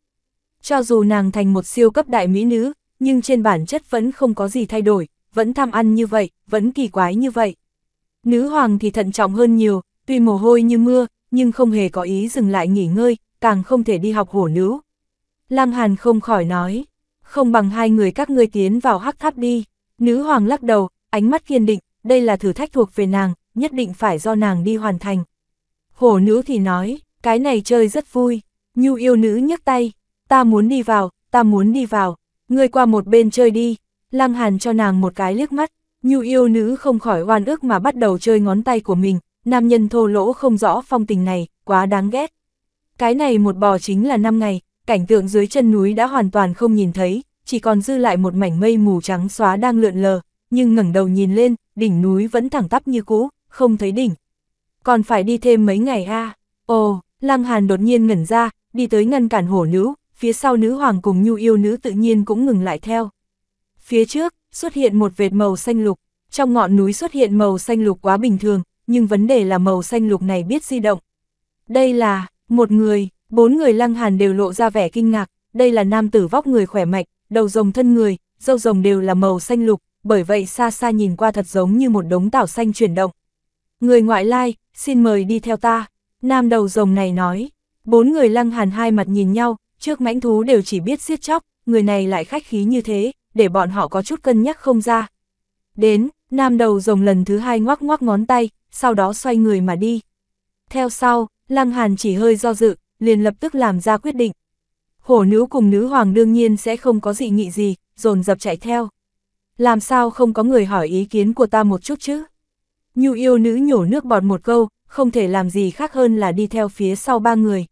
Cho dù nàng thành một siêu cấp đại mỹ nữ, nhưng trên bản chất vẫn không có gì thay đổi, vẫn tham ăn như vậy, vẫn kỳ quái như vậy. Nữ hoàng thì thận trọng hơn nhiều, tuy mồ hôi như mưa, nhưng không hề có ý dừng lại nghỉ ngơi, càng không thể đi học hổ nữ. Lăng Hàn không khỏi nói, không bằng hai người các ngươi tiến vào hắc tháp đi. Nữ hoàng lắc đầu, ánh mắt kiên định, đây là thử thách thuộc về nàng, nhất định phải do nàng đi hoàn thành. Hổ nữ thì nói, cái này chơi rất vui. Nhu yêu nữ nhấc tay, ta muốn đi vào, ta muốn đi vào, ngươi qua một bên chơi đi, Lăng Hàn cho nàng một cái liếc mắt, nhu yêu nữ không khỏi oan ước mà bắt đầu chơi ngón tay của mình, nam nhân thô lỗ không rõ phong tình này, quá đáng ghét. Cái này một bò chính là năm ngày, cảnh tượng dưới chân núi đã hoàn toàn không nhìn thấy, chỉ còn dư lại một mảnh mây mù trắng xóa đang lượn lờ, nhưng ngẩng đầu nhìn lên, đỉnh núi vẫn thẳng tắp như cũ, không thấy đỉnh. Còn phải đi thêm mấy ngày ha? à? Ồ, Lăng Hàn đột nhiên ngẩn ra, đi tới ngăn cản hổ nữ, phía sau nữ hoàng cùng nhu yêu nữ tự nhiên cũng ngừng lại theo. Phía trước, xuất hiện một vệt màu xanh lục. Trong ngọn núi xuất hiện màu xanh lục quá bình thường, nhưng vấn đề là màu xanh lục này biết di động. Đây là, một người, bốn người lăng hàn đều lộ ra vẻ kinh ngạc, đây là nam tử vóc người khỏe mạnh, đầu rồng thân người, dâu rồng đều là màu xanh lục, bởi vậy xa xa nhìn qua thật giống như một đống tảo xanh chuyển động. Người ngoại lai, xin mời đi theo ta, nam đầu rồng này nói. Bốn người lăng hàn hai mặt nhìn nhau, trước mãnh thú đều chỉ biết siết chóc, người này lại khách khí như thế, để bọn họ có chút cân nhắc không ra. Đến, nam đầu rồng lần thứ hai ngoắc ngoắc ngón tay, sau đó xoay người mà đi. Theo sau, Lăng Hàn chỉ hơi do dự, liền lập tức làm ra quyết định. Hổ nữ cùng nữ hoàng đương nhiên sẽ không có dị nghị gì, dồn dập chạy theo. Làm sao không có người hỏi ý kiến của ta một chút chứ? Nhu yêu nữ nhổ nước bọt một câu, không thể làm gì khác hơn là đi theo phía sau ba người.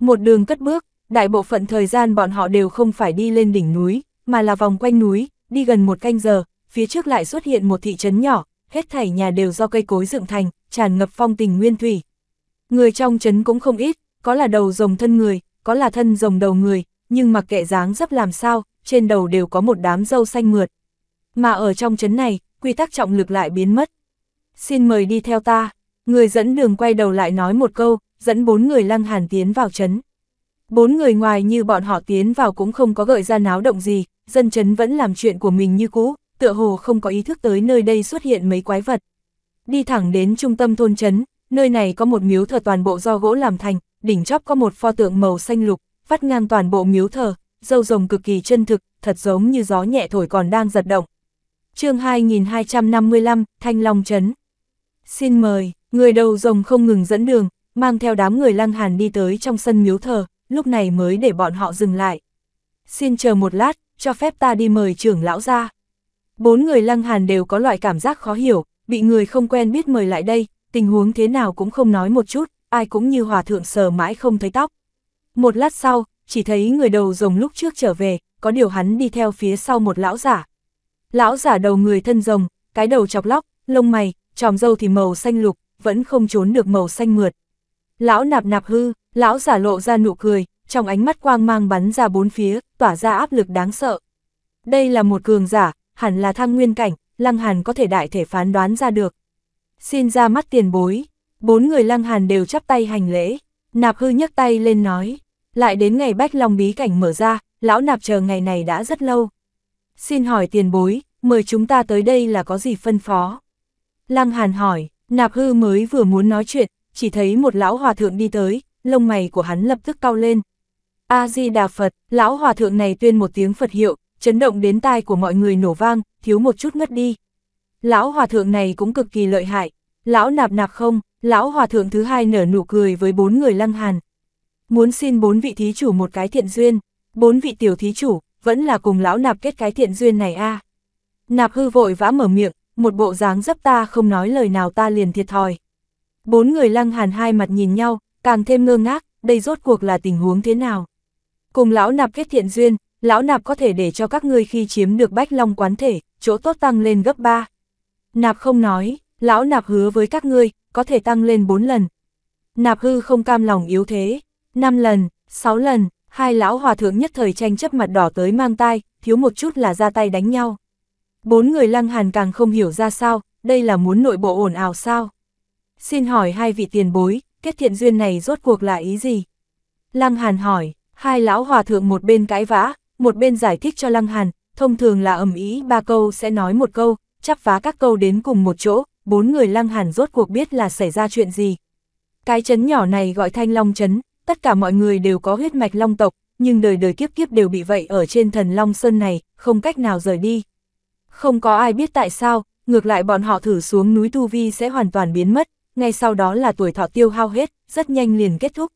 Một đường cất bước, đại bộ phận thời gian bọn họ đều không phải đi lên đỉnh núi, mà là vòng quanh núi, đi gần một canh giờ, phía trước lại xuất hiện một thị trấn nhỏ, hết thảy nhà đều do cây cối dựng thành, tràn ngập phong tình nguyên thủy. Người trong trấn cũng không ít, có là đầu rồng thân người, có là thân rồng đầu người, nhưng mặc kệ dáng dấp làm sao, trên đầu đều có một đám dâu xanh mượt. Mà ở trong trấn này, quy tắc trọng lực lại biến mất. Xin mời đi theo ta, người dẫn đường quay đầu lại nói một câu, dẫn bốn người lăng hàn tiến vào trấn. Bốn người ngoài như bọn họ tiến vào cũng không có gợi ra náo động gì, dân chấn vẫn làm chuyện của mình như cũ, tựa hồ không có ý thức tới nơi đây xuất hiện mấy quái vật. Đi thẳng đến trung tâm thôn chấn, nơi này có một miếu thờ toàn bộ do gỗ làm thành, đỉnh chóp có một pho tượng màu xanh lục, vắt ngang toàn bộ miếu thờ, dâu rồng cực kỳ chân thực, thật giống như gió nhẹ thổi còn đang giật động. chương 2255, Thanh Long Trấn. Xin mời, người đầu rồng không ngừng dẫn đường, mang theo đám người lăng hàn đi tới trong sân miếu thờ, lúc này mới để bọn họ dừng lại. Xin chờ một lát, cho phép ta đi mời trưởng lão ra. Bốn người lăng hàn đều có loại cảm giác khó hiểu, bị người không quen biết mời lại đây, tình huống thế nào cũng không nói một chút, ai cũng như hòa thượng sờ mãi không thấy tóc. Một lát sau, chỉ thấy người đầu rồng lúc trước trở về, có điều hắn đi theo phía sau một lão giả. Lão giả đầu người thân rồng, cái đầu chọc lóc, lông mày, tròm dâu thì màu xanh lục, vẫn không trốn được màu xanh mượt. Lão nạp nạp hư, Lão giả lộ ra nụ cười, trong ánh mắt quang mang bắn ra bốn phía, tỏa ra áp lực đáng sợ. Đây là một cường giả, hẳn là thăng nguyên cảnh, Lăng Hàn có thể đại thể phán đoán ra được. Xin ra mắt tiền bối, bốn người Lăng Hàn đều chắp tay hành lễ, nạp hư nhấc tay lên nói, lại đến ngày bách long bí cảnh mở ra, lão nạp chờ ngày này đã rất lâu. Xin hỏi tiền bối, mời chúng ta tới đây là có gì phân phó? Lăng Hàn hỏi, nạp hư mới vừa muốn nói chuyện, chỉ thấy một lão hòa thượng đi tới, lông mày của hắn lập tức cao lên. A-di-đà Phật, lão hòa thượng này tuyên một tiếng Phật hiệu, chấn động đến tai của mọi người nổ vang, thiếu một chút ngất đi. Lão hòa thượng này cũng cực kỳ lợi hại, lão nạp nạp không, lão hòa thượng thứ hai nở nụ cười với bốn người lăng hàn. Muốn xin bốn vị thí chủ một cái thiện duyên, bốn vị tiểu thí chủ, vẫn là cùng lão nạp kết cái thiện duyên này a Nạp hư vội vã mở miệng, một bộ dáng dấp ta không nói lời nào ta liền thiệt thòi. Bốn người lăng hàn hai mặt nhìn nhau, càng thêm ngơ ngác, đây rốt cuộc là tình huống thế nào. Cùng lão nạp kết thiện duyên, lão nạp có thể để cho các ngươi khi chiếm được bách long quán thể, chỗ tốt tăng lên gấp 3. Nạp không nói, lão nạp hứa với các ngươi, có thể tăng lên 4 lần. Nạp hư không cam lòng yếu thế, 5 lần, 6 lần, hai lão hòa thượng nhất thời tranh chấp mặt đỏ tới mang tai, thiếu một chút là ra tay đánh nhau. Bốn người lăng hàn càng không hiểu ra sao, đây là muốn nội bộ ồn ào sao. Xin hỏi hai vị tiền bối, kết thiện duyên này rốt cuộc là ý gì? Lăng Hàn hỏi, hai lão hòa thượng một bên cãi vã, một bên giải thích cho Lăng Hàn, thông thường là ẩm ý ba câu sẽ nói một câu, chắp phá các câu đến cùng một chỗ, bốn người Lăng Hàn rốt cuộc biết là xảy ra chuyện gì. Cái chấn nhỏ này gọi thanh long chấn, tất cả mọi người đều có huyết mạch long tộc, nhưng đời đời kiếp kiếp đều bị vậy ở trên thần long sơn này, không cách nào rời đi. Không có ai biết tại sao, ngược lại bọn họ thử xuống núi Tu Vi sẽ hoàn toàn biến mất, ngay sau đó là tuổi thọ tiêu hao hết, rất nhanh liền kết thúc.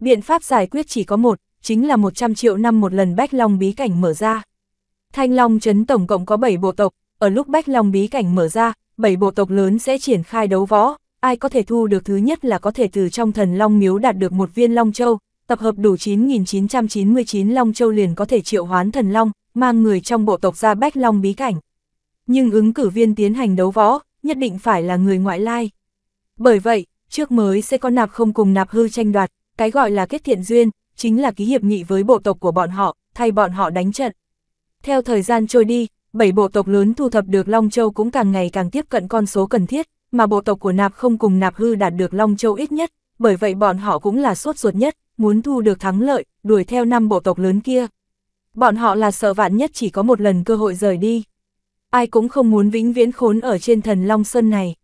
Biện pháp giải quyết chỉ có một, chính là 100 triệu năm một lần Bách Long bí cảnh mở ra. Thanh Long trấn tổng cộng có 7 bộ tộc, ở lúc Bách Long bí cảnh mở ra, 7 bộ tộc lớn sẽ triển khai đấu võ, ai có thể thu được thứ nhất là có thể từ trong thần Long miếu đạt được một viên Long Châu, tập hợp đủ 9999 Long Châu liền có thể triệu hoán thần Long, mang người trong bộ tộc ra Bách Long bí cảnh. Nhưng ứng cử viên tiến hành đấu võ, nhất định phải là người ngoại lai. Bởi vậy, trước mới sẽ có nạp không cùng nạp hư tranh đoạt, cái gọi là kết thiện duyên, chính là ký hiệp nghị với bộ tộc của bọn họ, thay bọn họ đánh trận. Theo thời gian trôi đi, bảy bộ tộc lớn thu thập được Long Châu cũng càng ngày càng tiếp cận con số cần thiết, mà bộ tộc của nạp không cùng nạp hư đạt được Long Châu ít nhất, bởi vậy bọn họ cũng là sốt ruột nhất, muốn thu được thắng lợi, đuổi theo năm bộ tộc lớn kia. Bọn họ là sợ vạn nhất chỉ có một lần cơ hội rời đi. Ai cũng không muốn vĩnh viễn khốn ở trên thần Long Sơn này.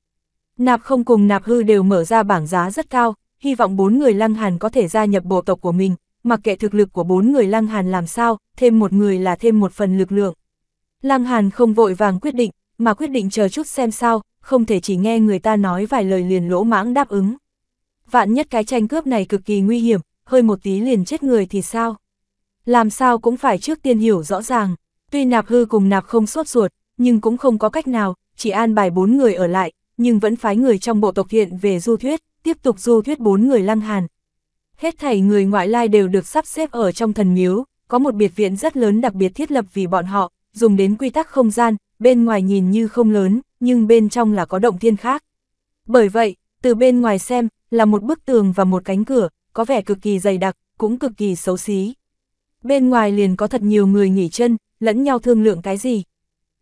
Nạp không cùng nạp hư đều mở ra bảng giá rất cao, hy vọng bốn người lăng hàn có thể gia nhập bộ tộc của mình, mặc kệ thực lực của bốn người lăng hàn làm sao, thêm một người là thêm một phần lực lượng. Lăng hàn không vội vàng quyết định, mà quyết định chờ chút xem sao, không thể chỉ nghe người ta nói vài lời liền lỗ mãng đáp ứng. Vạn nhất cái tranh cướp này cực kỳ nguy hiểm, hơi một tí liền chết người thì sao? Làm sao cũng phải trước tiên hiểu rõ ràng, tuy nạp hư cùng nạp không sốt ruột, nhưng cũng không có cách nào, chỉ an bài bốn người ở lại, nhưng vẫn phái người trong bộ tộc hiện về du thuyết, tiếp tục du thuyết bốn người lăng hàn. Hết thảy người ngoại lai đều được sắp xếp ở trong thần miếu, có một biệt viện rất lớn đặc biệt thiết lập vì bọn họ, dùng đến quy tắc không gian, bên ngoài nhìn như không lớn, nhưng bên trong là có động thiên khác. Bởi vậy, từ bên ngoài xem, là một bức tường và một cánh cửa, có vẻ cực kỳ dày đặc, cũng cực kỳ xấu xí. Bên ngoài liền có thật nhiều người nghỉ chân, lẫn nhau thương lượng cái gì.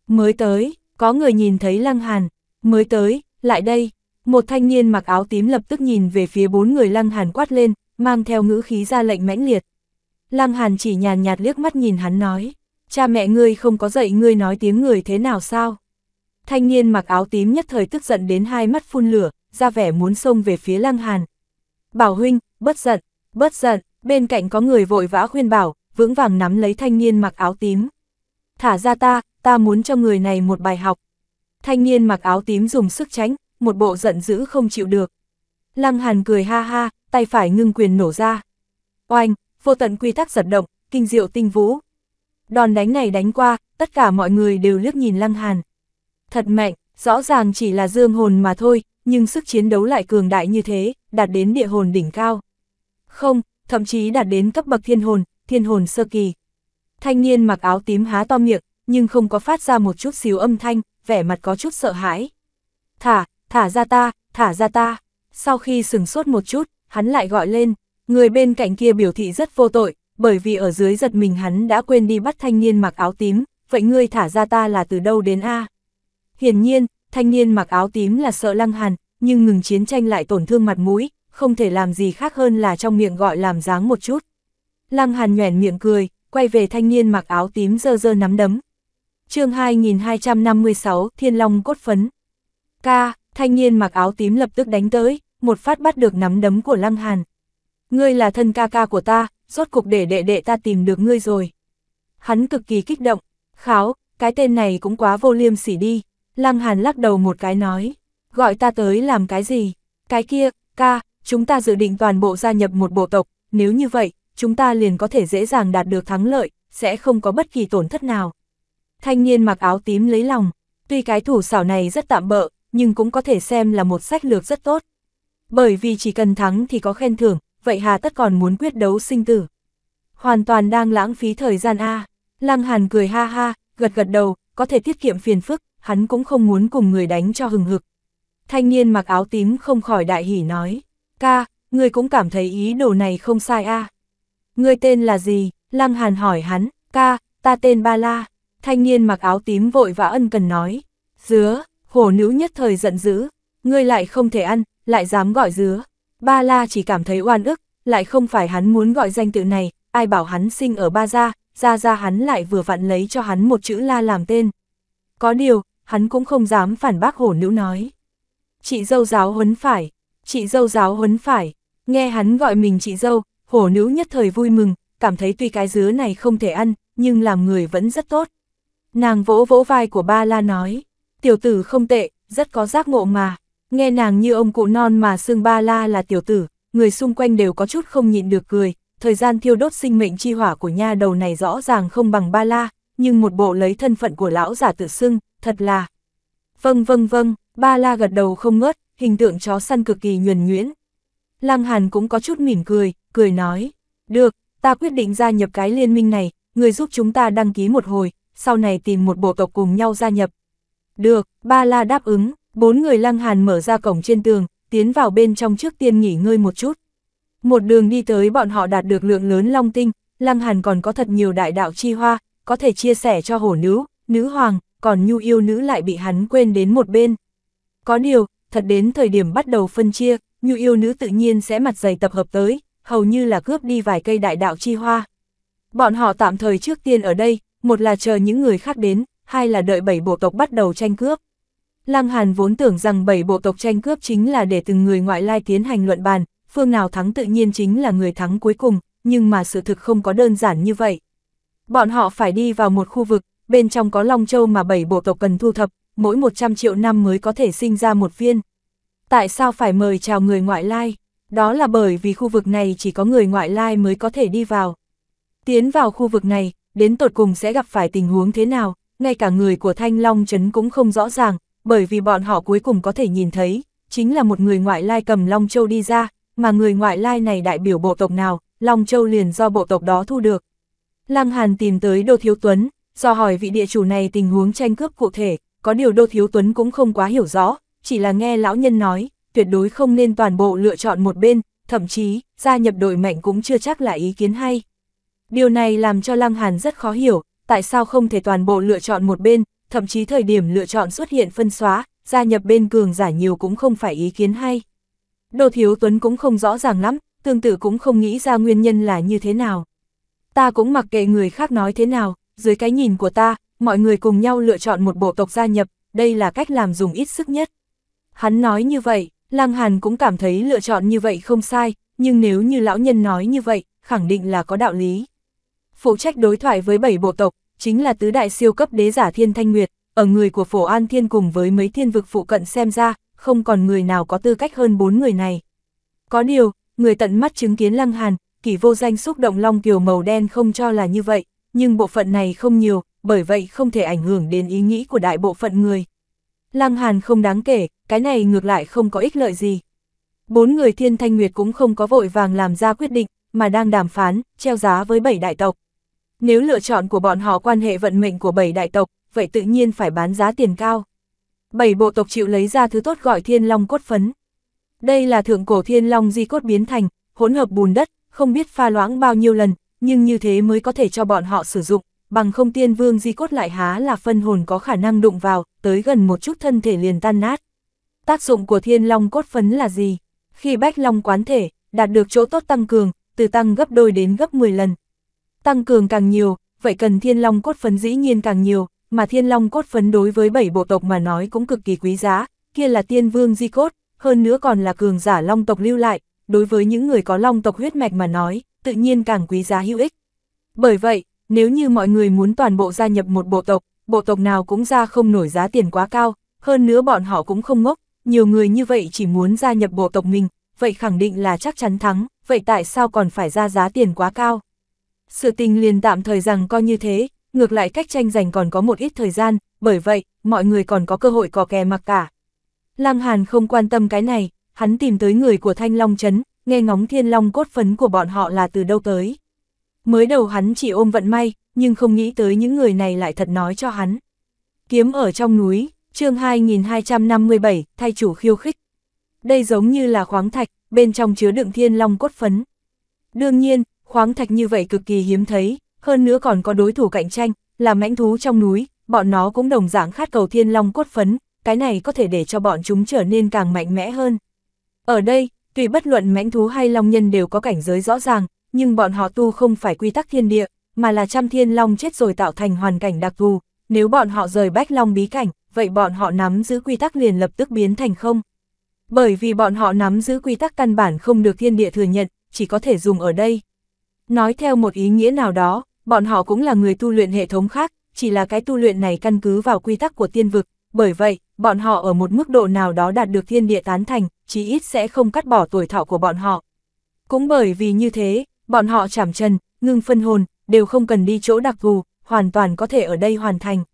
Mới tới, có người nhìn thấy Lăng Hàn, mới tới, lại đây, một thanh niên mặc áo tím lập tức nhìn về phía bốn người Lăng Hàn quát lên, mang theo ngữ khí ra lệnh mãnh liệt. Lăng Hàn chỉ nhàn nhạt liếc mắt nhìn hắn nói, cha mẹ ngươi không có dạy ngươi nói tiếng người thế nào sao? Thanh niên mặc áo tím nhất thời tức giận đến hai mắt phun lửa, ra vẻ muốn xông về phía Lăng Hàn. Bảo huynh, bất giận, bất giận, bên cạnh có người vội vã khuyên bảo, vững vàng nắm lấy thanh niên mặc áo tím. Thả ra ta, ta muốn cho người này một bài học, thanh niên mặc áo tím dùng sức tránh, một bộ giận dữ không chịu được. Lăng Hàn cười ha ha, tay phải ngưng quyền nổ ra. Oanh, vô tận quy tắc giật động, kinh diệu tinh vũ. Đòn đánh này đánh qua, tất cả mọi người đều liếc nhìn Lăng Hàn. Thật mạnh, rõ ràng chỉ là dương hồn mà thôi, nhưng sức chiến đấu lại cường đại như thế, đạt đến địa hồn đỉnh cao. Không, thậm chí đạt đến cấp bậc thiên hồn, thiên hồn sơ kỳ. Thanh niên mặc áo tím há to miệng, nhưng không có phát ra một chút xíu âm thanh, vẻ mặt có chút sợ hãi. Thả, thả ra ta, thả ra ta. Sau khi sừng sốt một chút, hắn lại gọi lên, người bên cạnh kia biểu thị rất vô tội, bởi vì ở dưới giật mình hắn đã quên đi bắt thanh niên mặc áo tím, vậy ngươi thả ra ta là từ đâu đến A. Hiển nhiên, thanh niên mặc áo tím là sợ lăng hàn, nhưng ngừng chiến tranh lại tổn thương mặt mũi, không thể làm gì khác hơn là trong miệng gọi làm dáng một chút. Lăng hàn nhoẻn miệng cười, quay về thanh niên mặc áo tím dơ dơ nắm đấm, chương 2256, Thiên Long cốt phấn. Ca, thanh niên mặc áo tím lập tức đánh tới, một phát bắt được nắm đấm của Lăng Hàn. Ngươi là thân ca ca của ta, rốt cục để đệ đệ ta tìm được ngươi rồi. Hắn cực kỳ kích động, kháo, cái tên này cũng quá vô liêm sỉ đi. Lăng Hàn lắc đầu một cái nói, gọi ta tới làm cái gì? Cái kia, ca, chúng ta dự định toàn bộ gia nhập một bộ tộc, nếu như vậy, chúng ta liền có thể dễ dàng đạt được thắng lợi, sẽ không có bất kỳ tổn thất nào. Thanh niên mặc áo tím lấy lòng, tuy cái thủ xảo này rất tạm bỡ, nhưng cũng có thể xem là một sách lược rất tốt. Bởi vì chỉ cần thắng thì có khen thưởng, vậy hà tất còn muốn quyết đấu sinh tử. Hoàn toàn đang lãng phí thời gian A. Lăng Hàn cười ha ha, gật gật đầu, có thể tiết kiệm phiền phức, hắn cũng không muốn cùng người đánh cho hừng hực. Thanh niên mặc áo tím không khỏi đại hỉ nói, ca, người cũng cảm thấy ý đồ này không sai a à? Ngươi tên là gì? Lăng Hàn hỏi hắn, ca, ta tên Ba La. Thanh niên mặc áo tím vội và ân cần nói, dứa, hổ nữ nhất thời giận dữ, ngươi lại không thể ăn, lại dám gọi dứa. Ba la chỉ cảm thấy oan ức, lại không phải hắn muốn gọi danh tự này, ai bảo hắn sinh ở ba gia, gia gia hắn lại vừa vặn lấy cho hắn một chữ la làm tên. Có điều, hắn cũng không dám phản bác hổ nữ nói. Chị dâu giáo huấn phải, chị dâu giáo huấn phải, nghe hắn gọi mình chị dâu, hổ nữ nhất thời vui mừng, cảm thấy tuy cái dứa này không thể ăn, nhưng làm người vẫn rất tốt. Nàng vỗ vỗ vai của ba la nói, tiểu tử không tệ, rất có giác ngộ mà, nghe nàng như ông cụ non mà xưng ba la là tiểu tử, người xung quanh đều có chút không nhịn được cười, thời gian thiêu đốt sinh mệnh chi hỏa của nha đầu này rõ ràng không bằng ba la, nhưng một bộ lấy thân phận của lão giả tự xưng, thật là... Vâng vâng vâng, ba la gật đầu không ngớt, hình tượng chó săn cực kỳ nhuần nhuyễn. Lăng Hàn cũng có chút mỉm cười, cười nói, được, ta quyết định gia nhập cái liên minh này, người giúp chúng ta đăng ký một hồi, sau này tìm một bộ tộc cùng nhau gia nhập. Được, ba la đáp ứng, bốn người lăng hàn mở ra cổng trên tường, tiến vào bên trong trước tiên nghỉ ngơi một chút. Một đường đi tới bọn họ đạt được lượng lớn long tinh, lăng hàn còn có thật nhiều đại đạo chi hoa, có thể chia sẻ cho hổ nữ, nữ hoàng, còn nhu yêu nữ lại bị hắn quên đến một bên. Có điều, thật đến thời điểm bắt đầu phân chia, nhu yêu nữ tự nhiên sẽ mặt dày tập hợp tới, hầu như là cướp đi vài cây đại đạo chi hoa. Bọn họ tạm thời trước tiên ở đây, một là chờ những người khác đến, hai là đợi bảy bộ tộc bắt đầu tranh cướp. Lăng Hàn vốn tưởng rằng bảy bộ tộc tranh cướp chính là để từng người ngoại lai tiến hành luận bàn, phương nào thắng tự nhiên chính là người thắng cuối cùng, nhưng mà sự thực không có đơn giản như vậy. Bọn họ phải đi vào một khu vực, bên trong có Long Châu mà bảy bộ tộc cần thu thập, mỗi 100 triệu năm mới có thể sinh ra một viên. Tại sao phải mời chào người ngoại lai? Đó là bởi vì khu vực này chỉ có người ngoại lai mới có thể đi vào. Tiến vào khu vực này, đến tột cùng sẽ gặp phải tình huống thế nào, ngay cả người của Thanh Long Trấn cũng không rõ ràng, bởi vì bọn họ cuối cùng có thể nhìn thấy, chính là một người ngoại lai cầm Long Châu đi ra, mà người ngoại lai này đại biểu bộ tộc nào, Long Châu liền do bộ tộc đó thu được. Lăng Hàn tìm tới Đô Thiếu Tuấn, do hỏi vị địa chủ này tình huống tranh cướp cụ thể, có điều Đô Thiếu Tuấn cũng không quá hiểu rõ, chỉ là nghe lão nhân nói, tuyệt đối không nên toàn bộ lựa chọn một bên, thậm chí, gia nhập đội mạnh cũng chưa chắc là ý kiến hay. Điều này làm cho Lăng Hàn rất khó hiểu, tại sao không thể toàn bộ lựa chọn một bên, thậm chí thời điểm lựa chọn xuất hiện phân xóa, gia nhập bên cường giả nhiều cũng không phải ý kiến hay. Đồ Thiếu Tuấn cũng không rõ ràng lắm, tương tự cũng không nghĩ ra nguyên nhân là như thế nào. Ta cũng mặc kệ người khác nói thế nào, dưới cái nhìn của ta, mọi người cùng nhau lựa chọn một bộ tộc gia nhập, đây là cách làm dùng ít sức nhất. Hắn nói như vậy, Lăng Hàn cũng cảm thấy lựa chọn như vậy không sai, nhưng nếu như lão nhân nói như vậy, khẳng định là có đạo lý phụ trách đối thoại với bảy bộ tộc, chính là tứ đại siêu cấp đế giả Thiên Thanh Nguyệt, ở người của Phổ An Thiên cùng với mấy thiên vực phụ cận xem ra, không còn người nào có tư cách hơn bốn người này. Có điều, người tận mắt chứng kiến Lăng Hàn, kỷ vô danh xúc động long kiều màu đen không cho là như vậy, nhưng bộ phận này không nhiều, bởi vậy không thể ảnh hưởng đến ý nghĩ của đại bộ phận người. Lăng Hàn không đáng kể, cái này ngược lại không có ích lợi gì. Bốn người Thiên Thanh Nguyệt cũng không có vội vàng làm ra quyết định, mà đang đàm phán, treo giá với bảy đại tộc. Nếu lựa chọn của bọn họ quan hệ vận mệnh của bảy đại tộc, vậy tự nhiên phải bán giá tiền cao. Bảy bộ tộc chịu lấy ra thứ tốt gọi thiên long cốt phấn. Đây là thượng cổ thiên long di cốt biến thành, hỗn hợp bùn đất, không biết pha loãng bao nhiêu lần, nhưng như thế mới có thể cho bọn họ sử dụng, bằng không tiên vương di cốt lại há là phân hồn có khả năng đụng vào, tới gần một chút thân thể liền tan nát. Tác dụng của thiên long cốt phấn là gì? Khi bách long quán thể, đạt được chỗ tốt tăng cường, từ tăng gấp đôi đến gấp 10 lần, tăng cường càng nhiều, vậy cần thiên long cốt phấn dĩ nhiên càng nhiều, mà thiên long cốt phấn đối với bảy bộ tộc mà nói cũng cực kỳ quý giá, kia là tiên vương di cốt, hơn nữa còn là cường giả long tộc lưu lại, đối với những người có long tộc huyết mạch mà nói, tự nhiên càng quý giá hữu ích. Bởi vậy, nếu như mọi người muốn toàn bộ gia nhập một bộ tộc, bộ tộc nào cũng ra không nổi giá tiền quá cao, hơn nữa bọn họ cũng không ngốc, nhiều người như vậy chỉ muốn gia nhập bộ tộc mình, vậy khẳng định là chắc chắn thắng, vậy tại sao còn phải ra giá tiền quá cao? sự tình liền tạm thời rằng coi như thế, ngược lại cách tranh giành còn có một ít thời gian, bởi vậy, mọi người còn có cơ hội cò kè mặc cả. Lăng Hàn không quan tâm cái này, hắn tìm tới người của Thanh Long Trấn, nghe ngóng thiên long cốt phấn của bọn họ là từ đâu tới. Mới đầu hắn chỉ ôm vận may, nhưng không nghĩ tới những người này lại thật nói cho hắn. Kiếm ở trong núi, chương 2257, thay chủ khiêu khích. Đây giống như là khoáng thạch, bên trong chứa đựng thiên long cốt phấn. Đương nhiên, khoáng thạch như vậy cực kỳ hiếm thấy, hơn nữa còn có đối thủ cạnh tranh, là mãnh thú trong núi, bọn nó cũng đồng dạng khát cầu thiên long cốt phấn, cái này có thể để cho bọn chúng trở nên càng mạnh mẽ hơn. Ở đây, tùy bất luận mãnh thú hay long nhân đều có cảnh giới rõ ràng, nhưng bọn họ tu không phải quy tắc thiên địa, mà là trăm thiên long chết rồi tạo thành hoàn cảnh đặc thù, nếu bọn họ rời bách long bí cảnh, vậy bọn họ nắm giữ quy tắc liền lập tức biến thành không. Bởi vì bọn họ nắm giữ quy tắc căn bản không được thiên địa thừa nhận, chỉ có thể dùng ở đây. Nói theo một ý nghĩa nào đó, bọn họ cũng là người tu luyện hệ thống khác, chỉ là cái tu luyện này căn cứ vào quy tắc của tiên vực, bởi vậy, bọn họ ở một mức độ nào đó đạt được thiên địa tán thành, chí ít sẽ không cắt bỏ tuổi thọ của bọn họ. Cũng bởi vì như thế, bọn họ chảm chân, ngưng phân hồn, đều không cần đi chỗ đặc thù, hoàn toàn có thể ở đây hoàn thành.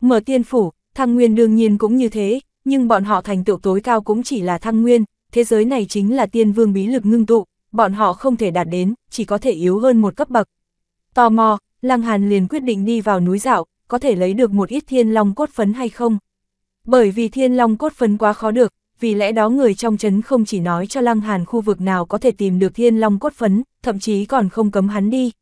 Mở tiên phủ, thăng nguyên đương nhiên cũng như thế, nhưng bọn họ thành tựu tối cao cũng chỉ là thăng nguyên, thế giới này chính là tiên vương bí lực ngưng tụ, bọn họ không thể đạt đến, chỉ có thể yếu hơn một cấp bậc. Tò mò, Lăng Hàn liền quyết định đi vào núi dạo, có thể lấy được một ít thiên long cốt phấn hay không. Bởi vì thiên long cốt phấn quá khó được, vì lẽ đó người trong chấn không chỉ nói cho Lăng Hàn khu vực nào có thể tìm được thiên long cốt phấn, thậm chí còn không cấm hắn đi.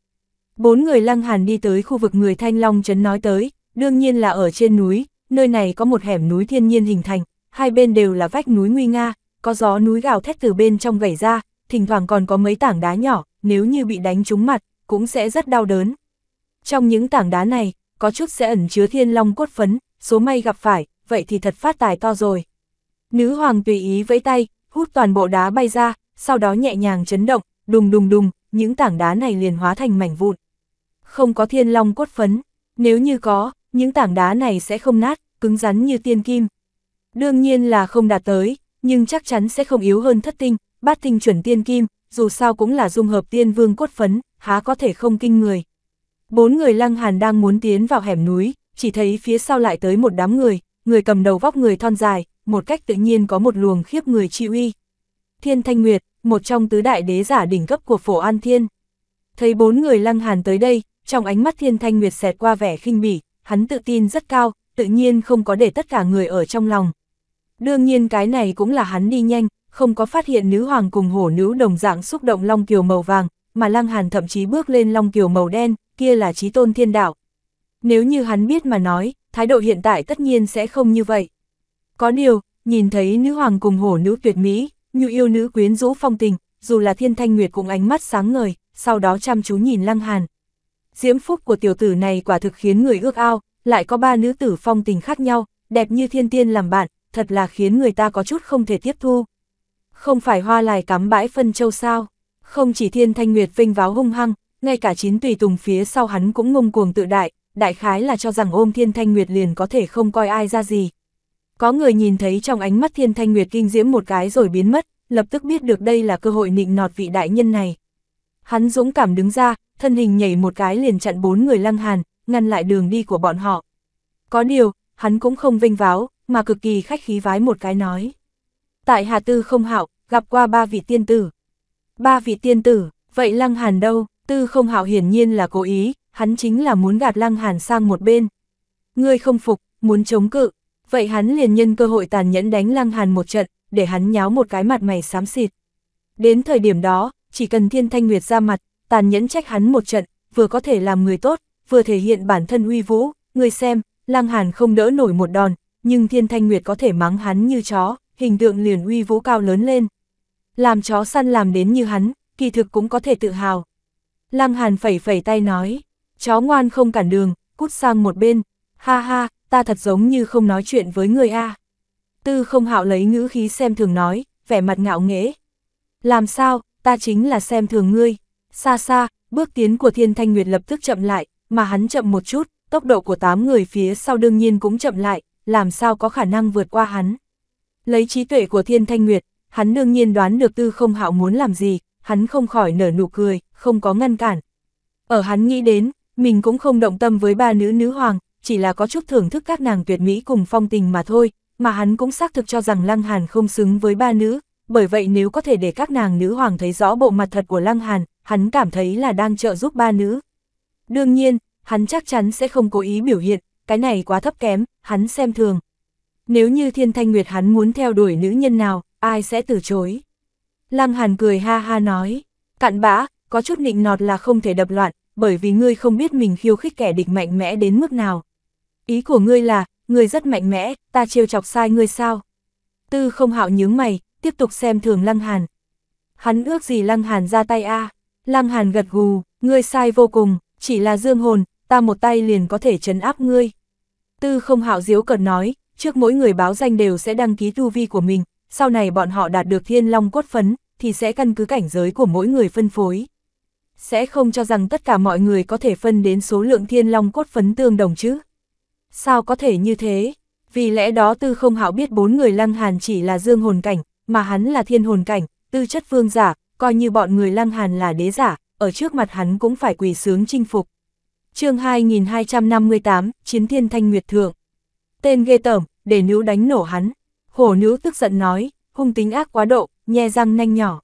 Bốn người Lăng Hàn đi tới khu vực người thanh long chấn nói tới, đương nhiên là ở trên núi, nơi này có một hẻm núi thiên nhiên hình thành, hai bên đều là vách núi nguy nga, có gió núi gào thét từ bên trong gảy ra, thỉnh thoảng còn có mấy tảng đá nhỏ, nếu như bị đánh trúng mặt, cũng sẽ rất đau đớn. Trong những tảng đá này, có chút sẽ ẩn chứa thiên long cốt phấn, số may gặp phải, vậy thì thật phát tài to rồi. Nữ hoàng tùy ý vẫy tay, hút toàn bộ đá bay ra, sau đó nhẹ nhàng chấn động, đùng đùng đùng, những tảng đá này liền hóa thành mảnh vụn. Không có thiên long cốt phấn, nếu như có, những tảng đá này sẽ không nát, cứng rắn như tiên kim. Đương nhiên là không đạt tới, nhưng chắc chắn sẽ không yếu hơn thất tinh, bát tinh chuẩn tiên kim, dù sao cũng là dung hợp tiên vương cốt phấn, há có thể không kinh người. Bốn người lăng hàn đang muốn tiến vào hẻm núi, chỉ thấy phía sau lại tới một đám người, người cầm đầu vóc người thon dài, một cách tự nhiên có một luồng khiếp người chi uy. Thiên Thanh Nguyệt, một trong tứ đại đế giả đỉnh cấp của phổ An Thiên. Thấy bốn người lăng hàn tới đây, trong ánh mắt Thiên Thanh Nguyệt xẹt qua vẻ khinh bỉ, hắn tự tin rất cao, tự nhiên không có để tất cả người ở trong lòng. Đương nhiên cái này cũng là hắn đi nhanh, không có phát hiện nữ hoàng cùng hổ nữ đồng dạng xúc động long kiều màu vàng, mà Lăng Hàn thậm chí bước lên long kiều màu đen, kia là trí tôn thiên đạo. Nếu như hắn biết mà nói, thái độ hiện tại tất nhiên sẽ không như vậy. Có điều, nhìn thấy nữ hoàng cùng hổ nữ tuyệt mỹ, như yêu nữ quyến rũ phong tình, dù là thiên thanh nguyệt cũng ánh mắt sáng ngời, sau đó chăm chú nhìn Lăng Hàn. Diễm phúc của tiểu tử này quả thực khiến người ước ao, lại có ba nữ tử phong tình khác nhau, đẹp như thiên tiên làm bạn, thật là khiến người ta có chút không thể tiếp thu. Không phải hoa lại cắm bãi phân châu sao? Không chỉ thiên thanh nguyệt vinh váo hung hăng, ngay cả chín tùy tùng phía sau hắn cũng ngông cuồng tự đại, đại khái là cho rằng ôm thiên thanh nguyệt liền có thể không coi ai ra gì. Có người nhìn thấy trong ánh mắt thiên thanh nguyệt kinh diễm một cái rồi biến mất, lập tức biết được đây là cơ hội nịnh nọt vị đại nhân này. Hắn dũng cảm đứng ra, thân hình nhảy một cái liền chặn bốn người lăng hàn, ngăn lại đường đi của bọn họ. Có điều, hắn cũng không vinh váo, mà cực kỳ khách khí vái một cái nói tại Hà Tư không hạo, gặp qua ba vị tiên tử. Ba vị tiên tử, vậy Lăng Hàn đâu? Tư không hạo hiển nhiên là cố ý, hắn chính là muốn gạt Lăng Hàn sang một bên. Ngươi không phục, muốn chống cự, vậy hắn liền nhân cơ hội tàn nhẫn đánh Lăng Hàn một trận, để hắn nháo một cái mặt mày xám xịt. Đến thời điểm đó, chỉ cần Thiên Thanh Nguyệt ra mặt, tàn nhẫn trách hắn một trận, vừa có thể làm người tốt, vừa thể hiện bản thân uy vũ, người xem, Lăng Hàn không đỡ nổi một đòn, nhưng Thiên Thanh Nguyệt có thể mắng hắn như chó hình tượng liền uy vũ cao lớn lên. Làm chó săn làm đến như hắn, kỳ thực cũng có thể tự hào. Lăng Hàn phẩy phẩy tay nói, chó ngoan không cản đường, cút sang một bên, ha ha, ta thật giống như không nói chuyện với người a. Tư không hạo lấy ngữ khí xem thường nói, vẻ mặt ngạo nghễ. Làm sao, ta chính là xem thường ngươi. Xa xa, bước tiến của Thiên Thanh Nguyệt lập tức chậm lại, mà hắn chậm một chút, tốc độ của tám người phía sau đương nhiên cũng chậm lại, làm sao có khả năng vượt qua hắn. Lấy trí tuệ của Thiên Thanh Nguyệt, hắn đương nhiên đoán được tư không hạo muốn làm gì, hắn không khỏi nở nụ cười, không có ngăn cản. Ở hắn nghĩ đến, mình cũng không động tâm với ba nữ nữ hoàng, chỉ là có chút thưởng thức các nàng tuyệt mỹ cùng phong tình mà thôi, mà hắn cũng xác thực cho rằng Lăng Hàn không xứng với ba nữ, bởi vậy nếu có thể để các nàng nữ hoàng thấy rõ bộ mặt thật của Lăng Hàn, hắn cảm thấy là đang trợ giúp ba nữ. Đương nhiên, hắn chắc chắn sẽ không cố ý biểu hiện, cái này quá thấp kém, hắn xem thường, nếu như Thiên Thanh Nguyệt hắn muốn theo đuổi nữ nhân nào, ai sẽ từ chối? Lăng Hàn cười ha ha nói, cạn bã, có chút nịnh nọt là không thể đập loạn, bởi vì ngươi không biết mình khiêu khích kẻ địch mạnh mẽ đến mức nào. Ý của ngươi là, ngươi rất mạnh mẽ, ta trêu chọc sai ngươi sao? Tư không hạo nhướng mày, tiếp tục xem thường Lăng Hàn. Hắn ước gì Lăng Hàn ra tay a Lăng Hàn gật gù, ngươi sai vô cùng, chỉ là dương hồn, ta một tay liền có thể chấn áp ngươi. Tư không hạo diếu cợt nói, trước mỗi người báo danh đều sẽ đăng ký tu vi của mình, sau này bọn họ đạt được thiên long cốt phấn, thì sẽ căn cứ cảnh giới của mỗi người phân phối. Sẽ không cho rằng tất cả mọi người có thể phân đến số lượng thiên long cốt phấn tương đồng chứ. Sao có thể như thế? Vì lẽ đó tư không hạo biết bốn người lăng hàn chỉ là dương hồn cảnh, mà hắn là thiên hồn cảnh, tư chất vương giả, coi như bọn người lăng hàn là đế giả, ở trước mặt hắn cũng phải quỳ sướng chinh phục. chương 2258, Chiến Thiên Thanh Nguyệt Thượng Tên ghê tởm, để nữ đánh nổ hắn. Hổ nữ tức giận nói, hung tính ác quá độ, nhe răng nanh nhỏ.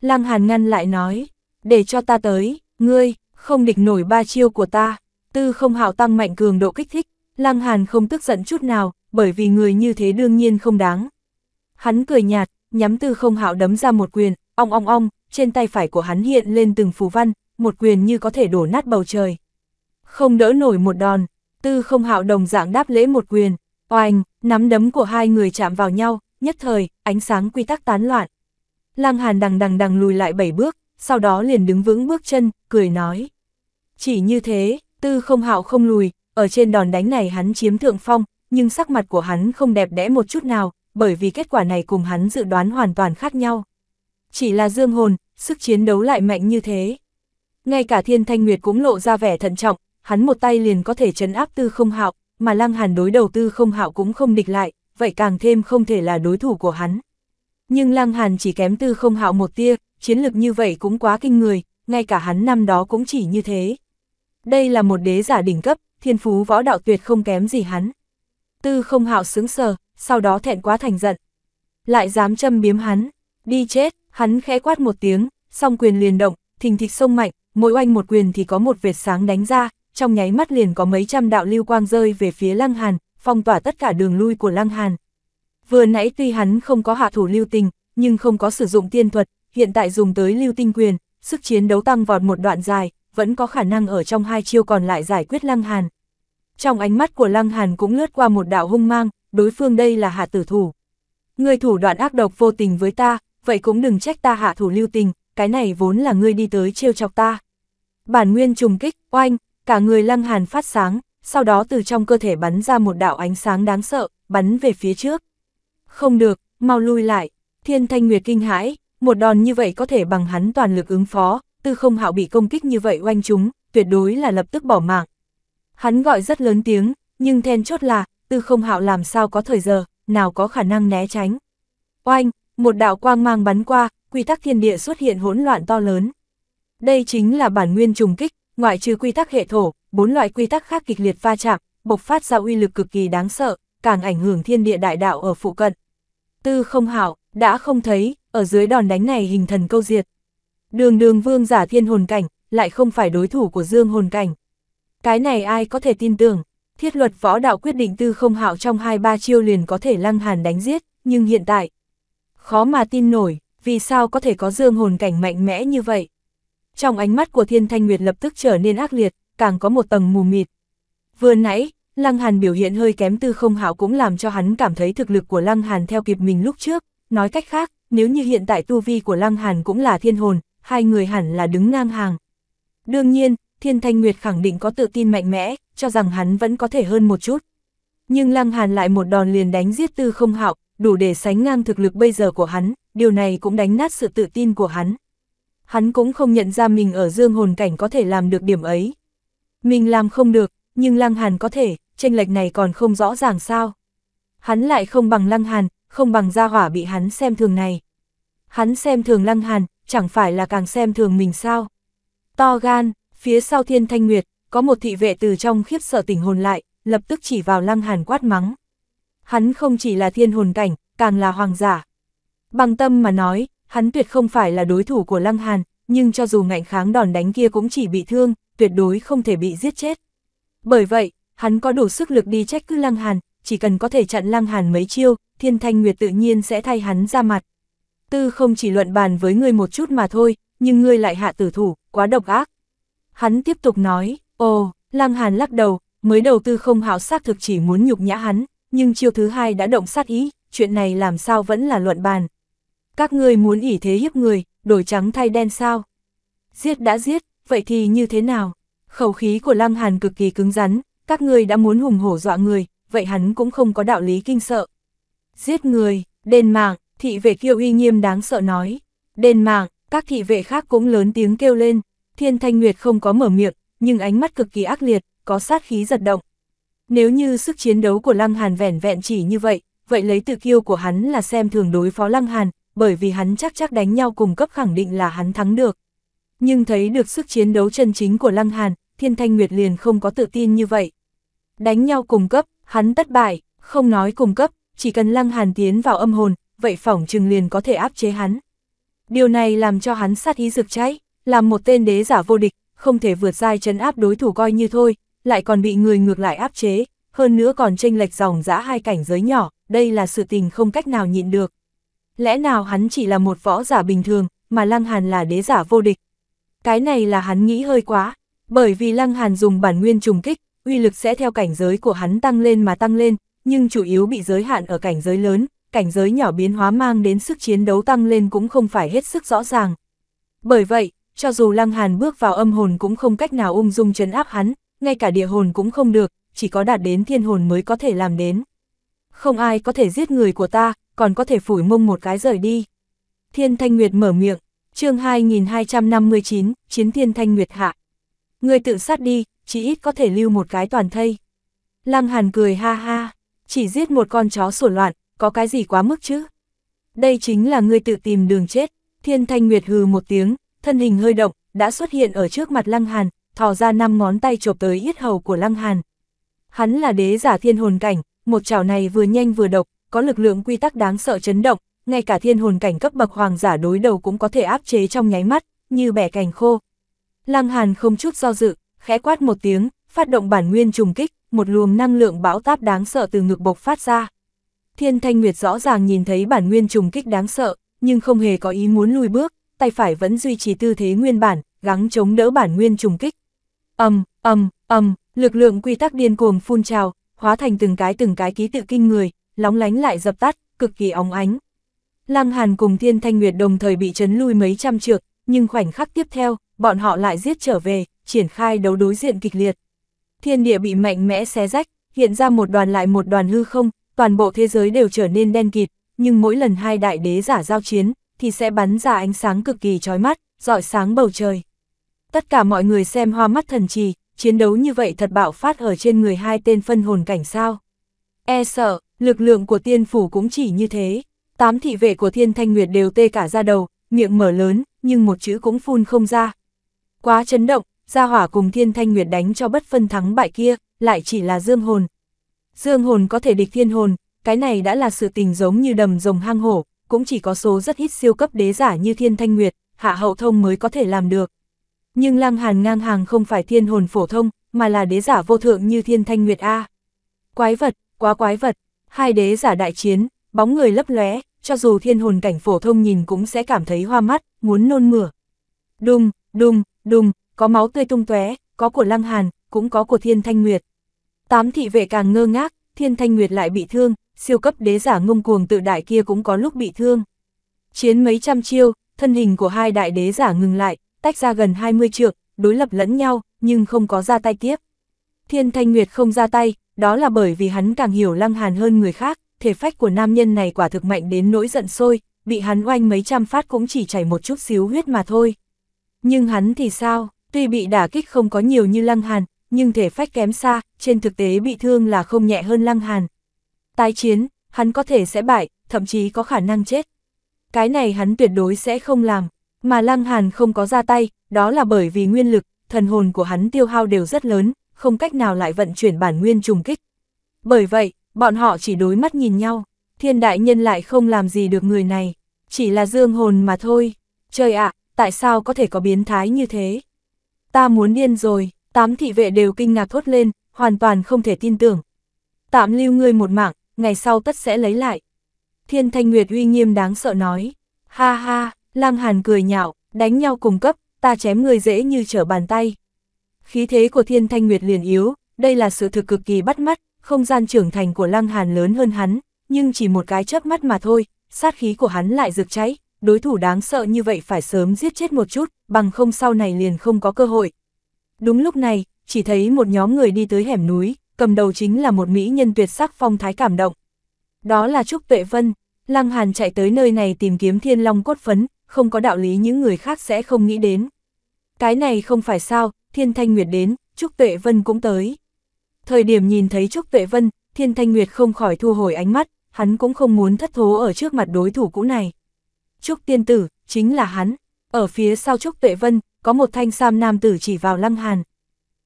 Lăng hàn ngăn lại nói, để cho ta tới, ngươi, không địch nổi ba chiêu của ta. Tư không hạo tăng mạnh cường độ kích thích, lăng hàn không tức giận chút nào, bởi vì người như thế đương nhiên không đáng. Hắn cười nhạt, nhắm tư không hạo đấm ra một quyền, ong ong ong, trên tay phải của hắn hiện lên từng phù văn, một quyền như có thể đổ nát bầu trời. Không đỡ nổi một đòn, Tư không hạo đồng dạng đáp lễ một quyền, oanh, nắm đấm của hai người chạm vào nhau, nhất thời, ánh sáng quy tắc tán loạn. Lăng Hàn đằng đằng đằng lùi lại bảy bước, sau đó liền đứng vững bước chân, cười nói. Chỉ như thế, tư không hạo không lùi, ở trên đòn đánh này hắn chiếm thượng phong, nhưng sắc mặt của hắn không đẹp đẽ một chút nào, bởi vì kết quả này cùng hắn dự đoán hoàn toàn khác nhau. Chỉ là dương hồn, sức chiến đấu lại mạnh như thế. Ngay cả thiên thanh nguyệt cũng lộ ra vẻ thận trọng, hắn một tay liền có thể chấn áp tư không hạo, mà lăng hàn đối đầu tư không hạo cũng không địch lại, vậy càng thêm không thể là đối thủ của hắn. Nhưng lăng hàn chỉ kém tư không hạo một tia, chiến lực như vậy cũng quá kinh người, ngay cả hắn năm đó cũng chỉ như thế. Đây là một đế giả đỉnh cấp, thiên phú võ đạo tuyệt không kém gì hắn. Tư không hạo sướng sờ, sau đó thẹn quá thành giận. Lại dám châm biếm hắn, đi chết, hắn khẽ quát một tiếng, song quyền liền động, thình thịch sông mạnh, mỗi oanh một quyền thì có một vệt sáng đánh ra, trong nháy mắt liền có mấy trăm đạo lưu quang rơi về phía Lăng Hàn, phong tỏa tất cả đường lui của Lăng Hàn. Vừa nãy tuy hắn không có hạ thủ lưu tình, nhưng không có sử dụng tiên thuật, hiện tại dùng tới lưu tinh quyền, sức chiến đấu tăng vọt một đoạn dài, vẫn có khả năng ở trong hai chiêu còn lại giải quyết Lăng Hàn. Trong ánh mắt của Lăng Hàn cũng lướt qua một đạo hung mang, đối phương đây là hạ tử thủ. người thủ đoạn ác độc vô tình với ta, vậy cũng đừng trách ta hạ thủ lưu tình, cái này vốn là ngươi đi tới trêu chọc ta. Bản nguyên trùng kích, oanh, cả người lăng hàn phát sáng, sau đó từ trong cơ thể bắn ra một đạo ánh sáng đáng sợ, bắn về phía trước. Không được, mau lui lại, thiên thanh nguyệt kinh hãi, một đòn như vậy có thể bằng hắn toàn lực ứng phó, tư không hạo bị công kích như vậy oanh chúng, tuyệt đối là lập tức bỏ mạng. Hắn gọi rất lớn tiếng, nhưng then chốt là, tư không hạo làm sao có thời giờ, nào có khả năng né tránh. Oanh, một đạo quang mang bắn qua, quy tắc thiên địa xuất hiện hỗn loạn to lớn. Đây chính là bản nguyên trùng kích, ngoại trừ quy tắc hệ thổ, bốn loại quy tắc khác kịch liệt va chạm, bộc phát ra uy lực cực kỳ đáng sợ, càng ảnh hưởng thiên địa đại đạo ở phụ cận. Tư không hảo, đã không thấy, ở dưới đòn đánh này hình thần câu diệt. Đường đường vương giả thiên hồn cảnh, lại không phải đối thủ của dương hồn cảnh. Cái này ai có thể tin tưởng, thiết luật võ đạo quyết định tư không hạo trong hai ba chiêu liền có thể lăng hàn đánh giết, nhưng hiện tại, khó mà tin nổi, vì sao có thể có dương hồn cảnh mạnh mẽ như vậy trong ánh mắt của Thiên Thanh Nguyệt lập tức trở nên ác liệt, càng có một tầng mù mịt. Vừa nãy, Lăng Hàn biểu hiện hơi kém tư không hạo cũng làm cho hắn cảm thấy thực lực của Lăng Hàn theo kịp mình lúc trước, nói cách khác, nếu như hiện tại tu vi của Lăng Hàn cũng là thiên hồn, hai người hẳn là đứng ngang hàng. Đương nhiên, Thiên Thanh Nguyệt khẳng định có tự tin mạnh mẽ, cho rằng hắn vẫn có thể hơn một chút. Nhưng Lăng Hàn lại một đòn liền đánh giết tư không hạo, đủ để sánh ngang thực lực bây giờ của hắn, điều này cũng đánh nát sự tự tin của hắn hắn cũng không nhận ra mình ở dương hồn cảnh có thể làm được điểm ấy. Mình làm không được, nhưng Lăng Hàn có thể, tranh lệch này còn không rõ ràng sao. Hắn lại không bằng Lăng Hàn, không bằng gia hỏa bị hắn xem thường này. Hắn xem thường Lăng Hàn, chẳng phải là càng xem thường mình sao. To gan, phía sau thiên thanh nguyệt, có một thị vệ từ trong khiếp sợ tình hồn lại, lập tức chỉ vào Lăng Hàn quát mắng. Hắn không chỉ là thiên hồn cảnh, càng là hoàng giả. Bằng tâm mà nói, hắn tuyệt không phải là đối thủ của Lăng Hàn, nhưng cho dù ngạnh kháng đòn đánh kia cũng chỉ bị thương, tuyệt đối không thể bị giết chết. Bởi vậy, hắn có đủ sức lực đi trách cứ Lăng Hàn, chỉ cần có thể chặn Lăng Hàn mấy chiêu, Thiên Thanh Nguyệt tự nhiên sẽ thay hắn ra mặt. Tư không chỉ luận bàn với ngươi một chút mà thôi, nhưng ngươi lại hạ tử thủ, quá độc ác. Hắn tiếp tục nói, ồ, Lăng Hàn lắc đầu, mới đầu tư không hảo xác thực chỉ muốn nhục nhã hắn, nhưng chiêu thứ hai đã động sát ý, chuyện này làm sao vẫn là luận bàn các ngươi muốn ỉ thế hiếp người, đổi trắng thay đen sao? Giết đã giết, vậy thì như thế nào? Khẩu khí của Lăng Hàn cực kỳ cứng rắn, các ngươi đã muốn hùng hổ dọa người, vậy hắn cũng không có đạo lý kinh sợ. Giết người, đền mạng, thị vệ kêu uy nghiêm đáng sợ nói. Đền mạng, các thị vệ khác cũng lớn tiếng kêu lên, Thiên Thanh Nguyệt không có mở miệng, nhưng ánh mắt cực kỳ ác liệt, có sát khí giật động. Nếu như sức chiến đấu của Lăng Hàn vẻn vẹn chỉ như vậy, vậy lấy tự kiêu của hắn là xem thường đối phó Lăng Hàn, bởi vì hắn chắc chắc đánh nhau cùng cấp khẳng định là hắn thắng được. Nhưng thấy được sức chiến đấu chân chính của Lăng Hàn, Thiên Thanh Nguyệt liền không có tự tin như vậy. Đánh nhau cùng cấp, hắn tất bại, không nói cùng cấp, chỉ cần Lăng Hàn tiến vào âm hồn, vậy phỏng trừng liền có thể áp chế hắn. Điều này làm cho hắn sát ý rực cháy, làm một tên đế giả vô địch, không thể vượt giai chấn áp đối thủ coi như thôi, lại còn bị người ngược lại áp chế, hơn nữa còn chênh lệch dòng dã hai cảnh giới nhỏ, đây là sự tình không cách nào nhịn được lẽ nào hắn chỉ là một võ giả bình thường, mà Lăng Hàn là đế giả vô địch. Cái này là hắn nghĩ hơi quá, bởi vì Lăng Hàn dùng bản nguyên trùng kích, uy lực sẽ theo cảnh giới của hắn tăng lên mà tăng lên, nhưng chủ yếu bị giới hạn ở cảnh giới lớn, cảnh giới nhỏ biến hóa mang đến sức chiến đấu tăng lên cũng không phải hết sức rõ ràng. Bởi vậy, cho dù Lăng Hàn bước vào âm hồn cũng không cách nào ung dung trấn áp hắn, ngay cả địa hồn cũng không được, chỉ có đạt đến thiên hồn mới có thể làm đến. Không ai có thể giết người của ta, còn có thể phủi mông một cái rời đi. Thiên Thanh Nguyệt mở miệng, chương 2259, Chiến Thiên Thanh Nguyệt hạ. Người tự sát đi, chỉ ít có thể lưu một cái toàn thây. Lăng Hàn cười ha ha, chỉ giết một con chó sổ loạn, có cái gì quá mức chứ? Đây chính là người tự tìm đường chết, Thiên Thanh Nguyệt hừ một tiếng, thân hình hơi động, đã xuất hiện ở trước mặt Lăng Hàn, thò ra năm ngón tay chộp tới yết hầu của Lăng Hàn. Hắn là đế giả thiên hồn cảnh, một chảo này vừa nhanh vừa độc, có lực lượng quy tắc đáng sợ chấn động, ngay cả thiên hồn cảnh cấp bậc hoàng giả đối đầu cũng có thể áp chế trong nháy mắt, như bẻ cành khô. Lăng Hàn không chút do dự, khẽ quát một tiếng, phát động bản nguyên trùng kích, một luồng năng lượng bão táp đáng sợ từ ngực bộc phát ra. Thiên Thanh Nguyệt rõ ràng nhìn thấy bản nguyên trùng kích đáng sợ, nhưng không hề có ý muốn lùi bước, tay phải vẫn duy trì tư thế nguyên bản, gắng chống đỡ bản nguyên trùng kích. Ầm, ầm, ầm, lực lượng quy tắc điên cuồng phun trào, hóa thành từng cái từng cái ký tự kinh người, lóng lánh lại dập tắt, cực kỳ óng ánh. Lăng Hàn cùng Thiên Thanh Nguyệt đồng thời bị chấn lui mấy trăm trượng, nhưng khoảnh khắc tiếp theo, bọn họ lại giết trở về, triển khai đấu đối diện kịch liệt. Thiên địa bị mạnh mẽ xé rách, hiện ra một đoàn lại một đoàn hư không, toàn bộ thế giới đều trở nên đen kịt, nhưng mỗi lần hai đại đế giả giao chiến, thì sẽ bắn ra ánh sáng cực kỳ chói mắt, rọi sáng bầu trời. Tất cả mọi người xem hoa mắt thần trì, chiến đấu như vậy thật bạo phát ở trên người hai tên phân hồn cảnh sao. E sợ, Lực lượng của tiên phủ cũng chỉ như thế. Tám thị vệ của thiên thanh nguyệt đều tê cả ra đầu, miệng mở lớn, nhưng một chữ cũng phun không ra. Quá chấn động, gia hỏa cùng thiên thanh nguyệt đánh cho bất phân thắng bại kia, lại chỉ là dương hồn. Dương hồn có thể địch thiên hồn, cái này đã là sự tình giống như đầm rồng hang hổ, cũng chỉ có số rất ít siêu cấp đế giả như thiên thanh nguyệt, hạ hậu thông mới có thể làm được. Nhưng lăng hàn ngang hàng không phải thiên hồn phổ thông, mà là đế giả vô thượng như thiên thanh nguyệt A. Quái vật, quá quái vật, hai đế giả đại chiến, bóng người lấp lóe, cho dù thiên hồn cảnh phổ thông nhìn cũng sẽ cảm thấy hoa mắt, muốn nôn mửa. Đùng, đùng, đùng, có máu tươi tung tóe, có của Lăng Hàn, cũng có của Thiên Thanh Nguyệt. Tám thị vệ càng ngơ ngác, Thiên Thanh Nguyệt lại bị thương, siêu cấp đế giả ngông cuồng tự đại kia cũng có lúc bị thương. Chiến mấy trăm chiêu, thân hình của hai đại đế giả ngừng lại, tách ra gần 20 trượng, đối lập lẫn nhau, nhưng không có ra tay tiếp. Thiên Thanh Nguyệt không ra tay, đó là bởi vì hắn càng hiểu Lăng Hàn hơn người khác, thể phách của nam nhân này quả thực mạnh đến nỗi giận sôi, bị hắn oanh mấy trăm phát cũng chỉ chảy một chút xíu huyết mà thôi. Nhưng hắn thì sao, tuy bị đả kích không có nhiều như Lăng Hàn, nhưng thể phách kém xa, trên thực tế bị thương là không nhẹ hơn Lăng Hàn. Tái chiến, hắn có thể sẽ bại, thậm chí có khả năng chết. Cái này hắn tuyệt đối sẽ không làm, mà Lăng Hàn không có ra tay, đó là bởi vì nguyên lực, thần hồn của hắn tiêu hao đều rất lớn, không cách nào lại vận chuyển bản nguyên trùng kích. Bởi vậy, bọn họ chỉ đối mắt nhìn nhau, thiên đại nhân lại không làm gì được người này, chỉ là dương hồn mà thôi. Trời ạ, tại sao có thể có biến thái như thế? Ta muốn điên rồi, tám thị vệ đều kinh ngạc thốt lên, hoàn toàn không thể tin tưởng. Tạm lưu ngươi một mạng, ngày sau tất sẽ lấy lại. Thiên Thanh Nguyệt uy nghiêm đáng sợ nói. Ha ha, Lang Hàn cười nhạo, đánh nhau cùng cấp, ta chém người dễ như trở bàn tay, khí thế của thiên thanh nguyệt liền yếu, đây là sự thực cực kỳ bắt mắt, không gian trưởng thành của lăng hàn lớn hơn hắn, nhưng chỉ một cái chớp mắt mà thôi, sát khí của hắn lại rực cháy, đối thủ đáng sợ như vậy phải sớm giết chết một chút, bằng không sau này liền không có cơ hội. Đúng lúc này, chỉ thấy một nhóm người đi tới hẻm núi, cầm đầu chính là một mỹ nhân tuyệt sắc phong thái cảm động. Đó là Trúc Tuệ Vân, Lăng Hàn chạy tới nơi này tìm kiếm thiên long cốt phấn, không có đạo lý những người khác sẽ không nghĩ đến. Cái này không phải sao, Thiên Thanh Nguyệt đến, Trúc Tuệ Vân cũng tới. Thời điểm nhìn thấy Trúc Tuệ Vân, Thiên Thanh Nguyệt không khỏi thu hồi ánh mắt, hắn cũng không muốn thất thố ở trước mặt đối thủ cũ này. Trúc Tiên Tử, chính là hắn. Ở phía sau Trúc Tuệ Vân, có một thanh sam nam tử chỉ vào Lăng Hàn.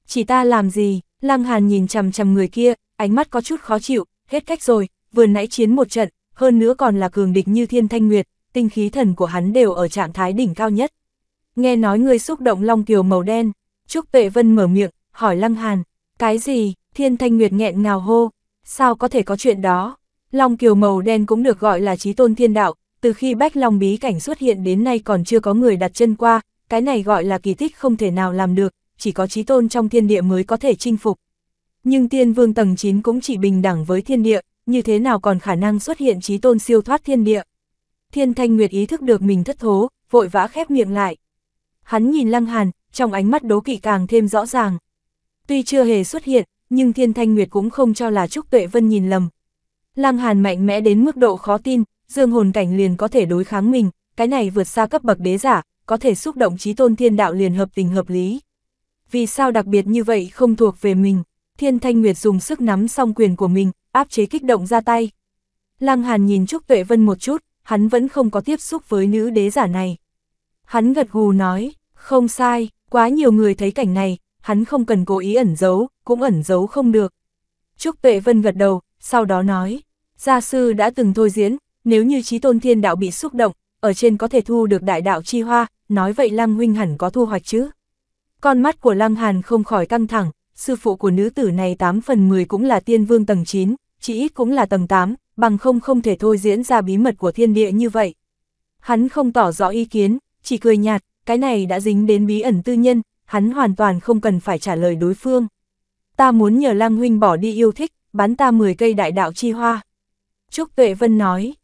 Chỉ ta làm gì? Lăng Hàn nhìn chầm chầm người kia, ánh mắt có chút khó chịu, hết cách rồi, vừa nãy chiến một trận, hơn nữa còn là cường địch như Thiên Thanh Nguyệt, tinh khí thần của hắn đều ở trạng thái đỉnh cao nhất. Nghe nói người xúc động Long Kiều màu đen. Trúc Tuệ Vân mở miệng, hỏi Lăng Hàn, cái gì, Thiên Thanh Nguyệt nghẹn ngào hô, sao có thể có chuyện đó? Long kiều màu đen cũng được gọi là trí tôn thiên đạo, từ khi Bách Long bí cảnh xuất hiện đến nay còn chưa có người đặt chân qua, cái này gọi là kỳ tích không thể nào làm được, chỉ có trí tôn trong thiên địa mới có thể chinh phục. Nhưng tiên vương tầng 9 cũng chỉ bình đẳng với thiên địa, như thế nào còn khả năng xuất hiện trí tôn siêu thoát thiên địa. Thiên Thanh Nguyệt ý thức được mình thất thố, vội vã khép miệng lại. Hắn nhìn Lăng Hàn, trong ánh mắt đố kỵ càng thêm rõ ràng. Tuy chưa hề xuất hiện, nhưng Thiên Thanh Nguyệt cũng không cho là Trúc Tuệ Vân nhìn lầm. Lăng Hàn mạnh mẽ đến mức độ khó tin, dương hồn cảnh liền có thể đối kháng mình, cái này vượt xa cấp bậc đế giả, có thể xúc động trí tôn thiên đạo liền hợp tình hợp lý. Vì sao đặc biệt như vậy không thuộc về mình, Thiên Thanh Nguyệt dùng sức nắm song quyền của mình, áp chế kích động ra tay. Lăng Hàn nhìn Trúc Tuệ Vân một chút, hắn vẫn không có tiếp xúc với nữ đế giả này. Hắn gật gù nói, không sai, Quá nhiều người thấy cảnh này, hắn không cần cố ý ẩn giấu, cũng ẩn giấu không được. Trúc Tuệ Vân gật đầu, sau đó nói, gia sư đã từng thôi diễn, nếu như trí tôn thiên đạo bị xúc động, ở trên có thể thu được đại đạo chi hoa, nói vậy Lăng Huynh hẳn có thu hoạch chứ. Con mắt của Lăng Hàn không khỏi căng thẳng, sư phụ của nữ tử này 8 phần 10 cũng là tiên vương tầng 9, chỉ ít cũng là tầng 8, bằng không không thể thôi diễn ra bí mật của thiên địa như vậy. Hắn không tỏ rõ ý kiến, chỉ cười nhạt, cái này đã dính đến bí ẩn tư nhân, hắn hoàn toàn không cần phải trả lời đối phương. Ta muốn nhờ Lang Huynh bỏ đi yêu thích, bán ta 10 cây đại đạo chi hoa. Trúc Tuệ Vân nói,